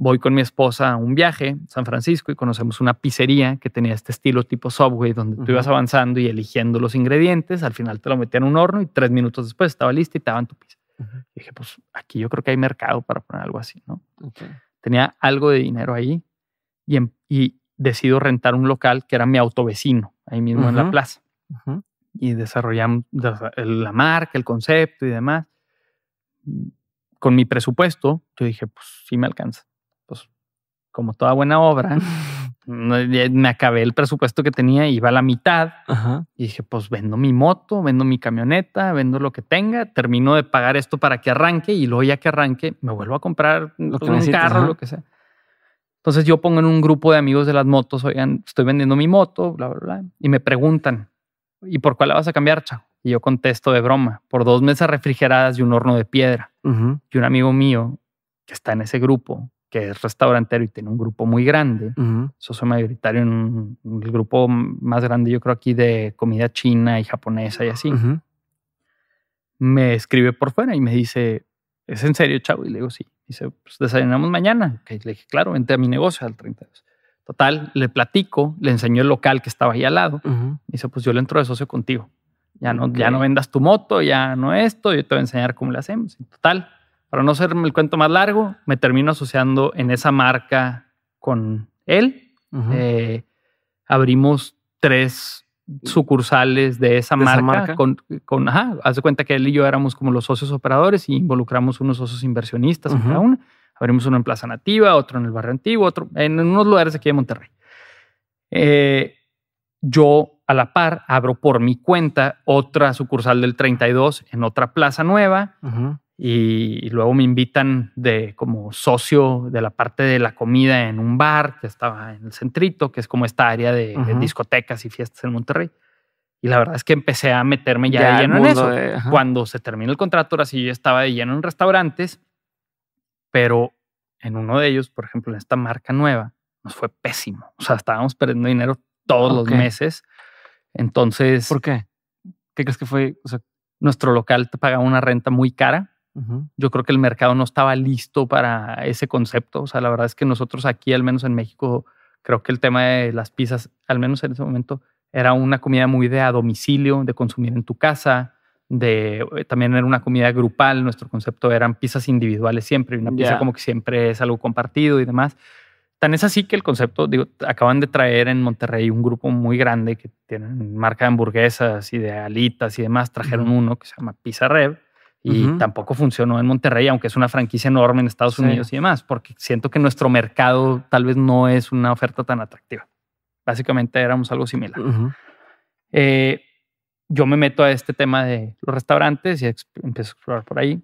voy con mi esposa a un viaje a San Francisco y conocemos una pizzería que tenía este estilo tipo Subway, donde tú ibas avanzando y eligiendo los ingredientes. Al final te lo metían en un horno y tres minutos después estaba lista y estaba en tu pizza. dije, pues aquí yo creo que hay mercado para poner algo así, ¿no? Tenía algo de dinero ahí em, y, decido rentar un local que era mi autovecino, ahí mismo en la plaza. Y desarrollamos la marca, el concepto y demás. Con mi presupuesto, yo dije, pues sí me alcanza como toda buena obra, me acabé el presupuesto que tenía, iba a la mitad. Y dije, pues vendo mi moto, vendo mi camioneta, vendo lo que tenga, termino de pagar esto para que arranque y luego ya que arranque me vuelvo a comprar un carro, lo que sea. Entonces yo pongo en un grupo de amigos de las motos, oigan, estoy vendiendo mi moto, bla, bla, bla. Y me preguntan, ¿y por cuál la vas a cambiar, chao? Y yo contesto de broma, por dos mesas refrigeradas y un horno de piedra. Y un amigo mío que está en ese grupo que es restaurantero y tiene un grupo muy grande. Socio mayoritario en, un el grupo más grande, yo creo, aquí de comida china y japonesa y así. Me escribe por fuera y me dice, ¿es en serio, chavo? Y le digo, sí. Dice, pues desayunamos mañana. le dije, claro, vente a mi negocio al 32. Total, le platico, le enseñó el local que estaba ahí al lado. y se Dice, pues yo le entro de socio contigo. Ya no, ya no vendas tu moto, ya no esto, yo te voy a enseñar cómo le hacemos. en total, para no hacerme el cuento más largo, me termino asociando en esa marca con él. Eh, abrimos tres sucursales de esa marca. Con, ajá, hace cuenta que él y yo éramos como los socios operadores y involucramos unos socios inversionistas uh cada uno. Abrimos uno en Plaza Nativa, otro en el Barrio Antiguo, otro en unos lugares aquí de Monterrey. Eh, yo a la par abro por mi cuenta otra sucursal del 32 en otra plaza nueva. Uh y, luego me invitan de como socio de la parte de la comida en un bar que estaba en el centrito, que es como esta área de, discotecas y fiestas en Monterrey. Y la verdad es que empecé a meterme ya, lleno en eso. Cuando se terminó el contrato, ahora sí yo estaba de lleno en restaurantes, pero en uno de ellos, por ejemplo, en esta marca nueva, nos fue pésimo. O sea, estábamos perdiendo dinero todos los meses. Entonces. ¿Por qué? ¿Qué crees que fue? O sea, nuestro local te pagaba una renta muy cara yo creo que el mercado no estaba listo para ese concepto. O sea, la verdad es que nosotros aquí, al menos en México, creo que el tema de las pizzas, al menos en ese momento, era una comida muy de a domicilio, de consumir en tu casa, de eh, también era una comida grupal. Nuestro concepto eran pizzas individuales siempre, y una pizza como que siempre es algo compartido y demás. Tan es así que el concepto, digo, acaban de traer en Monterrey un grupo muy grande que tienen marca de hamburguesas y de alitas y demás. Trajeron uno que se llama Pizza Rev y tampoco funcionó en Monterrey, aunque es una franquicia enorme en Estados Unidos y demás, porque siento que nuestro mercado tal vez no es una oferta tan atractiva. Básicamente éramos algo similar. Eh, yo me meto a este tema de los restaurantes y empiezo a explorar por ahí.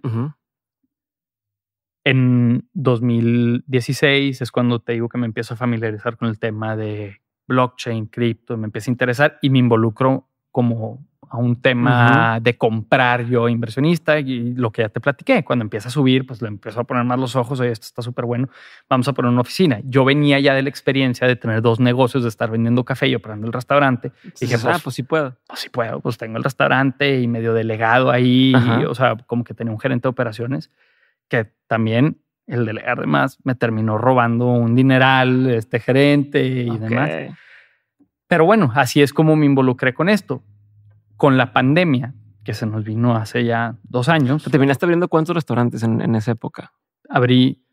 En 2016 es cuando te digo que me empiezo a familiarizar con el tema de blockchain, cripto, me empiezo a interesar y me involucro como a un tema de comprar yo inversionista y lo que ya te platiqué. Cuando empieza a subir, pues lo empiezo a poner más los ojos. Oye, esto está súper bueno. Vamos a poner una oficina. Yo venía ya de la experiencia de tener dos negocios, de estar vendiendo café y operando el restaurante. y dije, ah, pues, si pues puedo. Pues sí puedo. Pues tengo el restaurante y medio delegado ahí. o sea, como que tenía un gerente de operaciones que también el delegar de más me terminó robando un dineral, este gerente y demás. Pero bueno, así es como me involucré con esto con la pandemia que se nos vino hace ya dos años. ¿Te terminaste abriendo cuántos restaurantes en, esa época? Abrí,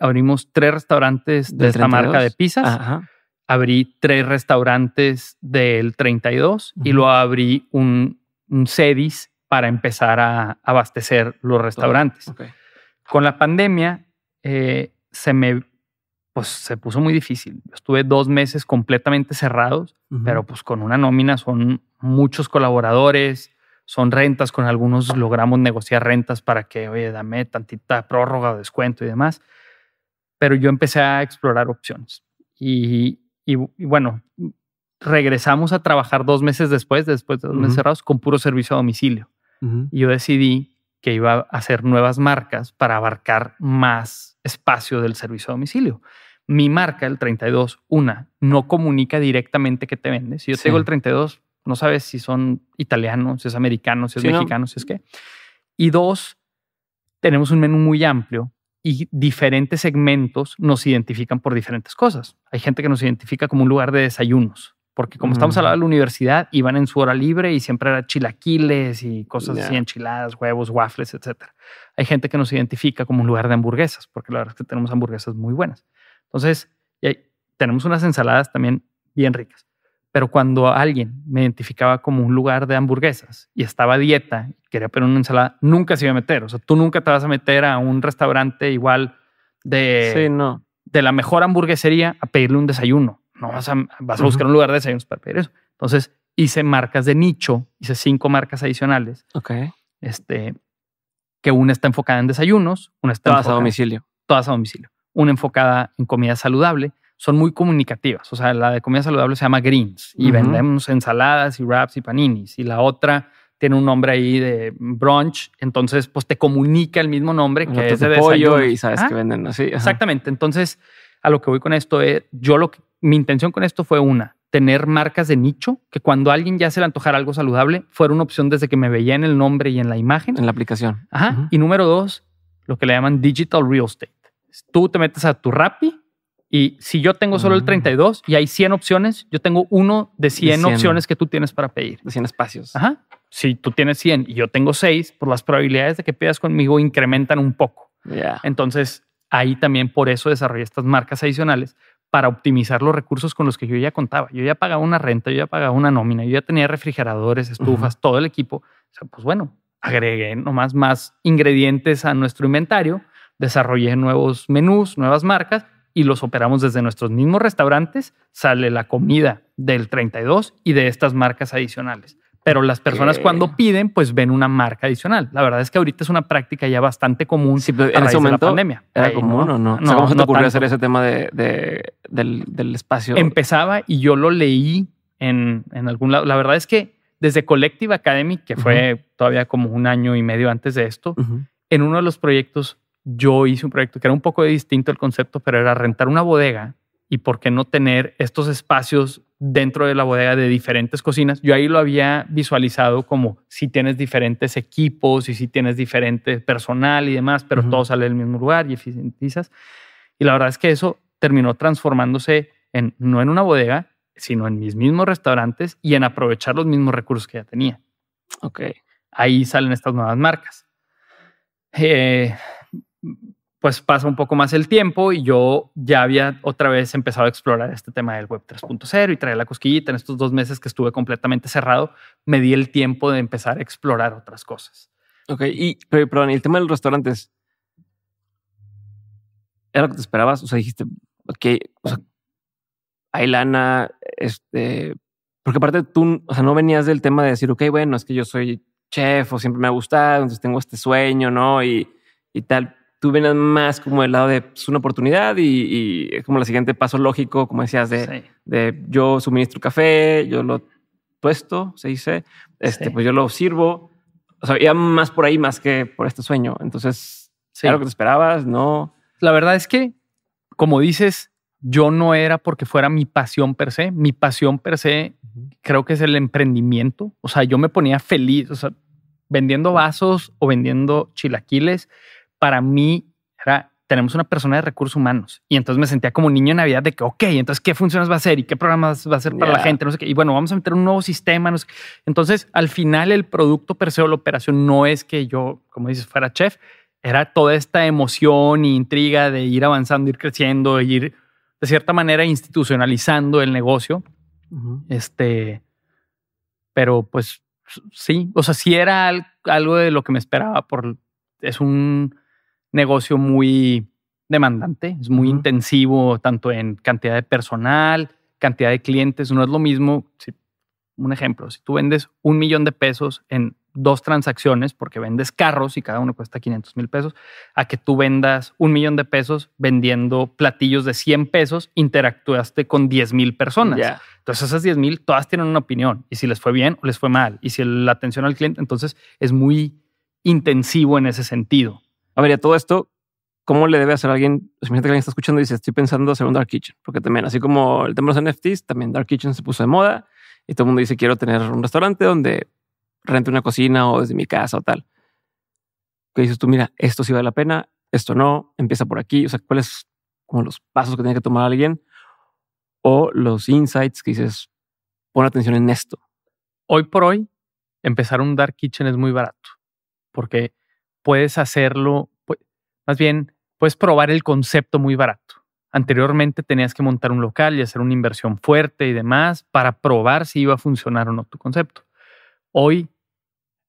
abrimos tres restaurantes de esta marca de pizzas. Abrí tres restaurantes del 32 y luego abrí un, CEDIS para empezar a abastecer los restaurantes. Con la pandemia eh, se me pues se puso muy difícil. Estuve dos meses completamente cerrados, pero pues con una nómina son muchos colaboradores, son rentas, con algunos logramos negociar rentas para que, oye, dame tantita prórroga o descuento y demás. Pero yo empecé a explorar opciones. Y, y, bueno, regresamos a trabajar dos meses después, después de dos meses cerrados, con puro servicio a domicilio. Y yo decidí que iba a hacer nuevas marcas para abarcar más espacio del servicio a domicilio. Mi marca, el 32, una, no comunica directamente que te vendes. Si yo tengo el 32, no sabes si son italianos, si es americanos, si es mexicanos, si es qué. Y dos, tenemos un menú muy amplio y diferentes segmentos nos identifican por diferentes cosas. Hay gente que nos identifica como un lugar de desayunos, porque como estamos al lado de la mm. universidad, iban en su hora libre y siempre era chilaquiles y cosas así, enchiladas, huevos, waffles, etc. Hay gente que nos identifica como un lugar de hamburguesas, porque la verdad es que tenemos hamburguesas muy buenas. Entonces, tenemos unas ensaladas también bien ricas. Pero cuando alguien me identificaba como un lugar de hamburguesas y estaba a dieta, quería pedir una ensalada, nunca se iba a meter. O sea, tú nunca te vas a meter a un restaurante igual de, de la mejor hamburguesería a pedirle un desayuno. No vas a, buscar un lugar de desayunos para pedir eso. Entonces hice marcas de nicho, hice cinco marcas adicionales. Ok. Este, que una está enfocada en desayunos, una está todas a domicilio. Todas a domicilio. Una enfocada en comida saludable son muy comunicativas. O sea, la de comida saludable se llama Greens y vendemos ensaladas y wraps y paninis. Y la otra tiene un nombre ahí de brunch, entonces pues te comunica el mismo nombre que es de pollo y sabes que ah, venden así. Exactamente. Entonces, a lo que voy con esto es, yo lo que, mi intención con esto fue una, tener marcas de nicho que cuando alguien ya se le antojara algo saludable fuera una opción desde que me veía en el nombre y en la imagen. En la aplicación. Ajá. Y número dos, lo que le llaman digital real estate. Tú te metes a tu Rappi y si yo tengo solo el 32 ah. y hay 100 opciones, yo tengo uno de 100, opciones que tú tienes para pedir. De 100 espacios. Ajá. Si tú tienes 100 y yo tengo 6, por pues las probabilidades de que pidas conmigo incrementan un poco. Entonces, ahí también por eso desarrollé estas marcas adicionales para optimizar los recursos con los que yo ya contaba. Yo ya pagaba una renta, yo ya pagaba una nómina, yo ya tenía refrigeradores, estufas, todo el equipo. O sea, pues bueno, agregué nomás más ingredientes a nuestro inventario, desarrollé nuevos menús, nuevas marcas y los operamos desde nuestros mismos restaurantes, sale la comida del 32 y de estas marcas adicionales. Pero las personas cuando piden, pues ven una marca adicional. La verdad es que ahorita es una práctica ya bastante común en ese momento, de la pandemia. ¿Era común o no? no ¿Cómo se te ocurrió hacer ese tema de, del, espacio? Empezaba y yo lo leí en, en algún lado. La verdad es que desde Collective Academy, que fue todavía como un año y medio antes de esto, en uno de los proyectos yo hice un proyecto que era un poco distinto el concepto, pero era rentar una bodega y por qué no tener estos espacios dentro de la bodega de diferentes cocinas. Yo ahí lo había visualizado como si tienes diferentes equipos y si tienes diferente personal y demás, pero todo sale del mismo lugar y eficientizas. Y la verdad es que eso terminó transformándose en no en una bodega, sino en mis mismos restaurantes y en aprovechar los mismos recursos que ya tenía. Ok. Ahí salen estas nuevas marcas. Eh, pues pasa un poco más el tiempo y yo ya había otra vez empezado a explorar este tema del web 3.0 y traer la cosquillita. En estos dos meses que estuve completamente cerrado, me di el tiempo de empezar a explorar otras cosas. Ok, y perdón, el tema del restaurante es... ¿Era lo que te esperabas? O sea, dijiste, ok, o sea, hay lana, este, porque aparte tú, o sea, no venías del tema de decir, ok, bueno, es que yo soy chef o siempre me ha gustado, entonces tengo este sueño, ¿no? Y, y tal tú venías más como el lado de pues, una oportunidad y, es como el siguiente paso lógico, como decías, de, yo suministro café, yo lo puesto, se dice, este, pues yo lo sirvo. O sea, iba más por ahí más que por este sueño. Entonces, claro ¿era lo que te esperabas? No. La verdad es que, como dices, yo no era porque fuera mi pasión per se. Mi pasión per se creo que es el emprendimiento. O sea, yo me ponía feliz, o sea, vendiendo vasos o vendiendo chilaquiles para mí era, tenemos una persona de recursos humanos. Y entonces me sentía como niño en Navidad de que, ok, entonces, ¿qué funciones va a hacer? ¿Y qué programas va a hacer para la gente? No sé qué. Y bueno, vamos a meter un nuevo sistema. entonces, al final, el producto per se o la operación no es que yo, como dices, fuera chef. Era toda esta emoción e intriga de ir avanzando, ir creciendo, de ir de cierta manera institucionalizando el negocio. Este, pero pues sí, o sea, sí era algo de lo que me esperaba por es un negocio muy demandante, es muy intensivo, tanto en cantidad de personal, cantidad de clientes. No es lo mismo, un ejemplo, si tú vendes un millón de pesos en dos transacciones, porque vendes carros y cada uno cuesta 500 mil pesos, a que tú vendas un millón de pesos vendiendo platillos de 100 pesos, interactuaste con 10 mil personas. Entonces esas 10 mil todas tienen una opinión y si les fue bien o les fue mal y si la atención al cliente, entonces es muy intensivo en ese sentido. A ver, y a todo esto, ¿cómo le debe hacer a alguien? Pues, imagínate que alguien está escuchando y dice, estoy pensando hacer un Dark Kitchen, porque también, así como el tema de los NFTs, también Dark Kitchen se puso de moda y todo el mundo dice, quiero tener un restaurante donde rente una cocina o desde mi casa o tal. ¿Qué dices tú, mira, esto sí vale la pena, esto no, empieza por aquí. O sea, ¿cuáles son los pasos que tiene que tomar alguien? O los insights que dices, pon atención en esto. Hoy por hoy, empezar un dark kitchen es muy barato porque puedes hacerlo, más bien, puedes probar el concepto muy barato. Anteriormente tenías que montar un local y hacer una inversión fuerte y demás para probar si iba a funcionar o no tu concepto. Hoy,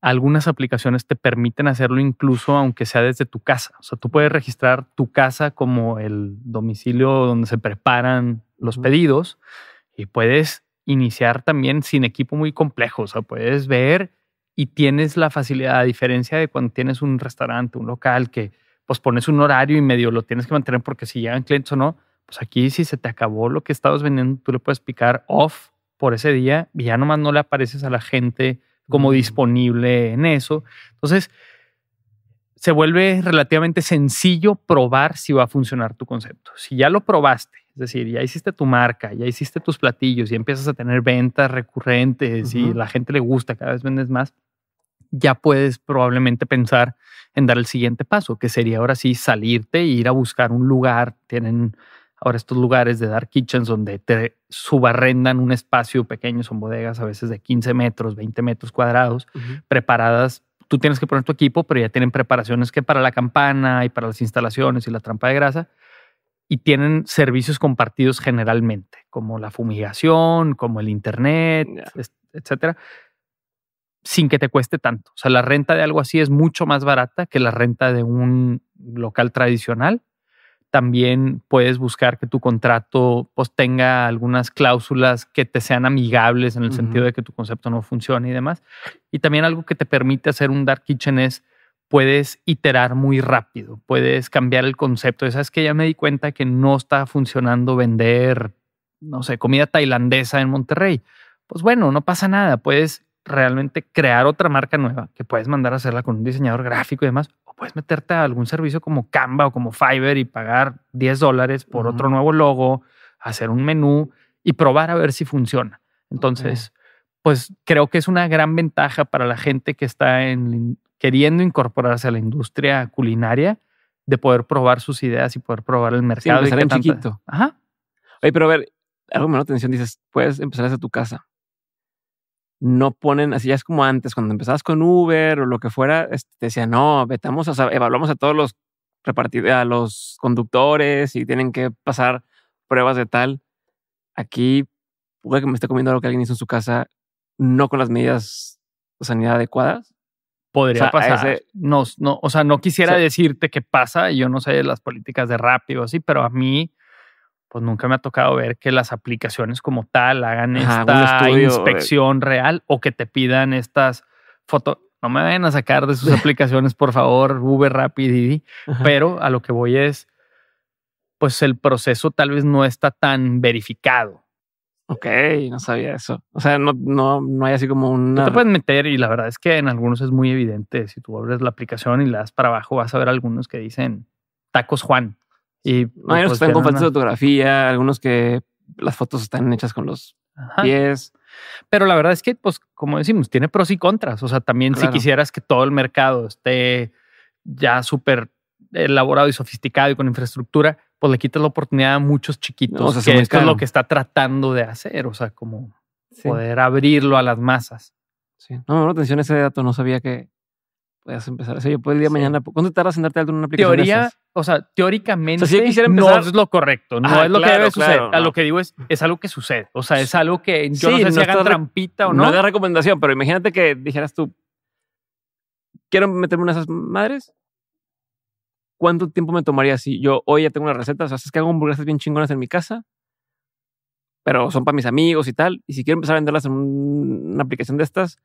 algunas aplicaciones te permiten hacerlo incluso aunque sea desde tu casa. O sea, tú puedes registrar tu casa como el domicilio donde se preparan los pedidos y puedes iniciar también sin equipo muy complejo. O sea, puedes ver y tienes la facilidad, a diferencia de cuando tienes un restaurante, un local que pues pones un horario y medio lo tienes que mantener porque si llegan clientes o no, pues aquí si se te acabó lo que estabas vendiendo, tú le puedes picar off por ese día y ya nomás no le apareces a la gente como mm. disponible en eso. Entonces, se vuelve relativamente sencillo probar si va a funcionar tu concepto. Si ya lo probaste, es decir, ya hiciste tu marca, ya hiciste tus platillos y empiezas a tener ventas recurrentes y la gente le gusta, cada vez vendes más, ya puedes probablemente pensar en dar el siguiente paso, que sería ahora sí salirte e ir a buscar un lugar. Tienen ahora estos lugares de dark kitchens donde te subarrendan un espacio pequeño, son bodegas a veces de 15 metros, 20 metros cuadrados, preparadas. Tú tienes que poner tu equipo, pero ya tienen preparaciones que para la campana y para las instalaciones y la trampa de grasa. Y tienen servicios compartidos generalmente, como la fumigación, como el internet, etcétera sin que te cueste tanto. O sea, la renta de algo así es mucho más barata que la renta de un local tradicional. También puedes buscar que tu contrato pues, tenga algunas cláusulas que te sean amigables en el sentido de que tu concepto no funcione y demás. Y también algo que te permite hacer un dark kitchen es puedes iterar muy rápido, puedes cambiar el concepto. sabes que ya me di cuenta que no está funcionando vender, no sé, comida tailandesa en Monterrey. Pues bueno, no pasa nada, puedes realmente crear otra marca nueva que puedes mandar a hacerla con un diseñador gráfico y demás, o puedes meterte a algún servicio como Canva o como Fiverr y pagar 10 dólares por otro nuevo logo, hacer un menú y probar a ver si funciona. Entonces, pues creo que es una gran ventaja para la gente que está en, queriendo incorporarse a la industria culinaria de poder probar sus ideas y poder probar el mercado. Ajá. Oye, pero a ver, algo me atención. Dices, puedes empezar desde tu casa no ponen, así ya es como antes, cuando empezabas con Uber o lo que fuera, te este, decía, no, vetamos, o sea, evaluamos a todos los repartidores, a los conductores y tienen que pasar pruebas de tal. Aquí puede que me esté comiendo algo que alguien hizo en su casa, no con las medidas de sanidad adecuadas. Podría o pasar. no, no, o sea, no quisiera decirte qué pasa, yo no sé las políticas de rápido, así, pero a mí pues nunca me ha tocado ver que las aplicaciones como tal hagan esta eh, inspección real o que te pidan estas fotos. No me vayan a sacar de sus aplicaciones, por favor, Uber, Rapid, Pero a lo que voy es, pues el proceso tal vez no está tan verificado. Ok, no sabía eso. O sea, no, no, no hay así como un. No te puedes meter y la verdad es que en algunos es muy evidente. Si tú abres la aplicación y la das para abajo, vas a ver algunos que dicen tacos Juan. Y, hay unos pues, que están con de fotografía, algunos que las fotos están hechas con los pies. Pero la verdad es que, pues, como decimos, tiene pros y contras. O sea, también si quisieras que todo el mercado esté ya súper elaborado y sofisticado y con infraestructura, pues le quitas la oportunidad a muchos chiquitos. o sea, que esto es lo que está tratando de hacer. O sea, como poder abrirlo a las masas. Sí. No, no, atención ese dato. No sabía que puedes empezar. O yo pues el día de mañana. ¿Cuánto tardas en darte algo en una aplicación? Teoría, o sea, teóricamente empezar, no es lo correcto, no es lo que debe suceder. A lo que digo es, es algo que sucede. O sea, es algo que yo no sé si hagan trampita o no. No de recomendación, pero imagínate que dijeras tú, quiero meterme una esas madres. ¿Cuánto tiempo me tomaría si yo hoy ya tengo una receta? O sea, es que hago hamburguesas bien chingonas en mi casa, pero son para mis amigos y tal. Y si quiero empezar a venderlas en una aplicación de estas,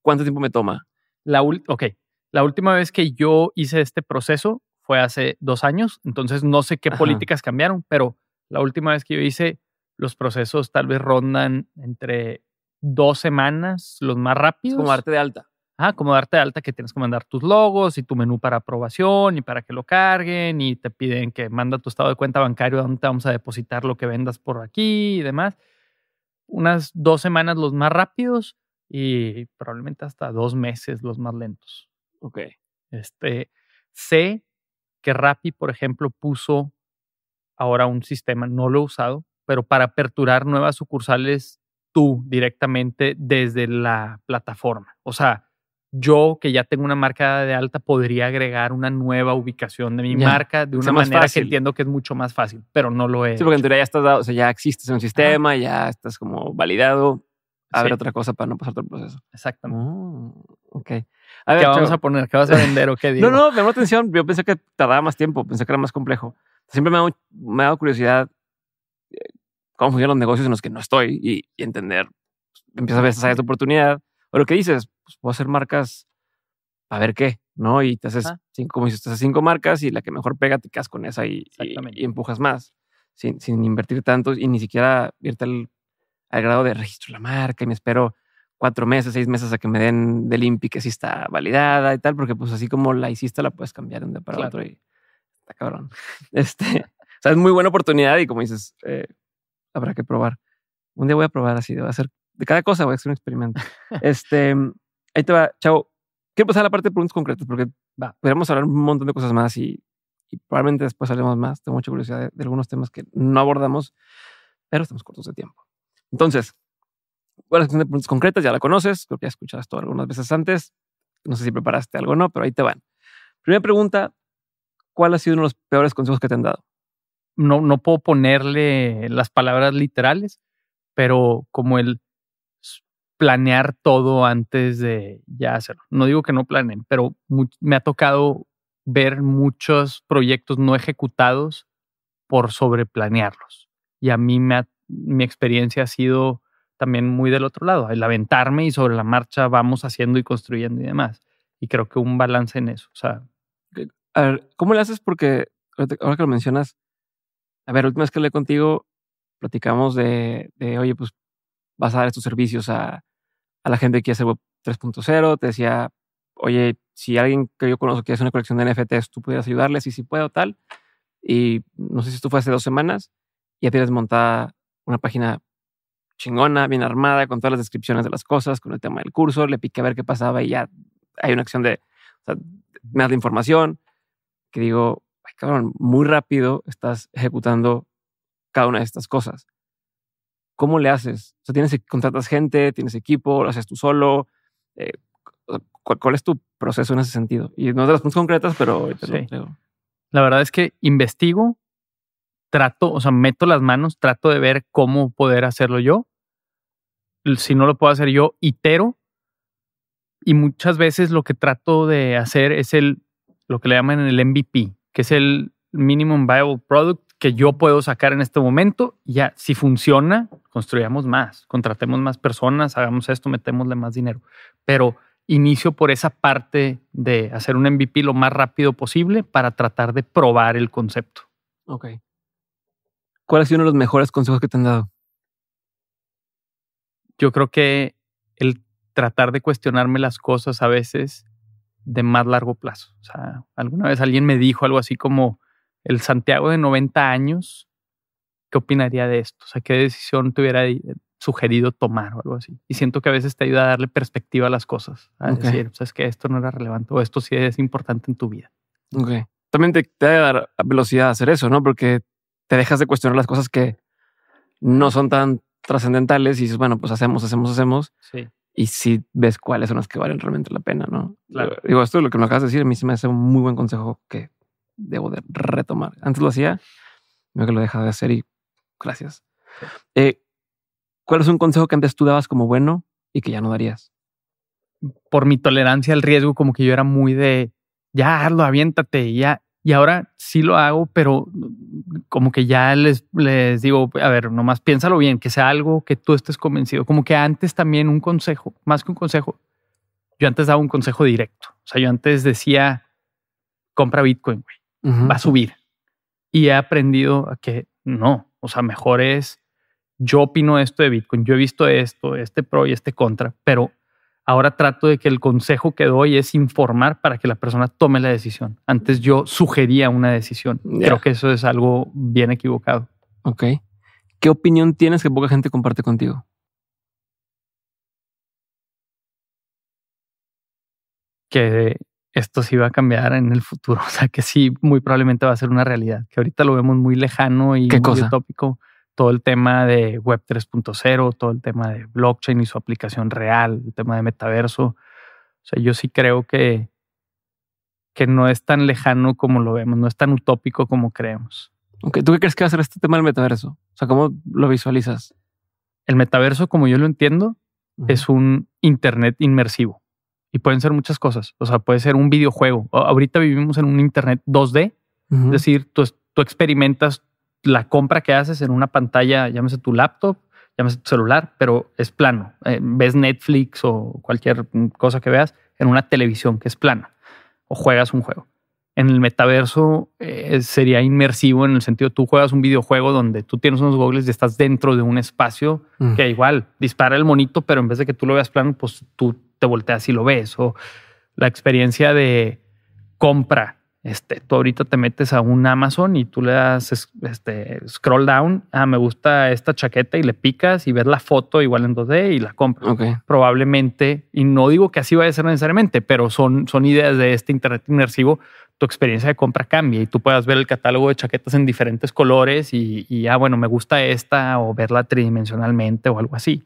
¿cuánto tiempo me toma? La ok, la última vez que yo hice este proceso fue hace dos años, entonces no sé qué políticas cambiaron, pero la última vez que yo hice los procesos tal vez rondan entre dos semanas, los más rápidos. como darte de alta. Ah, como darte de alta que tienes que mandar tus logos y tu menú para aprobación y para que lo carguen y te piden que manda tu estado de cuenta bancario donde te vamos a depositar lo que vendas por aquí y demás. Unas dos semanas los más rápidos y probablemente hasta dos meses los más lentos. Ok. Este, sé que Rappi, por ejemplo, puso ahora un sistema, no lo he usado, pero para aperturar nuevas sucursales tú directamente desde la plataforma. O sea, yo que ya tengo una marca de alta podría agregar una nueva ubicación de mi marca de una manera que entiendo que es mucho más fácil, pero no lo es. Sí, porque en teoría ya estás dado, o sea, ya existes en un sistema, ya estás como validado, a ver otra cosa para no pasar todo el proceso. Exactamente. Mm, ok. A ver, ¿Qué vamos a poner? ¿Qué vas a vender o qué digo? No, no, me atención. Yo pensé que tardaba más tiempo, pensé que era más complejo. Siempre me ha, me ha dado curiosidad eh, cómo funcionan los negocios en los que no estoy y, entender. Pues, Empiezas a ver esa oportunidad. O lo que dices, pues puedo hacer marcas a ver qué, ¿no? Y te haces, cinco, como dices, te haces cinco marcas y la que mejor pega te quedas con esa y, y, empujas más sin, sin invertir tanto y ni siquiera irte al al grado de registro la marca y me espero cuatro meses, seis meses a que me den del INPI que sí está validada y tal, porque pues así como la hiciste la puedes cambiar de un día para otro y está cabrón. Este, o sea, es muy buena oportunidad y como dices, eh, habrá que probar. Un día voy a probar así, voy a hacer de cada cosa voy a hacer un experimento. este, ahí te va, chao. Quiero pasar a la parte de preguntas concretas porque podríamos hablar un montón de cosas más y, probablemente después hablemos más. Tengo mucha curiosidad de algunos temas que no abordamos, pero estamos cortos de tiempo. Entonces, preguntas concretas ya la conoces, creo que ya escuchado todo algunas veces antes. No sé si preparaste algo o no, pero ahí te van. Primera pregunta, ¿cuál ha sido uno de los peores consejos que te han dado? No, no puedo ponerle las palabras literales, pero como el planear todo antes de ya hacerlo. No digo que no planeen, pero me ha tocado ver muchos proyectos no ejecutados por sobreplanearlos. Y a mí me ha mi experiencia ha sido también muy del otro lado, el aventarme y sobre la marcha vamos haciendo y construyendo y demás. Y creo que un balance en eso. O sea, a ver, ¿cómo le haces? Porque ahora que lo mencionas, a ver, última vez que hablé contigo, platicamos de, oye, pues vas a dar estos servicios a, a la gente que hace web 3.0. Te decía, oye, si alguien que yo conozco quiere hacer una colección de NFTs, tú pudieras ayudarles y si puedo, tal. Y no sé si esto fue hace dos semanas y ya tienes montada una página chingona, bien armada, con todas las descripciones de las cosas, con el tema del curso, le piqué a ver qué pasaba y ya hay una acción de, o sea, me da la información, que digo, cabrón, muy rápido estás ejecutando cada una de estas cosas. ¿Cómo le haces? O sea, tienes, contratas gente, tienes equipo, lo haces tú solo. Eh, ¿cuál, es tu proceso en ese sentido? Y no de las puntos concretas, pero... sí. La verdad es que investigo, trato, o sea, meto las manos, trato de ver cómo poder hacerlo yo. Si no lo puedo hacer yo, itero. Y muchas veces lo que trato de hacer es el, lo que le llaman el MVP, que es el Minimum Viable Product que yo puedo sacar en este momento. Ya, si funciona, construyamos más, contratemos más personas, hagamos esto, metémosle más dinero. Pero inicio por esa parte de hacer un MVP lo más rápido posible para tratar de probar el concepto. Ok. ¿cuál ha sido uno de los mejores consejos que te han dado? Yo creo que el tratar de cuestionarme las cosas a veces de más largo plazo. O sea, alguna vez alguien me dijo algo así como, el Santiago de 90 años, ¿qué opinaría de esto? O sea, ¿qué decisión te hubiera eh, sugerido tomar o algo así? Y siento que a veces te ayuda a darle perspectiva a las cosas, a decir, decir, sea, es que esto no era relevante o esto sí es importante en tu vida. Ok. También te, te da velocidad a hacer eso, ¿no? Porque te dejas de cuestionar las cosas que no son tan trascendentales y dices, bueno, pues hacemos, hacemos, hacemos. Sí. Y si ves cuáles son las que valen realmente la pena, ¿no? Digo, esto lo que me acabas de decir. A mí se me hace un muy buen consejo que debo de retomar. Antes lo hacía, veo que lo dejas de hacer y gracias. Eh, ¿Cuál es un consejo que antes tú dabas como bueno y que ya no darías? Por mi tolerancia al riesgo, como que yo era muy de ya hazlo, aviéntate, ya. Y ahora sí lo hago, pero mm, como que ya les, les digo, a ver, nomás piénsalo bien, que sea algo que tú estés convencido. Como que antes también un consejo, más que un consejo. Yo antes daba un consejo directo. O sea, yo antes decía, compra Bitcoin, güey, va a subir. Y he aprendido a que no, o sea, mejor es, yo opino esto de Bitcoin, yo he visto esto, este pro y este contra, pero ahora trato de que el consejo que doy es informar para que la persona tome la decisión. Antes yo sugería una decisión. Creo que eso es algo bien equivocado. Ok. ¿Qué opinión tienes que poca gente comparte contigo? Que esto sí va a cambiar en el futuro. O sea, que sí, muy probablemente va a ser una realidad. Que ahorita lo vemos muy lejano y ¿Qué utópico todo el tema de Web 3.0, todo el tema de blockchain y su aplicación real, el tema de metaverso. O sea, yo sí creo que, que no es tan lejano como lo vemos, no es tan utópico como creemos. Okay. ¿Tú qué crees que va a ser este tema del metaverso? O sea, ¿cómo lo visualizas? El metaverso, como yo lo entiendo, es un Internet inmersivo y pueden ser muchas cosas. O sea, puede ser un videojuego. Ahorita vivimos en un Internet 2D, es decir, tú experimentas la compra que haces en una pantalla, llámese tu laptop, llámese tu celular, pero es plano. Eh, ves Netflix o cualquier cosa que veas en una televisión que es plana o juegas un juego. En el metaverso eh, sería inmersivo en el sentido tú juegas un videojuego donde tú tienes unos goggles y estás dentro de un espacio mm. que igual dispara el monito, pero en vez de que tú lo veas plano, pues tú te volteas y lo ves. O la experiencia de compra este, tú ahorita te metes a un Amazon y tú le das este, scroll down, ah, me gusta esta chaqueta y le picas y ves la foto igual en 2D y la compras. Probablemente, y no digo que así vaya a ser necesariamente, pero son, son ideas de este Internet inmersivo, tu experiencia de compra cambia y tú puedas ver el catálogo de chaquetas en diferentes colores y, ah, bueno, me gusta esta o verla tridimensionalmente o algo así.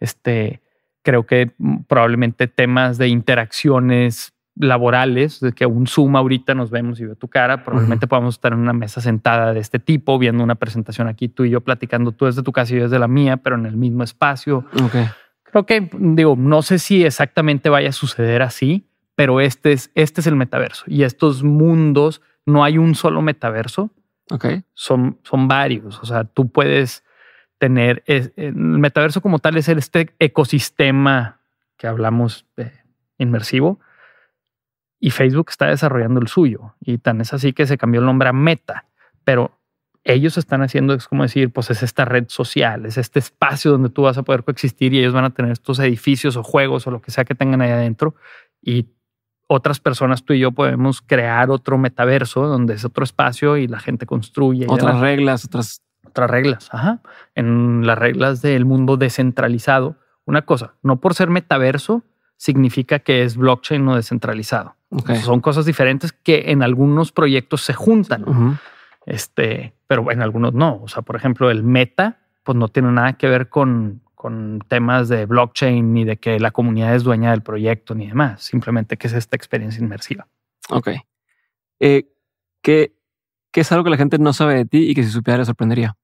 Este, creo que mm, probablemente temas de interacciones laborales, de que un Zoom ahorita nos vemos y veo tu cara, probablemente podamos estar en una mesa sentada de este tipo, viendo una presentación aquí, tú y yo platicando, tú desde tu casa y yo desde la mía, pero en el mismo espacio. Creo que, digo, no sé si exactamente vaya a suceder así, pero este es, este es el metaverso y estos mundos, no hay un solo metaverso, ok son, son varios, o sea, tú puedes tener, el metaverso como tal es este ecosistema que hablamos de inmersivo, y Facebook está desarrollando el suyo. Y tan es así que se cambió el nombre a Meta, pero ellos están haciendo, es como decir, pues es esta red social, es este espacio donde tú vas a poder coexistir y ellos van a tener estos edificios o juegos o lo que sea que tengan ahí adentro y otras personas, tú y yo, podemos crear otro metaverso donde es otro espacio y la gente construye. Otras reglas, otras... Otras reglas, ajá. En las reglas del mundo descentralizado. Una cosa, no por ser metaverso significa que es blockchain no descentralizado. Son cosas diferentes que en algunos proyectos se juntan. Este, pero en algunos no. O sea, por ejemplo, el meta, pues no tiene nada que ver con, temas de blockchain ni de que la comunidad es dueña del proyecto ni demás. Simplemente que es esta experiencia inmersiva. Ok. Eh, ¿qué, ¿Qué es algo que la gente no sabe de ti y que si supiera le sorprendería?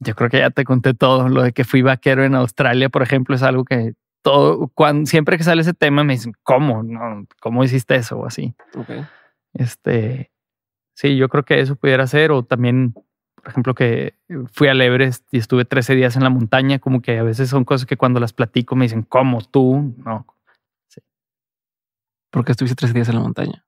Yo creo que ya te conté todo. Lo de que fui vaquero en Australia, por ejemplo, es algo que todo, cuando, siempre que sale ese tema me dicen, ¿cómo? No, ¿Cómo hiciste eso? O así. Este, sí, yo creo que eso pudiera ser. O también, por ejemplo, que fui al Everest y estuve 13 días en la montaña, como que a veces son cosas que cuando las platico me dicen, ¿cómo tú? No. Sí. ¿Por qué estuviste 13 días en la montaña?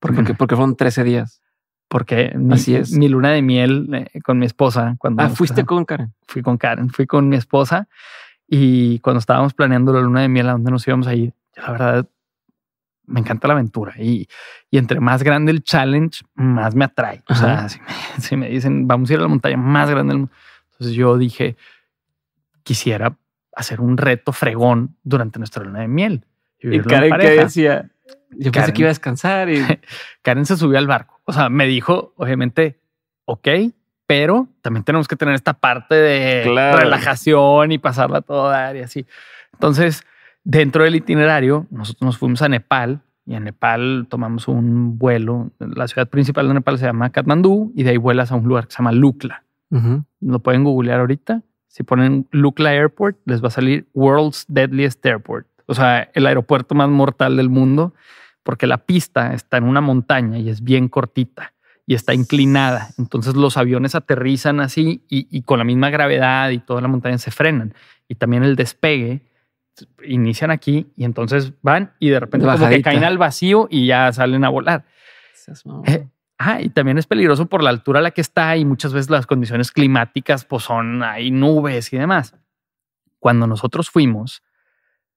¿Por qué, porque fueron 13 días? Porque mi, es. mi luna de miel eh, con mi esposa. Cuando ah, fuiste con Karen. Fui con Karen, fui con mi esposa y cuando estábamos planeando la luna de miel, a dónde nos íbamos a ir, yo la verdad me encanta la aventura y, entre más grande el challenge, más me atrae. O sea, si me, dicen, vamos a ir a la montaña más grande del mundo. Entonces yo dije, quisiera hacer un reto fregón durante nuestra luna de miel. Y, Karen qué decía, yo pensé que iba a descansar. Y... Karen se subió al barco. O sea, me dijo, obviamente, ok, pero también tenemos que tener esta parte de relajación y pasarla toda y así. Entonces, dentro del itinerario, nosotros nos fuimos a Nepal y en Nepal tomamos un vuelo. La ciudad principal de Nepal se llama Katmandú y de ahí vuelas a un lugar que se llama Lukla. Lo pueden googlear ahorita. Si ponen Lukla Airport, les va a salir World's Deadliest Airport, o sea, el aeropuerto más mortal del mundo, porque la pista está en una montaña y es bien cortita y está inclinada. Entonces los aviones aterrizan así y, con la misma gravedad y toda la montaña se frenan. Y también el despegue, inician aquí y entonces van y de repente como que caen al vacío y ya salen a volar. Eh, ah, y también es peligroso por la altura a la que está y muchas veces las condiciones climáticas pues son, hay nubes y demás. Cuando nosotros fuimos,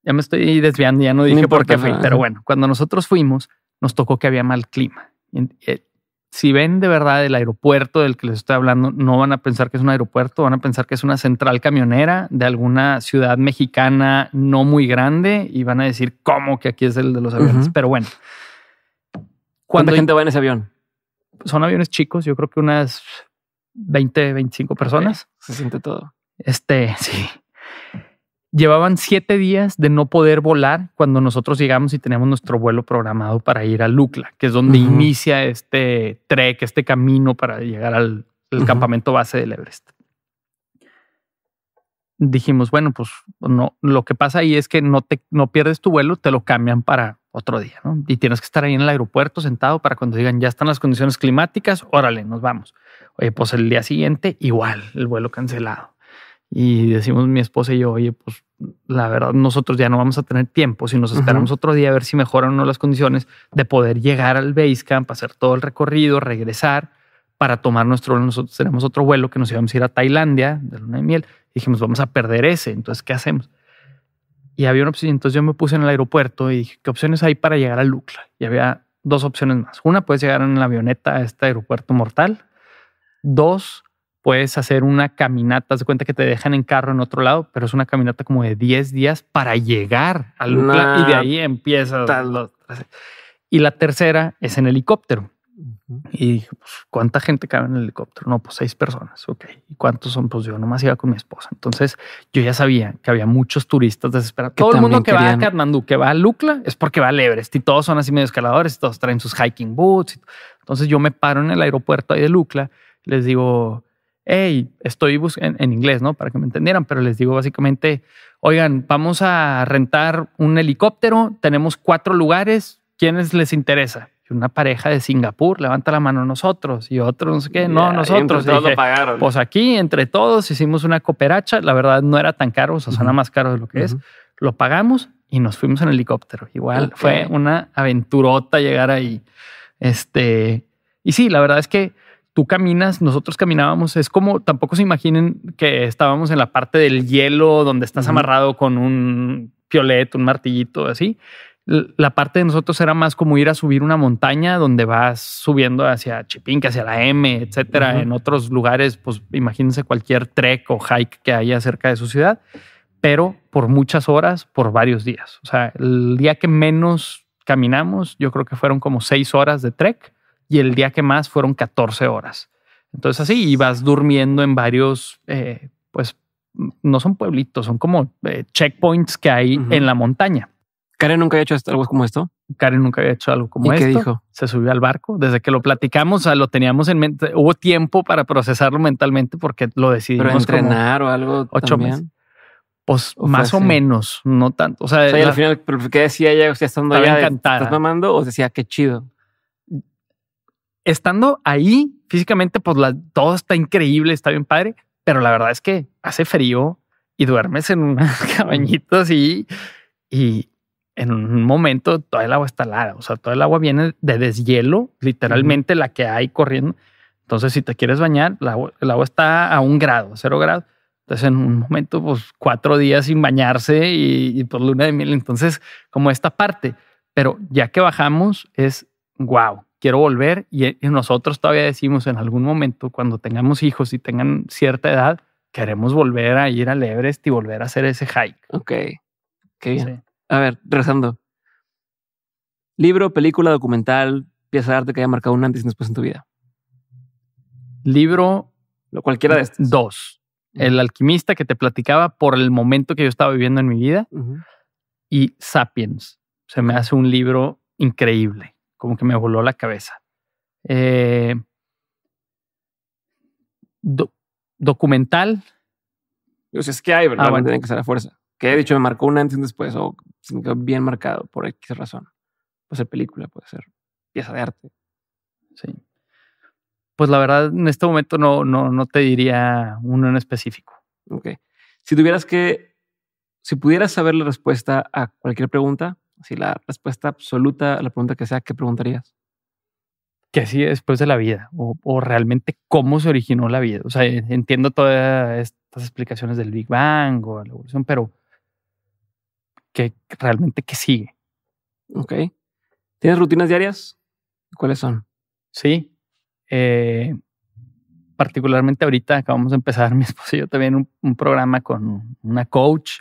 ya me estoy desviando, ya no dije por qué fui, pero bueno, cuando nosotros fuimos nos tocó que había mal clima. Eh, si ven de verdad el aeropuerto del que les estoy hablando, no van a pensar que es un aeropuerto, van a pensar que es una central camionera de alguna ciudad mexicana no muy grande y van a decir, ¿cómo que aquí es el de los aviones? Pero bueno. ¿Cuánta gente va en ese avión? Son aviones chicos, yo creo que unas 20, 25 personas. se siente todo. Este, sí. Llevaban siete días de no poder volar cuando nosotros llegamos y teníamos nuestro vuelo programado para ir a Lucla, que es donde inicia este trek, este camino para llegar al, campamento base del Everest. Dijimos, bueno, pues no, lo que pasa ahí es que no te no pierdes tu vuelo, te lo cambian para otro día, ¿no? Y tienes que estar ahí en el aeropuerto sentado para cuando digan ya están las condiciones climáticas, órale, nos vamos. Oye, pues el día siguiente, igual, el vuelo cancelado y decimos mi esposa y yo, oye, pues la verdad nosotros ya no vamos a tener tiempo, si nos esperamos otro día a ver si mejoran o no las condiciones de poder llegar al base camp, hacer todo el recorrido, regresar para tomar nuestro vuelo. Nosotros tenemos otro vuelo que nos íbamos a ir a Tailandia de luna de miel. dijimos, vamos a perder ese, entonces, ¿qué hacemos? Y había una opción, entonces yo me puse en el aeropuerto y dije, ¿qué opciones hay para llegar a Lucla? Y había dos opciones más. Una, puedes llegar en la avioneta a este aeropuerto mortal. Dos, puedes hacer una caminata, haz cuenta que te dejan en carro en otro lado, pero es una caminata como de 10 días para llegar a Lucla y de ahí empieza Y la tercera es en helicóptero. Y pues, ¿cuánta gente cabe en el helicóptero? No, pues seis personas. Ok. ¿Y cuántos son? Pues yo nomás iba con mi esposa. Entonces yo ya sabía que había muchos turistas desesperados. Todo el mundo que va a Katmandú, que va a Lukla, es porque va a Everest y todos son así medio escaladores y todos traen sus hiking boots. Entonces yo me paro en el aeropuerto ahí de Lukla. Les digo, hey, estoy buscando en, inglés, ¿no? Para que me entendieran, pero les digo básicamente, oigan, vamos a rentar un helicóptero, tenemos cuatro lugares, ¿quiénes les interesa? una pareja de Singapur levanta la mano nosotros y otros, no sé qué, no, nosotros. Dije, lo pagaron. Pues aquí, entre todos, hicimos una cooperacha, la verdad no era tan caro, o sea, suena más caro de lo que es. Lo pagamos y nos fuimos en helicóptero. Igual fue una aventurota llegar ahí. Este, y sí, la verdad es que tú caminas, nosotros caminábamos, es como, tampoco se imaginen que estábamos en la parte del hielo donde estás amarrado con un piolet, un martillito, así. La parte de nosotros era más como ir a subir una montaña donde vas subiendo hacia Chipinque, hacia la M, etcétera. En otros lugares, pues imagínense cualquier trek o hike que haya cerca de su ciudad, pero por muchas horas, por varios días. O sea, el día que menos caminamos, yo creo que fueron como seis horas de trek y el día que más fueron 14 horas. Entonces así, y vas durmiendo en varios, eh, pues no son pueblitos, son como eh, checkpoints que hay en la montaña. Karen nunca había hecho algo como esto. Karen nunca había hecho algo como ¿Y esto. ¿Qué dijo? Se subió al barco. Desde que lo platicamos, o lo teníamos en mente. Hubo tiempo para procesarlo mentalmente porque lo decidimos. Pero entrenar o algo. Ocho meses. Pues más o menos, no tanto. O sea, al final, ¿qué decía ella? O sea, estando ¿estás mamando? O decía, qué chido estando ahí físicamente, pues la, todo está increíble, está bien padre, pero la verdad es que hace frío y duermes en unas cabañitas así y en un momento toda el agua está helada. O sea, todo el agua viene de deshielo, literalmente la que hay corriendo. Entonces, si te quieres bañar, el agua, está a un grado, cero grado. Entonces, en un momento, pues cuatro días sin bañarse y, por pues, luna de miel. Entonces, como esta parte, pero ya que bajamos, es wow, quiero volver eh, y, nosotros todavía decimos en algún momento cuando tengamos hijos y tengan cierta edad, queremos volver a ir al Everest y volver a hacer ese hike. Ok, qué bien. A ver, rezando. Libro, película, documental, pieza de arte que haya marcado un antes y después en tu vida. Libro. Lo cualquiera de estos. Dos. El alquimista que te platicaba por el momento que yo estaba viviendo en mi vida y Sapiens. Se me hace un libro increíble como que me voló la cabeza. Eh, documental. Yo sé, es que hay, ¿verdad? Ah, Tiene que ser a fuerza. Que he dicho, me marcó un antes y un después, o bien marcado por X razón. Puede ser película, puede ser pieza de arte. Sí. Pues la verdad, en este momento no, no, no te diría uno en específico. Ok. Si tuvieras que, si pudieras saber la respuesta a cualquier pregunta, si la respuesta absoluta a la pregunta que sea, ¿qué preguntarías? ¿Qué sigue después de la vida? O, realmente cómo se originó la vida? O sea, entiendo todas estas explicaciones del Big Bang o la evolución, pero ¿qué realmente qué sigue? Ok. ¿Tienes rutinas diarias? ¿Cuáles son? Sí. Eh, particularmente ahorita acabamos de empezar mi esposo y yo también un, un programa con una coach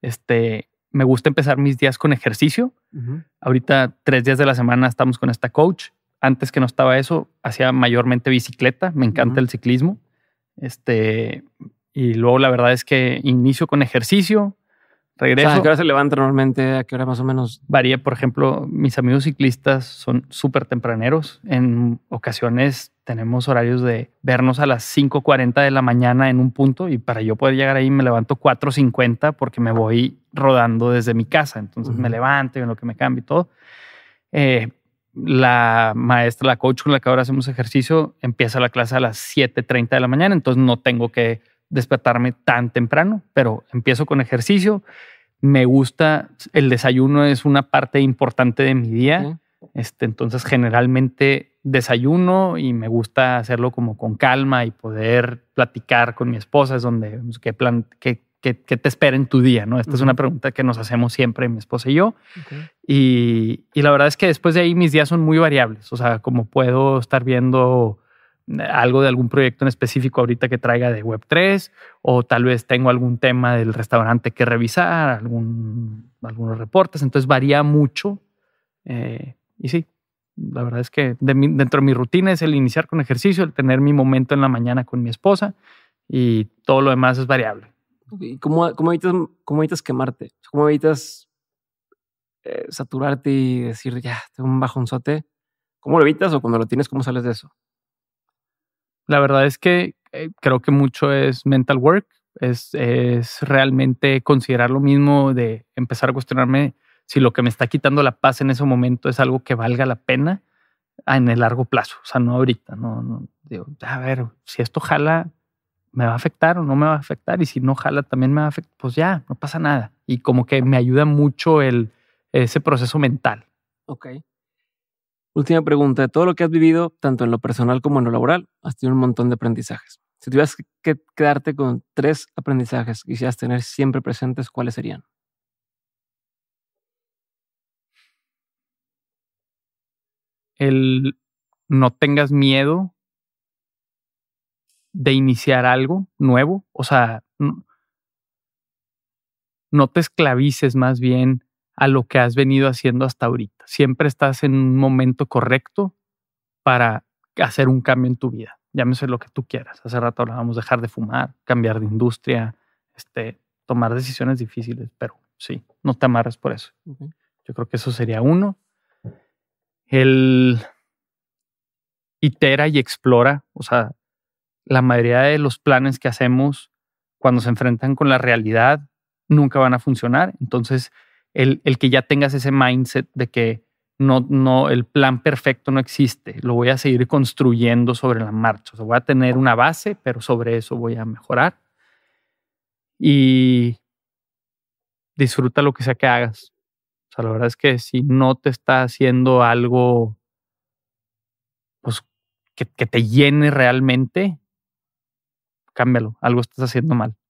este, me gusta empezar mis días con ejercicio. Ahorita tres días de la semana estamos con esta coach. Antes que no estaba eso, hacía mayormente bicicleta. Me encanta el ciclismo. Este, y luego la verdad es que inicio con ejercicio, regreso. ¿A qué hora se levanta normalmente? ¿A qué hora más o menos? Varía, por ejemplo, mis amigos ciclistas son súper tempraneros. En ocasiones tenemos horarios de vernos a las 5.40 de la mañana en un punto y para yo poder llegar ahí me levanto 4.50 porque me voy rodando desde mi casa. Entonces me levanto y en lo que me cambio y todo. Eh, la maestra, la coach con la que ahora hacemos ejercicio, empieza la clase a las 7.30 de la mañana, entonces no tengo que despertarme tan temprano, pero empiezo con ejercicio. Me gusta, el desayuno es una parte importante de mi día. este, entonces, generalmente desayuno y me gusta hacerlo como con calma y poder platicar con mi esposa, es donde pues, qué, plan, qué, te espera en tu día, ¿no? Esta es una pregunta que nos hacemos siempre mi esposa y yo. Y, y la verdad es que después de ahí mis días son muy variables, o sea, como puedo estar viendo algo de algún proyecto en específico ahorita que traiga de Web3 o tal vez tengo algún tema del restaurante que revisar, algún, algunos reportes, entonces varía mucho. Eh, y sí, la verdad es que de dentro de mi rutina es el iniciar con ejercicio, el tener mi momento en la mañana con mi esposa y todo lo demás es variable. ¿Cómo, cómo, evitas, ¿Cómo evitas quemarte? ¿Cómo evitas eh, saturarte y decir, ya, tengo un bajonzote? ¿Cómo lo evitas o cuando lo tienes, cómo sales de eso? La verdad es que eh, creo que mucho es mental work, es, realmente considerar lo mismo de empezar a cuestionarme si lo que me está quitando la paz en ese momento es algo que valga la pena en el largo plazo, o sea, no ahorita, no, no digo, a ver, si esto jala, me va a afectar o no me va a afectar, y si no jala también me va a afectar, pues ya, no pasa nada. Y como que me ayuda mucho el, ese proceso mental. Ok. Última pregunta, de todo lo que has vivido, tanto en lo personal como en lo laboral, has tenido un montón de aprendizajes. Si tuvieras que quedarte con tres aprendizajes que quisieras tener siempre presentes, ¿cuáles serían? El no tengas miedo de iniciar algo nuevo, o sea, no, no te esclavices más bien a lo que has venido haciendo hasta ahorita. Siempre estás en un momento correcto para hacer un cambio en tu vida. Llámese lo que tú quieras. Hace rato hablábamos dejar de fumar, cambiar de industria, este, tomar decisiones difíciles, pero sí, no te amarres por eso. Yo creo que eso sería uno. El itera y explora, o sea, la mayoría de los planes que hacemos cuando se enfrentan con la realidad nunca van a funcionar. Entonces, el, que ya tengas ese mindset de que no, no, el plan perfecto no existe, lo voy a seguir construyendo sobre la marcha. O sea, voy a tener una base, pero sobre eso voy a mejorar. Y disfruta lo que sea que hagas. O sea, la verdad es que si no te está haciendo algo pues, que, que te llene realmente, cámbialo, algo estás haciendo mal.